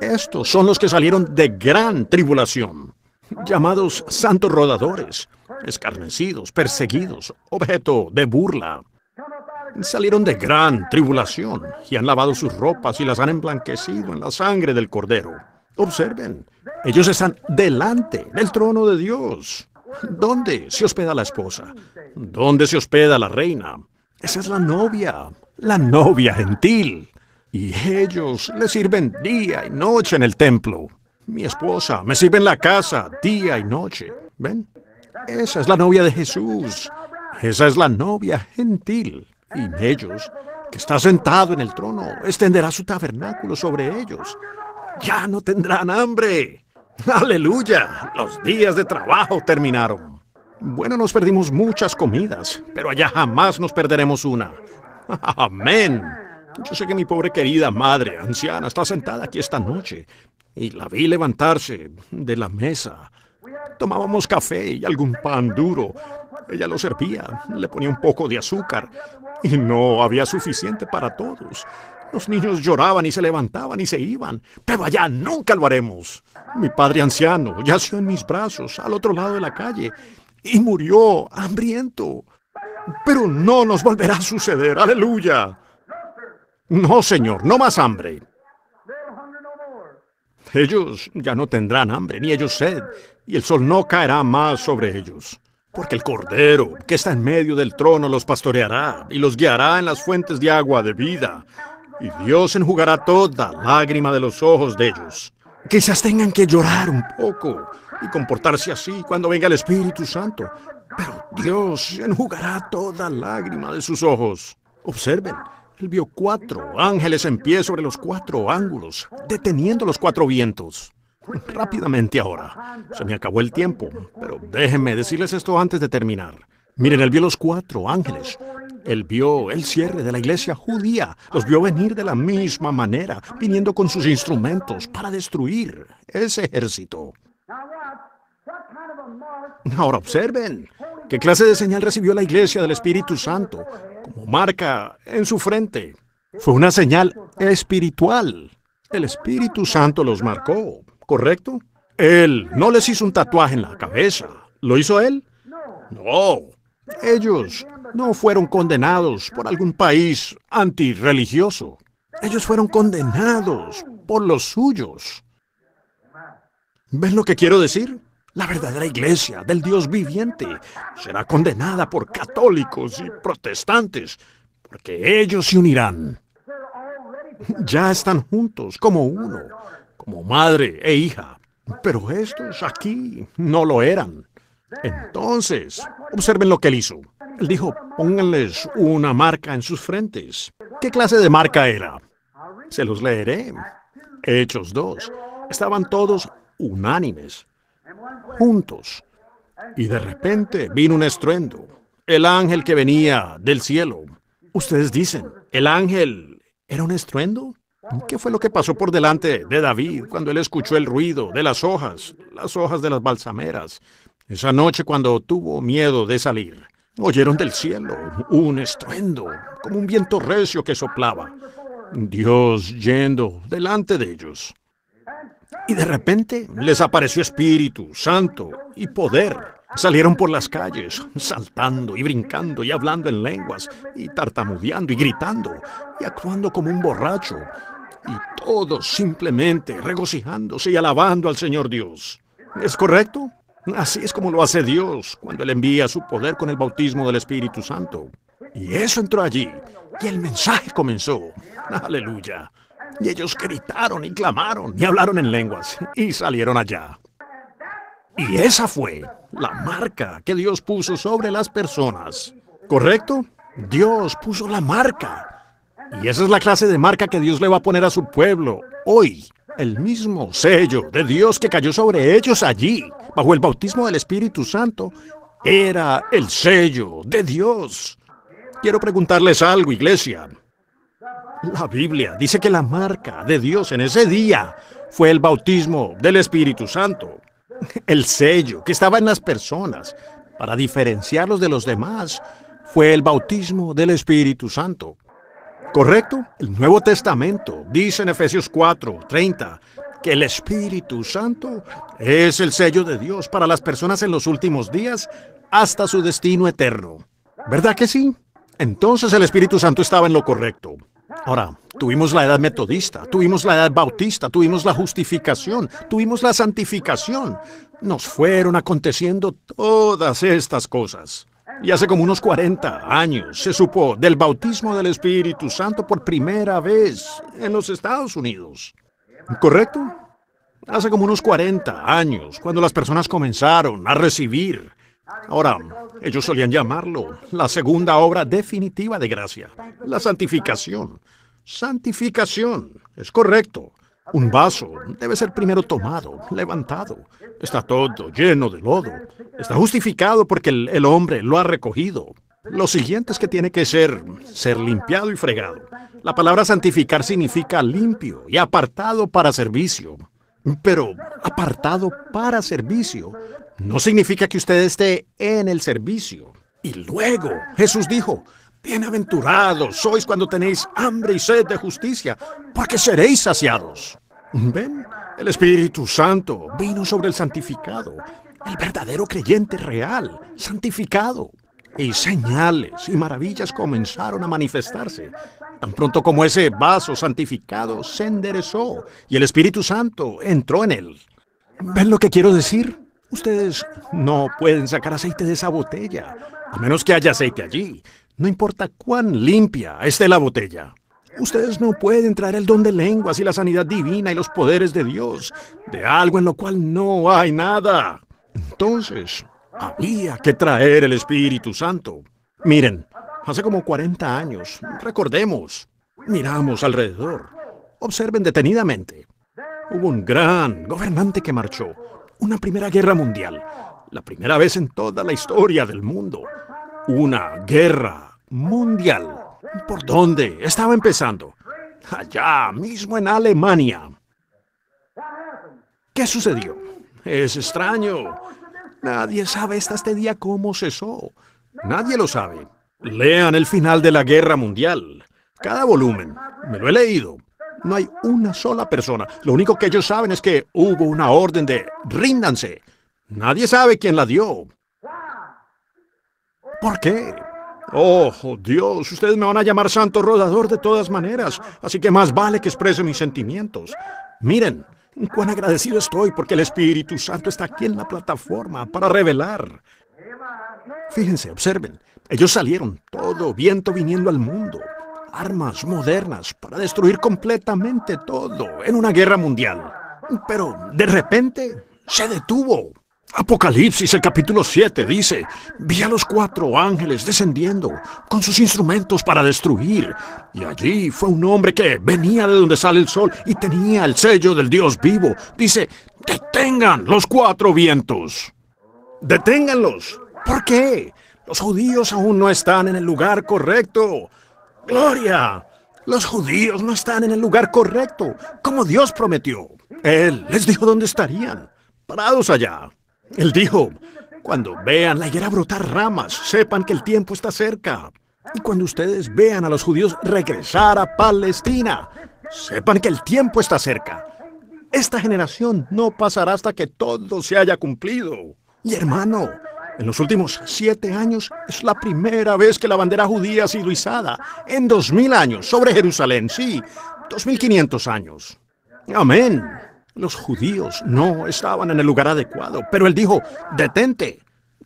Estos son los que salieron de gran tribulación, llamados santos rodadores, escarnecidos, perseguidos, objeto de burla. Salieron de gran tribulación y han lavado sus ropas y las han emblanquecido en la sangre del cordero. Observen, ellos están delante del trono de Dios. ¿Dónde se hospeda la esposa? ¿Dónde se hospeda la reina? Esa es la novia, la novia gentil. Y ellos le sirven día y noche en el templo. Mi esposa me sirve en la casa día y noche. ¿Ven? Esa es la novia de Jesús. Esa es la novia gentil. Y ellos, que está sentado en el trono, extenderá su tabernáculo sobre ellos ya no tendrán hambre. Aleluya, los días de trabajo terminaron. Bueno, nos perdimos muchas comidas, pero allá jamás nos perderemos una. Amén. Yo sé que mi pobre querida madre anciana está sentada aquí esta noche y la vi levantarse de la mesa. Tomábamos café y algún pan duro. Ella lo servía, le ponía un poco de azúcar y no había suficiente para todos. Los niños lloraban y se levantaban y se iban. Pero allá nunca lo haremos. Mi padre anciano yació en mis brazos, al otro lado de la calle, y murió hambriento. Pero no nos volverá a suceder. Aleluya. No, Señor, no más hambre. Ellos ya no tendrán hambre, ni ellos sed, y el sol no caerá más sobre ellos. Porque el Cordero, que está en medio del trono, los pastoreará y los guiará en las fuentes de agua de vida y Dios enjugará toda lágrima de los ojos de ellos. Quizás tengan que llorar un poco y comportarse así cuando venga el Espíritu Santo, pero Dios enjugará toda lágrima de sus ojos. Observen, él vio cuatro ángeles en pie sobre los cuatro ángulos, deteniendo los cuatro vientos. Rápidamente ahora. Se me acabó el tiempo, pero déjenme decirles esto antes de terminar. Miren, él vio los cuatro ángeles, él vio el cierre de la iglesia judía, los vio venir de la misma manera, viniendo con sus instrumentos para destruir ese ejército. Ahora observen, ¿qué clase de señal recibió la iglesia del Espíritu Santo? Como marca en su frente. Fue una señal espiritual. El Espíritu Santo los marcó, ¿correcto? Él no les hizo un tatuaje en la cabeza. ¿Lo hizo él? No. Ellos no fueron condenados por algún país antirreligioso. Ellos fueron condenados por los suyos. ¿Ven lo que quiero decir? La verdadera iglesia del Dios viviente será condenada por católicos y protestantes, porque ellos se unirán. Ya están juntos como uno, como madre e hija, pero estos aquí no lo eran. Entonces, observen lo que él hizo. Él dijo, pónganles una marca en sus frentes. ¿Qué clase de marca era? Se los leeré. Hechos 2. Estaban todos unánimes, juntos. Y de repente vino un estruendo. El ángel que venía del cielo. Ustedes dicen, ¿el ángel era un estruendo? ¿Qué fue lo que pasó por delante de David cuando él escuchó el ruido de las hojas, las hojas de las balsameras, esa noche cuando tuvo miedo de salir? Oyeron del cielo un estruendo, como un viento recio que soplaba. Dios yendo delante de ellos. Y de repente les apareció Espíritu Santo y poder. Salieron por las calles, saltando y brincando y hablando en lenguas, y tartamudeando y gritando, y actuando como un borracho, y todos simplemente regocijándose y alabando al Señor Dios. ¿Es correcto? Así es como lo hace Dios cuando Él envía su poder con el bautismo del Espíritu Santo. Y eso entró allí. Y el mensaje comenzó. Aleluya. Y ellos gritaron y clamaron y hablaron en lenguas y salieron allá. Y esa fue la marca que Dios puso sobre las personas. ¿Correcto? Dios puso la marca. Y esa es la clase de marca que Dios le va a poner a su pueblo hoy el mismo sello de Dios que cayó sobre ellos allí, bajo el bautismo del Espíritu Santo, era el sello de Dios. Quiero preguntarles algo, iglesia. La Biblia dice que la marca de Dios en ese día fue el bautismo del Espíritu Santo, el sello que estaba en las personas para diferenciarlos de los demás. Fue el bautismo del Espíritu Santo. ¿Correcto? El Nuevo Testamento dice en Efesios 4, 30, que el Espíritu Santo es el sello de Dios para las personas en los últimos días hasta su destino eterno. ¿Verdad que sí? Entonces el Espíritu Santo estaba en lo correcto. Ahora, tuvimos la edad metodista, tuvimos la edad bautista, tuvimos la justificación, tuvimos la santificación. Nos fueron aconteciendo todas estas cosas. Y hace como unos 40 años se supo del bautismo del Espíritu Santo por primera vez en los Estados Unidos. ¿Correcto? Hace como unos 40 años, cuando las personas comenzaron a recibir. Ahora, ellos solían llamarlo la segunda obra definitiva de gracia, la santificación. Santificación, es correcto. Un vaso debe ser primero tomado, levantado. Está todo lleno de lodo. Está justificado porque el, hombre lo ha recogido. Lo siguiente es que tiene que ser, ser limpiado y fregado. La palabra santificar significa limpio y apartado para servicio. Pero apartado para servicio no significa que usted esté en el servicio. Y luego Jesús dijo, Bienaventurados sois cuando tenéis hambre y sed de justicia, porque seréis saciados. Ven, el Espíritu Santo vino sobre el santificado, el verdadero creyente real, santificado. Y señales y maravillas comenzaron a manifestarse. Tan pronto como ese vaso santificado se enderezó y el Espíritu Santo entró en él. ¿Ven lo que quiero decir? Ustedes no pueden sacar aceite de esa botella, a menos que haya aceite allí. No importa cuán limpia esté la botella. Ustedes no pueden traer el don de lenguas y la sanidad divina y los poderes de Dios de algo en lo cual no hay nada. Entonces, había que traer el Espíritu Santo. Miren, hace como 40 años, recordemos, miramos alrededor, observen detenidamente. Hubo un gran gobernante que marchó, una primera guerra mundial, la primera vez en toda la historia del mundo, una guerra mundial. ¿Por dónde? Estaba empezando. Allá, mismo en Alemania. ¿Qué sucedió? Es extraño. Nadie sabe hasta este día cómo cesó. Nadie lo sabe. Lean el final de la guerra mundial. Cada volumen. Me lo he leído. No hay una sola persona. Lo único que ellos saben es que hubo una orden de ríndanse. Nadie sabe quién la dio. ¿Por qué? Oh, Dios, ustedes me van a llamar santo rodador de todas maneras, así que más vale que exprese mis sentimientos. Miren, cuán agradecido estoy porque el Espíritu Santo está aquí en la plataforma para revelar. Fíjense, observen, ellos salieron, todo viento viniendo al mundo, armas modernas para destruir completamente todo en una guerra mundial. Pero de repente se detuvo. Apocalipsis, el capítulo 7, dice, vi a los cuatro ángeles descendiendo con sus instrumentos para destruir. Y allí fue un hombre que venía de donde sale el sol y tenía el sello del Dios vivo. Dice, detengan los cuatro vientos. Deténganlos. ¿Por qué? Los judíos aún no están en el lugar correcto. Gloria. Los judíos no están en el lugar correcto, como Dios prometió. Él les dijo dónde estarían. Parados allá. Él dijo, cuando vean la higuera brotar ramas, sepan que el tiempo está cerca. Y cuando ustedes vean a los judíos regresar a Palestina, sepan que el tiempo está cerca. Esta generación no pasará hasta que todo se haya cumplido. Y hermano, en los últimos siete años es la primera vez que la bandera judía ha sido izada. En dos mil años, sobre Jerusalén, sí. Dos mil quinientos años. Amén. Los judíos no estaban en el lugar adecuado, pero él dijo, detente,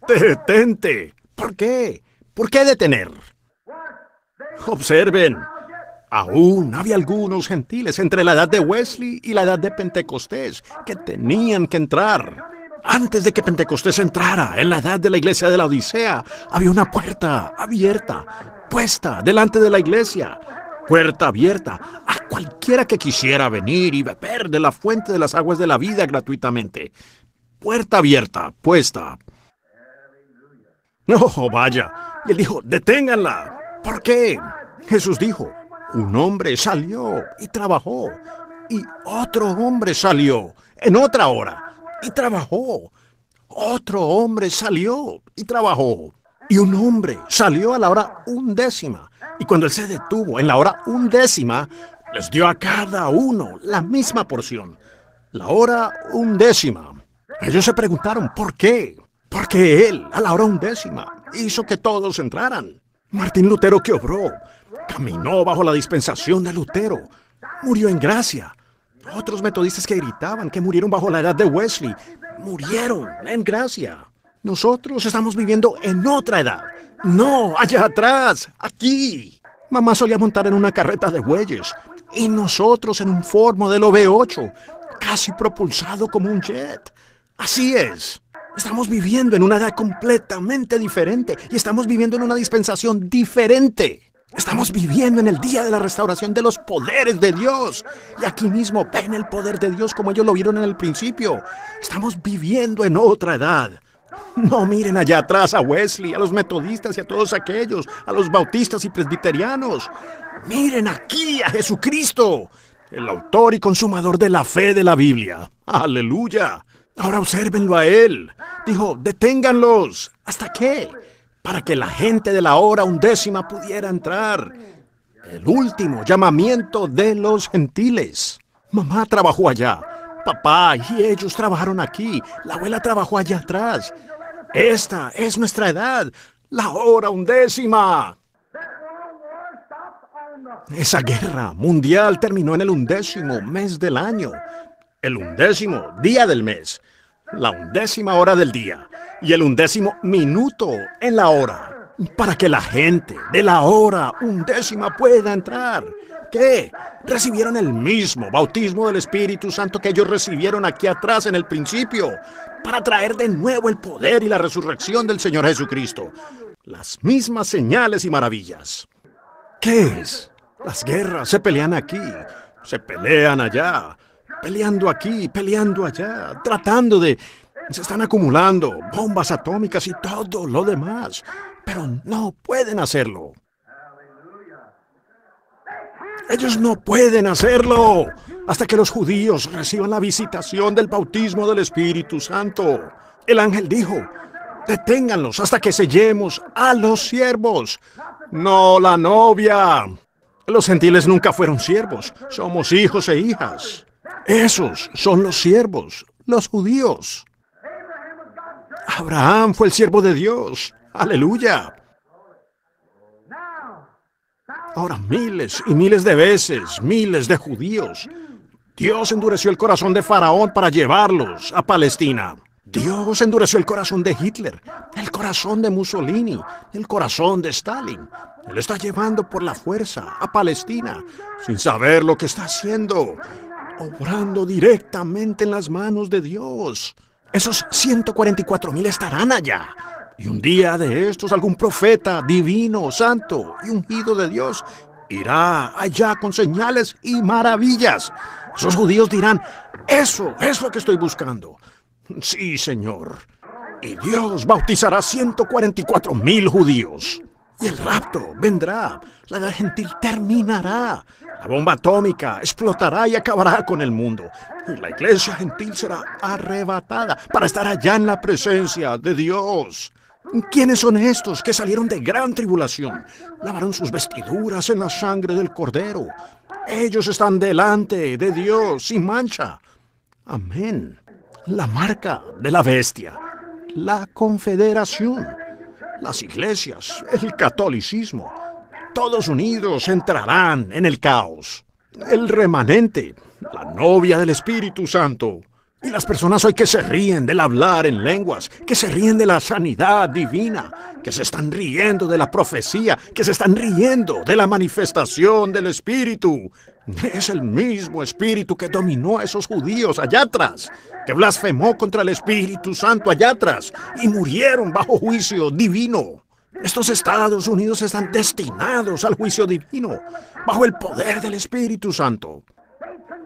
detente. ¿Por qué? ¿Por qué detener? Observen, aún había algunos gentiles entre la edad de Wesley y la edad de Pentecostés que tenían que entrar. Antes de que Pentecostés entrara, en la edad de la iglesia de la Odisea, había una puerta abierta, puesta delante de la iglesia puerta abierta a cualquiera que quisiera venir y beber de la fuente de las aguas de la vida gratuitamente. Puerta abierta, puesta. No, vaya. Y él dijo, deténganla. ¿Por qué? Jesús dijo, un hombre salió y trabajó, y otro hombre salió en otra hora y trabajó. Otro hombre salió y trabajó. Y un hombre salió a la hora undécima y cuando él se detuvo en la hora undécima, les dio a cada uno la misma porción. La hora undécima. Ellos se preguntaron, ¿por qué? Porque él, a la hora undécima, hizo que todos entraran. Martín Lutero que obró, caminó bajo la dispensación de Lutero, murió en gracia. Otros metodistas que gritaban que murieron bajo la edad de Wesley, murieron en gracia. Nosotros estamos viviendo en otra edad. No, allá atrás, aquí. Mamá solía montar en una carreta de bueyes y nosotros en un formo modelo v 8 casi propulsado como un jet. Así es. Estamos viviendo en una edad completamente diferente y estamos viviendo en una dispensación diferente. Estamos viviendo en el día de la restauración de los poderes de Dios. Y aquí mismo ven el poder de Dios como ellos lo vieron en el principio. Estamos viviendo en otra edad. No miren allá atrás a Wesley, a los metodistas y a todos aquellos, a los bautistas y presbiterianos. Miren aquí a Jesucristo, el autor y consumador de la fe de la Biblia. Aleluya. Ahora observenlo a él. Dijo, deténganlos. ¿Hasta qué? Para que la gente de la hora undécima pudiera entrar. El último llamamiento de los gentiles. Mamá trabajó allá. Papá y ellos trabajaron aquí. La abuela trabajó allá atrás. Esta es nuestra edad, la hora undécima. Esa guerra mundial terminó en el undécimo mes del año, el undécimo día del mes, la undécima hora del día y el undécimo minuto en la hora, para que la gente de la hora undécima pueda entrar. ¿Qué? Recibieron el mismo bautismo del Espíritu Santo que ellos recibieron aquí atrás en el principio, para traer de nuevo el poder y la resurrección del Señor Jesucristo. Las mismas señales y maravillas. ¿Qué es? Las guerras se pelean aquí, se pelean allá, peleando aquí, peleando allá, tratando de... Se están acumulando bombas atómicas y todo lo demás, pero no pueden hacerlo. Ellos no pueden hacerlo hasta que los judíos reciban la visitación del bautismo del Espíritu Santo. El ángel dijo, deténganlos hasta que sellemos a los siervos, no la novia. Los gentiles nunca fueron siervos, somos hijos e hijas. Esos son los siervos, los judíos. Abraham fue el siervo de Dios. Aleluya. Ahora miles y miles de veces, miles de judíos Dios endureció el corazón de Faraón para llevarlos a Palestina. Dios endureció el corazón de Hitler, el corazón de Mussolini, el corazón de Stalin. Él está llevando por la fuerza a Palestina sin saber lo que está haciendo, obrando directamente en las manos de Dios. Esos 144 mil estarán allá. Y un día de estos algún profeta divino, santo y ungido de Dios irá allá con señales y maravillas esos judíos dirán, eso es lo que estoy buscando. Sí, Señor. Y Dios bautizará 144 mil judíos. Y el rapto vendrá. La edad gentil terminará. La bomba atómica explotará y acabará con el mundo. Y la iglesia gentil será arrebatada para estar allá en la presencia de Dios. ¿Quiénes son estos que salieron de gran tribulación? Lavaron sus vestiduras en la sangre del Cordero. Ellos están delante de Dios sin mancha. Amén. La marca de la bestia. La confederación. Las iglesias. El catolicismo. Todos unidos entrarán en el caos. El remanente. La novia del Espíritu Santo. Y las personas hoy que se ríen del hablar en lenguas, que se ríen de la sanidad divina, que se están riendo de la profecía, que se están riendo de la manifestación del Espíritu. Es el mismo Espíritu que dominó a esos judíos allá atrás, que blasfemó contra el Espíritu Santo allá atrás y murieron bajo juicio divino. Estos Estados Unidos están destinados al juicio divino, bajo el poder del Espíritu Santo.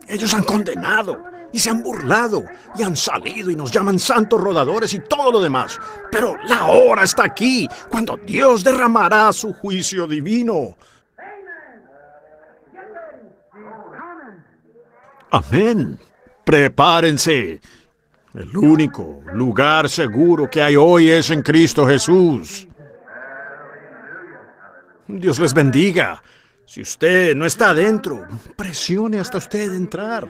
Ellos han condenado, y se han burlado, y han salido, y nos llaman santos rodadores y todo lo demás. Pero la hora está aquí, cuando Dios derramará su juicio divino. Amén. Prepárense. El único lugar seguro que hay hoy es en Cristo Jesús. Dios les bendiga. Si usted no está adentro, presione hasta usted entrar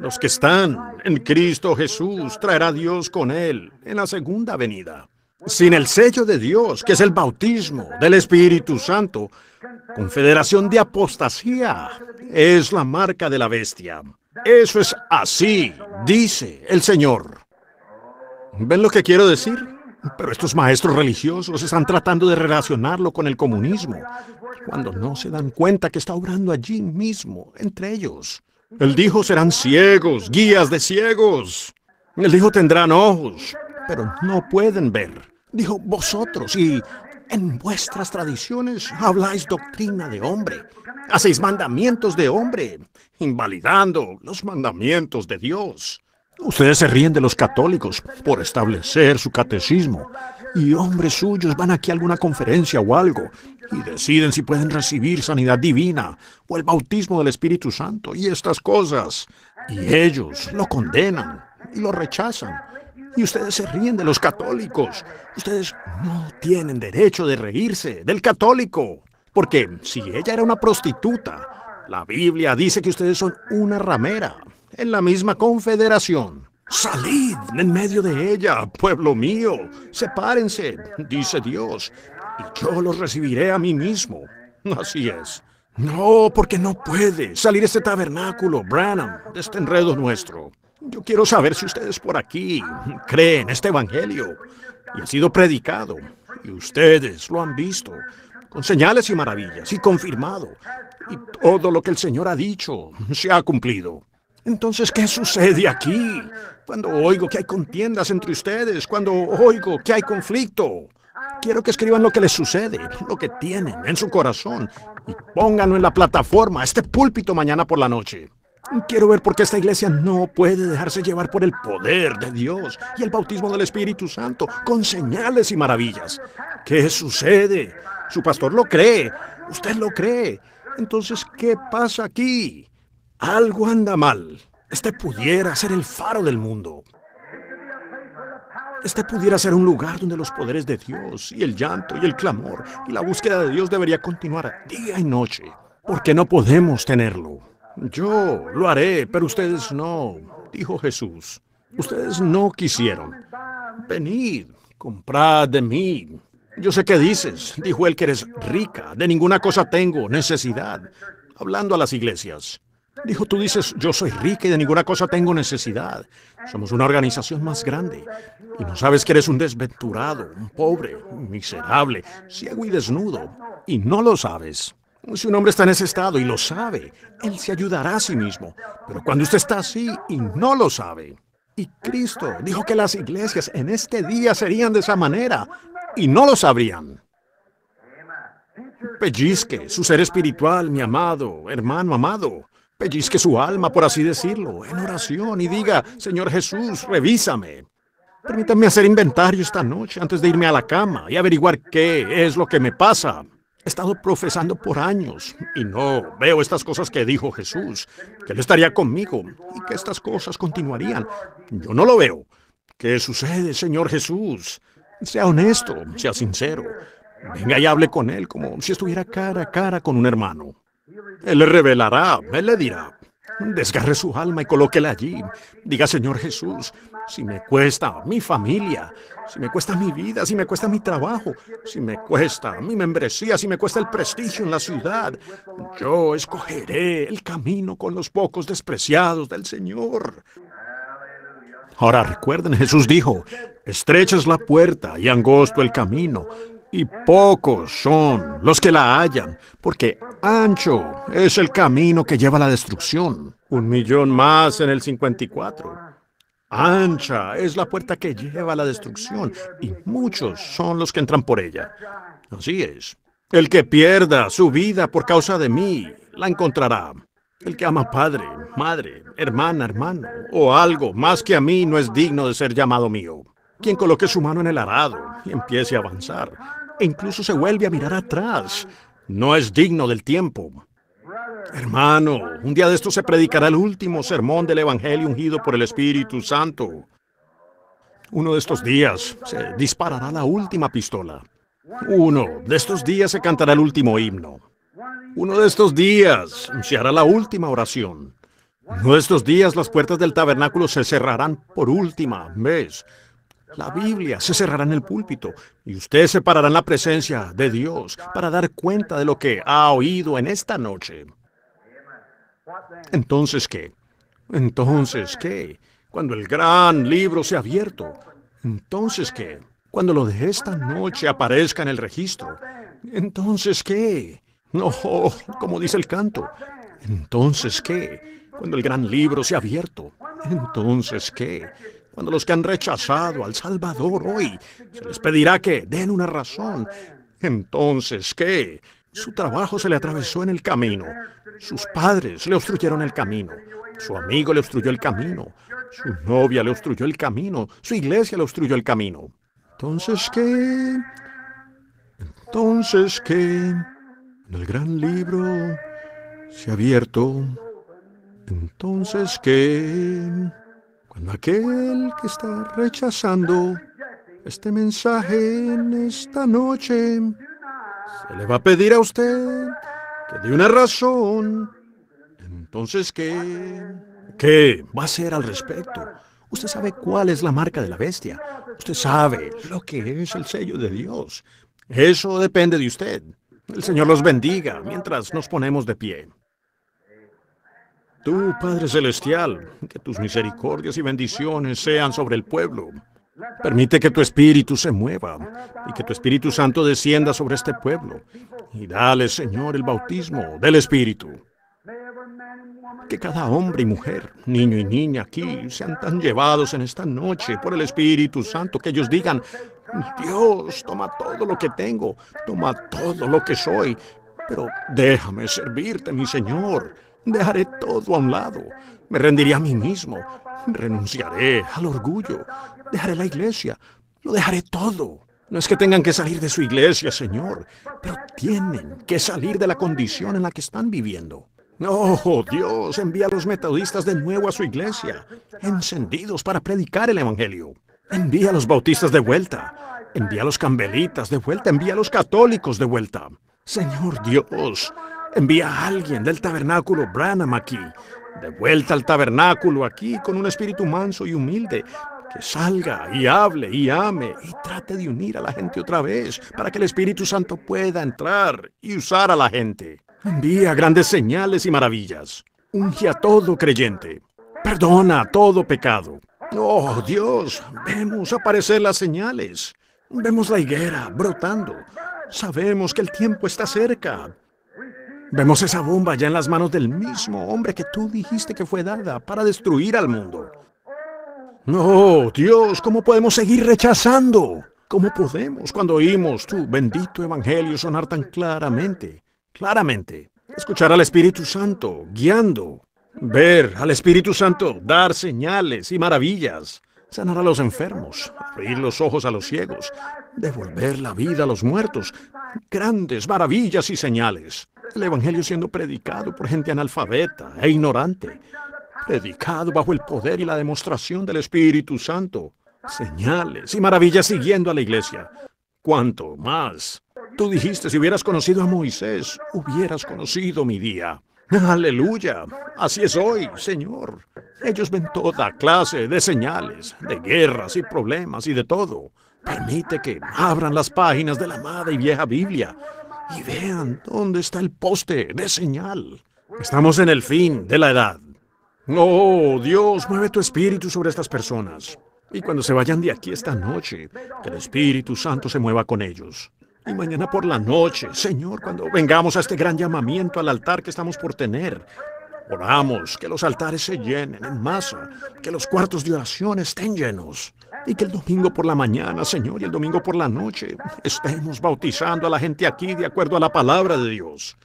los que están en Cristo Jesús traerá Dios con él en la segunda venida. Sin el sello de Dios, que es el bautismo del Espíritu Santo, confederación de apostasía es la marca de la bestia. Eso es así, dice el Señor. ¿Ven lo que quiero decir? Pero estos maestros religiosos están tratando de relacionarlo con el comunismo, cuando no se dan cuenta que está obrando allí mismo, entre ellos. Él dijo, serán ciegos, guías de ciegos. Él dijo, tendrán ojos, pero no pueden ver. Dijo, vosotros y en vuestras tradiciones habláis doctrina de hombre, hacéis mandamientos de hombre, invalidando los mandamientos de Dios. Ustedes se ríen de los católicos por establecer su catecismo, y hombres suyos van aquí a alguna conferencia o algo y deciden si pueden recibir sanidad divina o el bautismo del Espíritu Santo y estas cosas. Y ellos lo condenan y lo rechazan. Y ustedes se ríen de los católicos. Ustedes no tienen derecho de reírse del católico. Porque si ella era una prostituta, la Biblia dice que ustedes son una ramera en la misma confederación. Salid en medio de ella, pueblo mío, sepárense, dice Dios, y yo los recibiré a mí mismo. Así es. No, porque no puede salir este tabernáculo, Branham, de este enredo nuestro. Yo quiero saber si ustedes por aquí creen este evangelio y ha sido predicado, y ustedes lo han visto, con señales y maravillas, y confirmado, y todo lo que el Señor ha dicho se ha cumplido. Entonces, ¿qué sucede aquí? Cuando oigo que hay contiendas entre ustedes, cuando oigo que hay conflicto, quiero que escriban lo que les sucede, lo que tienen en su corazón, y pónganlo en la plataforma, este púlpito mañana por la noche. Quiero ver por qué esta iglesia no puede dejarse llevar por el poder de Dios y el bautismo del Espíritu Santo con señales y maravillas. ¿Qué sucede? Su pastor lo cree, usted lo cree. Entonces, ¿qué pasa aquí? Algo anda mal. Este pudiera ser el faro del mundo. Este pudiera ser un lugar donde los poderes de Dios y el llanto y el clamor y la búsqueda de Dios debería continuar día y noche, porque no podemos tenerlo. Yo lo haré, pero ustedes no, dijo Jesús. Ustedes no quisieron. Venid, comprad de mí. Yo sé qué dices, dijo él que eres rica, de ninguna cosa tengo necesidad, hablando a las iglesias. Dijo, tú dices, yo soy rica y de ninguna cosa tengo necesidad. Somos una organización más grande. Y no sabes que eres un desventurado, un pobre, un miserable, ciego y desnudo. Y no lo sabes. Si un hombre está en ese estado y lo sabe, él se ayudará a sí mismo. Pero cuando usted está así y no lo sabe, y Cristo dijo que las iglesias en este día serían de esa manera y no lo sabrían. Pellizque su ser espiritual, mi amado, hermano amado. Pellizque su alma, por así decirlo, en oración y diga, Señor Jesús, revísame. Permítanme hacer inventario esta noche antes de irme a la cama y averiguar qué es lo que me pasa. He estado profesando por años y no veo estas cosas que dijo Jesús, que Él estaría conmigo y que estas cosas continuarían. Yo no lo veo. ¿Qué sucede, Señor Jesús? Sea honesto, sea sincero. Venga y hable con Él como si estuviera cara a cara con un hermano. Él le revelará, Él le dirá, desgarre su alma y colóquela allí. Diga, Señor Jesús, si me cuesta mi familia, si me cuesta mi vida, si me cuesta mi trabajo, si me cuesta mi membresía, si me cuesta el prestigio en la ciudad, yo escogeré el camino con los pocos despreciados del Señor. Ahora recuerden, Jesús dijo, estrecha es la puerta y angosto el camino y pocos son los que la hallan, porque ancho es el camino que lleva a la destrucción. Un millón más en el 54. Ancha es la puerta que lleva a la destrucción, y muchos son los que entran por ella. Así es. El que pierda su vida por causa de mí, la encontrará. El que ama padre, madre, hermana, hermano, o algo más que a mí no es digno de ser llamado mío. Quien coloque su mano en el arado y empiece a avanzar, e incluso se vuelve a mirar atrás. No es digno del tiempo. Hermano, un día de esto se predicará el último sermón del Evangelio ungido por el Espíritu Santo. Uno de estos días se disparará la última pistola. Uno de estos días se cantará el último himno. Uno de estos días se hará la última oración. Uno de estos días las puertas del tabernáculo se cerrarán por última vez la Biblia, se cerrará en el púlpito y usted separarán la presencia de Dios para dar cuenta de lo que ha oído en esta noche. Entonces, ¿qué? Entonces, ¿qué? Cuando el gran libro se ha abierto, entonces, ¿qué? Cuando lo de esta noche aparezca en el registro, entonces, ¿qué? No, como dice el canto, entonces, ¿qué? Cuando el gran libro se ha abierto, entonces, ¿qué? Cuando los que han rechazado al Salvador hoy se les pedirá que den una razón. Entonces, ¿qué? Su trabajo se le atravesó en el camino. Sus padres le obstruyeron el camino. Su amigo le obstruyó el camino. Su novia le obstruyó el camino. Su iglesia le obstruyó el camino. Entonces, ¿qué? Entonces, ¿qué? En el gran libro se ha abierto. Entonces, ¿qué? aquel que está rechazando este mensaje en esta noche, se le va a pedir a usted que dé una razón. Entonces, ¿qué? ¿Qué va a hacer al respecto? Usted sabe cuál es la marca de la bestia. Usted sabe lo que es el sello de Dios. Eso depende de usted. El Señor los bendiga mientras nos ponemos de pie. Tú, Padre Celestial, que tus misericordias y bendiciones sean sobre el pueblo. Permite que tu Espíritu se mueva y que tu Espíritu Santo descienda sobre este pueblo. Y dale, Señor, el bautismo del Espíritu. Que cada hombre y mujer, niño y niña aquí, sean tan llevados en esta noche por el Espíritu Santo que ellos digan, Dios, toma todo lo que tengo, toma todo lo que soy, pero déjame servirte, mi Señor. Dejaré todo a un lado. Me rendiré a mí mismo. Renunciaré al orgullo. Dejaré la iglesia. Lo dejaré todo. No es que tengan que salir de su iglesia, Señor, pero tienen que salir de la condición en la que están viviendo. Oh, Dios, envía a los metodistas de nuevo a su iglesia, encendidos para predicar el Evangelio. Envía a los bautistas de vuelta. Envía a los cambelitas de vuelta. Envía a los católicos de vuelta. Señor Dios, Envía a alguien del tabernáculo Branham aquí, de vuelta al tabernáculo aquí, con un espíritu manso y humilde, que salga y hable y ame y trate de unir a la gente otra vez, para que el Espíritu Santo pueda entrar y usar a la gente. Envía grandes señales y maravillas. Unge a todo creyente. Perdona todo pecado. Oh Dios, vemos aparecer las señales. Vemos la higuera brotando. Sabemos que el tiempo está cerca. Vemos esa bomba ya en las manos del mismo hombre que tú dijiste que fue dada para destruir al mundo. No, Dios, ¿cómo podemos seguir rechazando? ¿Cómo podemos cuando oímos tu bendito evangelio sonar tan claramente? Claramente. Escuchar al Espíritu Santo guiando. Ver al Espíritu Santo dar señales y maravillas. Sanar a los enfermos. Abrir los ojos a los ciegos. Devolver la vida a los muertos. Grandes maravillas y señales. El Evangelio siendo predicado por gente analfabeta e ignorante, predicado bajo el poder y la demostración del Espíritu Santo, señales y maravillas siguiendo a la iglesia. Cuanto más. Tú dijiste, si hubieras conocido a Moisés, hubieras conocido mi día. Aleluya. Así es hoy, Señor. Ellos ven toda clase de señales, de guerras y problemas y de todo. Permite que abran las páginas de la amada y vieja Biblia y vean dónde está el poste de señal. Estamos en el fin de la edad. Oh, Dios, mueve tu espíritu sobre estas personas. Y cuando se vayan de aquí esta noche, que el Espíritu Santo se mueva con ellos. Y mañana por la noche, Señor, cuando vengamos a este gran llamamiento al altar que estamos por tener, oramos que los altares se llenen en masa, que los cuartos de oración estén llenos y que el domingo por la mañana, Señor, y el domingo por la noche estemos bautizando a la gente aquí de acuerdo a la palabra de Dios.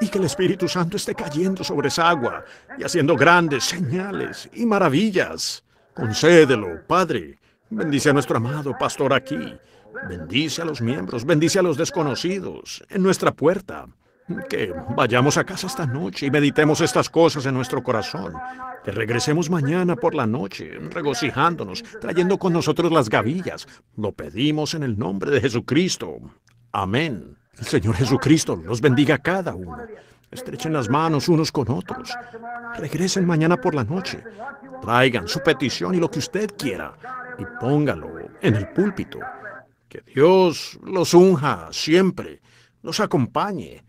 Y que el Espíritu Santo esté cayendo sobre esa agua y haciendo grandes señales y maravillas. Concédelo, Padre. Bendice a nuestro amado pastor aquí. Bendice a los miembros, bendice a los desconocidos en nuestra puerta. Que vayamos a casa esta noche y meditemos estas cosas en nuestro corazón. Que regresemos mañana por la noche, regocijándonos, trayendo con nosotros las gavillas. Lo pedimos en el nombre de Jesucristo. Amén. El Señor Jesucristo los bendiga a cada uno. Estrechen las manos unos con otros. Regresen mañana por la noche. Traigan su petición y lo que usted quiera y póngalo en el púlpito. Que Dios los unja siempre, los acompañe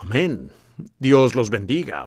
Amén. Dios los bendiga.